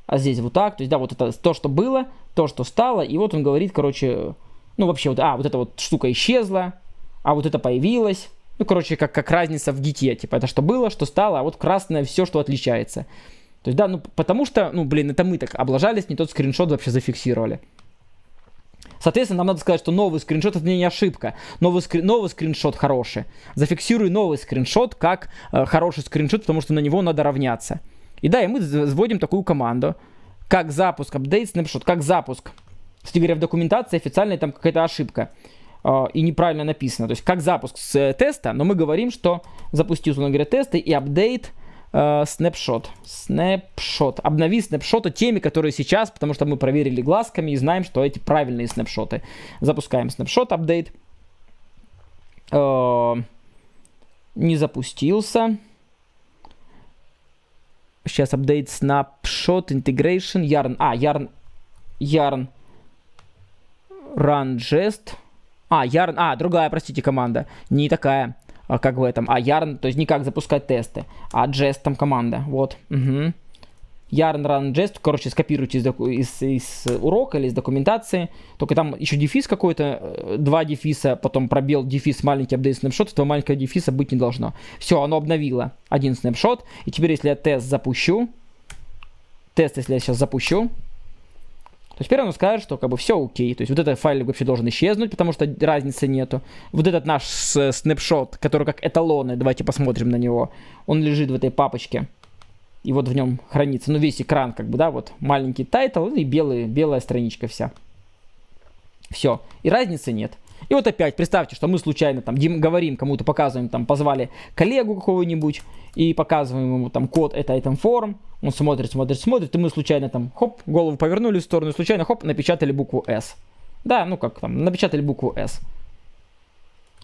а здесь вот так. То есть, да, вот это то, что было, то, что стало. И вот он говорит, короче, ну вообще, вот, а, вот эта вот штука исчезла, а вот это появилось. Ну, короче, как, как разница в гите, типа, это что было, что стало, а вот красное все, что отличается. То есть, да, ну потому что, ну блин, это мы так облажались, не тот скриншот вообще зафиксировали. Соответственно, нам надо сказать, что новый скриншот это не ошибка. Новый, скри... новый скриншот хороший. Зафиксируй новый скриншот как э, хороший скриншот, потому что на него надо равняться. И да, и мы вводим такую команду. Как запуск, update snapshot, как запуск. Кстати говоря, в документации официальная там какая-то ошибка э, и неправильно написано. То есть как запуск с э, теста, но мы говорим, что запусти, условно говоря, тесты и апдейт update Э, снапшот. Снапшот. Обнови снапшоты теми, которые сейчас, потому что мы проверили глазками и знаем, что эти правильные снапшоты. Запускаем снапшот апдейт. Э, не запустился. Сейчас апдейт снапшот integration yarn. А, yarn. Yarn. Run jest. А, yarn. А, другая, простите, команда. Не такая. А, как в этом, а Yarn, то есть никак запускать тесты, а jest там команда, вот, угу. Yarn run jest, короче, скопируйте из, из, из урока или из документации, только там еще дефис какой-то, э, два дефиса, потом пробел, дефис, маленький апдейт снапшот, этого маленького дефиса быть не должно. Все, оно обновило один снапшот, и теперь если я тест запущу, тест если я сейчас запущу, то есть первым он скажет, что как бы все окей, то есть вот этот файлик вообще должен исчезнуть, потому что разницы нету. Вот этот наш э, снапшот, который как эталоны, давайте посмотрим на него, он лежит в этой папочке. И вот в нем хранится, ну весь экран как бы, да, вот маленький тайтл ну, и белый, белая страничка вся. Все, и разницы нет. И вот опять, представьте, что мы случайно там говорим кому-то, показываем, там, позвали коллегу какого-нибудь и показываем ему там код, это item form, эм, он смотрит, смотрит, смотрит, и мы случайно там, хоп, голову повернули в сторону, случайно, хоп, напечатали букву S. Да, ну как там, напечатали букву S.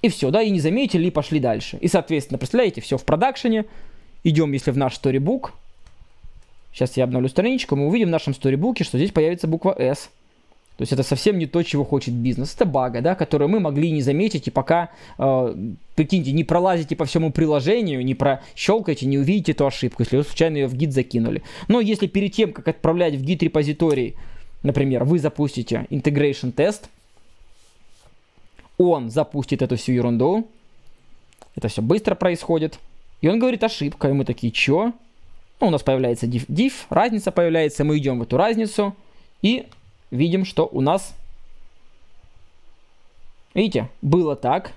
И все, да, и не заметили, и пошли дальше. И, соответственно, представляете, все в продакшене. Идем, если в наш storybook. Сейчас я обновлю страничку, мы увидим в нашем сторибуке, что здесь появится буква S. То есть это совсем не то, чего хочет бизнес. Это бага, да, которую мы могли не заметить, и пока, э, прикиньте, не пролазите по всему приложению, не прощелкаете, не увидите эту ошибку, если вы случайно ее в гид закинули. Но если перед тем, как отправлять в гид репозиторий, например, вы запустите integration тест, он запустит эту всю ерунду, это все быстро происходит, и он говорит ошибка, и мы такие, чё? Ну, у нас появляется div, div разница появляется, мы идем в эту разницу, и видим, что у нас, видите, было так,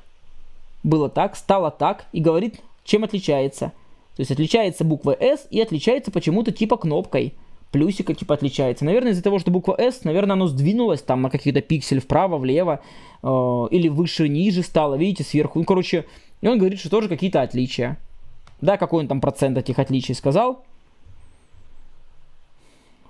было так, стало так, и говорит, чем отличается. То есть отличается буква S и отличается почему-то типа кнопкой. Плюсика типа отличается. Наверное, из-за того, что буква S, наверное, оно сдвинулось там на какие-то пиксель вправо, влево, э, или выше, ниже стало, видите, сверху. Ну, короче, и он говорит, что тоже какие-то отличия. Да, какой он там процент этих отличий сказал.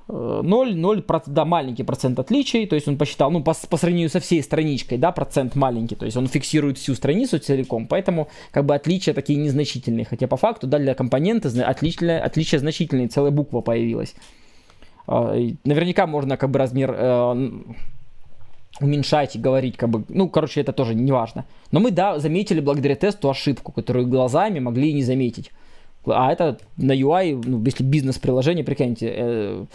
0, 0, да, маленький процент отличий, то есть он посчитал, ну, по, по сравнению со всей страничкой, да, процент маленький, то есть он фиксирует всю страницу целиком, поэтому, как бы, отличия такие незначительные, хотя по факту, да, для компонента отличие, отличие значительные, целая буква появилась. А, наверняка можно, как бы, размер э, уменьшать и говорить, как бы, ну, короче, это тоже не важно. Но мы, да, заметили благодаря тесту ошибку, которую глазами могли не заметить. А это на UI, ну, если бизнес-приложение, прикиньте, э,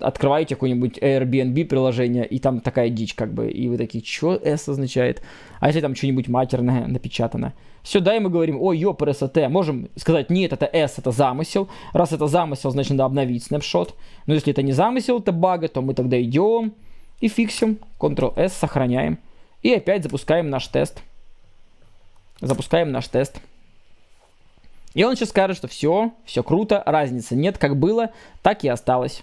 открываете какое-нибудь Airbnb приложение, и там такая дичь, как бы, и вы такие, что S означает? А если там что-нибудь матерное напечатано? Сюда и мы говорим, ой, ёпр, SAT. А можем сказать, нет, это S, это замысел. Раз это замысел, значит, надо обновить снапшот. Но если это не замысел, это бага, то мы тогда идем и фиксим. Ctrl-S, сохраняем. И опять запускаем наш тест. Запускаем наш тест. И он сейчас скажет, что все, все круто, разницы нет, как было, так и осталось.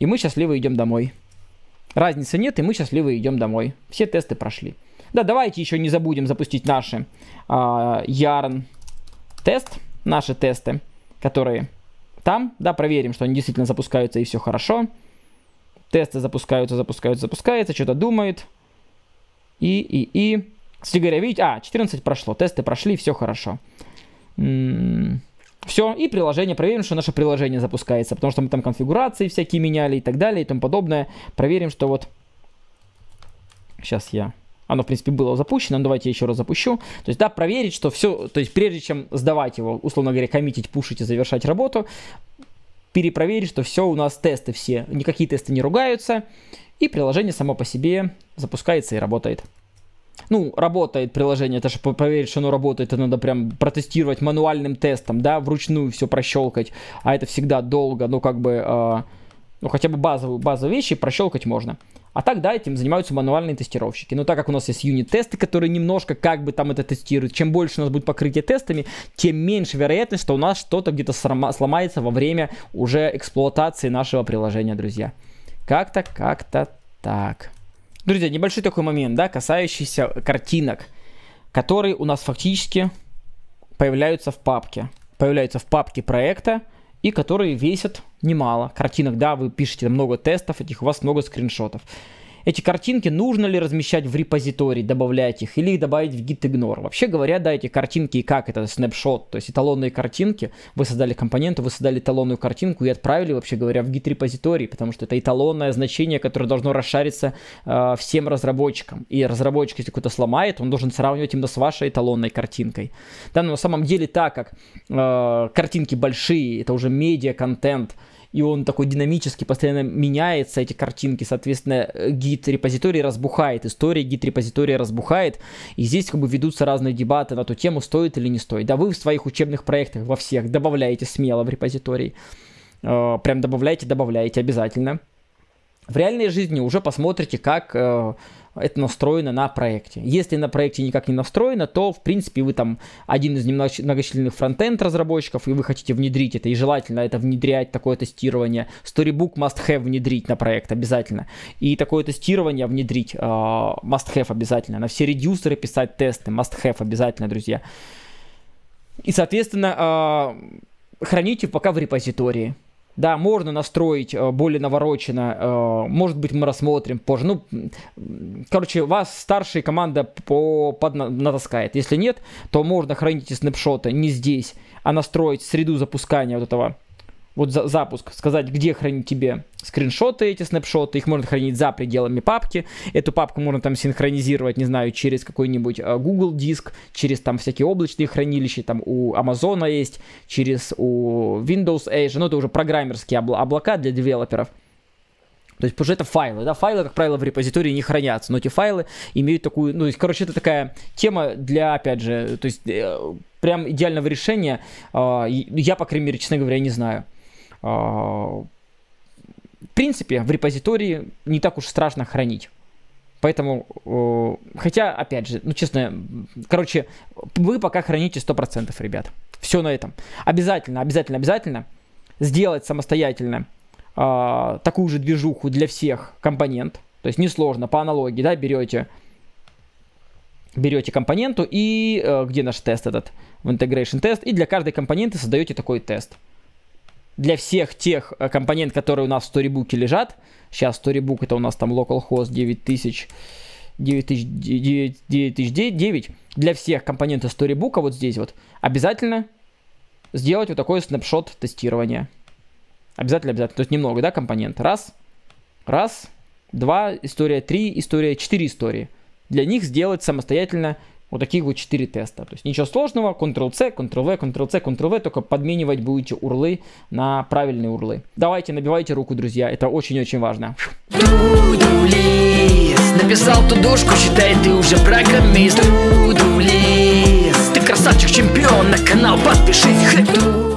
И мы счастливо идем домой. Разницы нет, и мы счастливо идем домой. Все тесты прошли. Да, давайте еще не забудем запустить наши а, Yarn тест, наши тесты, которые там, да, проверим, что они действительно запускаются и все хорошо. Тесты запускаются, запускаются, запускаются, что-то думает. И, и, и. Кстати говоря, видите, а, 14 прошло, тесты прошли, все хорошо. Все, и приложение, проверим, что наше приложение запускается, потому что мы там конфигурации всякие меняли и так далее и тому подобное. Проверим, что вот... Сейчас я... Оно, в принципе, было запущено, но давайте я еще раз запущу. То есть, да, проверить, что все... То есть, прежде чем сдавать его, условно говоря, коммитить, пушить и завершать работу, перепроверить, что все у нас тесты все, никакие тесты не ругаются, и приложение само по себе запускается и работает ну, работает приложение, это же проверить, что оно работает, это надо прям протестировать мануальным тестом, да, вручную все прощелкать, а это всегда долго, ну, как бы, э, ну, хотя бы базовые, базовые вещи прощелкать можно. А так, да, этим занимаются мануальные тестировщики. Но так как у нас есть юнит-тесты, которые немножко как бы там это тестируют, чем больше у нас будет покрытие тестами, тем меньше вероятность, что у нас что-то где-то сломается во время уже эксплуатации нашего приложения, друзья. Как-то, как-то так. Друзья, небольшой такой момент, да, касающийся картинок, которые у нас фактически появляются в папке. Появляются в папке проекта и которые весят немало картинок. Да, вы пишете много тестов, этих у вас много скриншотов эти картинки нужно ли размещать в репозитории, добавлять их, или их добавить в gitignore. Вообще говоря, да, эти картинки и как это, снапшот, то есть эталонные картинки, вы создали компоненту, вы создали эталонную картинку и отправили, вообще говоря, в git репозиторий, потому что это эталонное значение, которое должно расшариться э, всем разработчикам. И разработчик, если кто-то сломает, он должен сравнивать именно с вашей эталонной картинкой. Да, но на самом деле, так как э, картинки большие, это уже медиа-контент, и он такой динамически постоянно меняется, эти картинки, соответственно, э, гид репозиторий разбухает, история гид репозитория разбухает, и здесь как бы ведутся разные дебаты на ту тему, стоит или не стоит. Да вы в своих учебных проектах во всех добавляете смело в репозиторий, э, прям добавляйте, добавляйте обязательно. В реальной жизни уже посмотрите, как э, это настроено на проекте. Если на проекте никак не настроено, то, в принципе, вы там один из немногочисленных фронтенд-разработчиков, и вы хотите внедрить это, и желательно это внедрять, такое тестирование. Storybook must-have внедрить на проект обязательно. И такое тестирование внедрить а, must-have обязательно. На все редюсеры писать тесты must-have обязательно, друзья. И, соответственно, а, храните пока в репозитории. Да, можно настроить э, более навороченно. Э, может быть, мы рассмотрим позже. Ну, короче, вас старшая команда по поднатаскает. Если нет, то можно хранить эти снапшоты не здесь, а настроить среду запускания вот этого вот за, запуск, сказать, где хранить тебе скриншоты, эти снапшоты, их можно хранить за пределами папки, эту папку можно там синхронизировать, не знаю, через какой-нибудь э, Google диск, через там всякие облачные хранилища, там у Amazon есть, через у Windows Azure, ну это уже программерские обла- облака для девелоперов. То есть, потому что это файлы, да, файлы, как правило, в репозитории не хранятся, но эти файлы имеют такую, ну, то есть, короче, это такая тема для, опять же, то есть, э, прям идеального решения, э, я, по крайней мере, честно говоря, не знаю. А, в принципе, в репозитории не так уж страшно хранить. Поэтому, э, хотя, опять же, ну, честно, короче, вы пока храните 100%, ребят. Все на этом. Обязательно, обязательно, обязательно сделать самостоятельно э, такую же движуху для всех компонент. То есть несложно, по аналогии, да, берете, берете компоненту и э, где наш тест этот, в integration тест, и для каждой компоненты создаете такой тест для всех тех э, компонент, которые у нас в сторибуке лежат. Сейчас сторибук это у нас там localhost 9000, 9000, 9009. Для всех компонентов сторибука вот здесь вот обязательно сделать вот такой снапшот тестирования. Обязательно, обязательно. То есть немного, да, компонент. Раз, раз, два, история три, история четыре истории. Для них сделать самостоятельно вот таких вот 4 теста. То есть ничего сложного, Ctrl-C, Ctrl-V, Ctrl-C, Ctrl-V, только подменивать будете урлы на правильные урлы. Давайте, набивайте руку, друзья, это очень-очень важно. Написал тудушку, считай, ты уже программист. Ты красавчик-чемпион, на канал подпишись.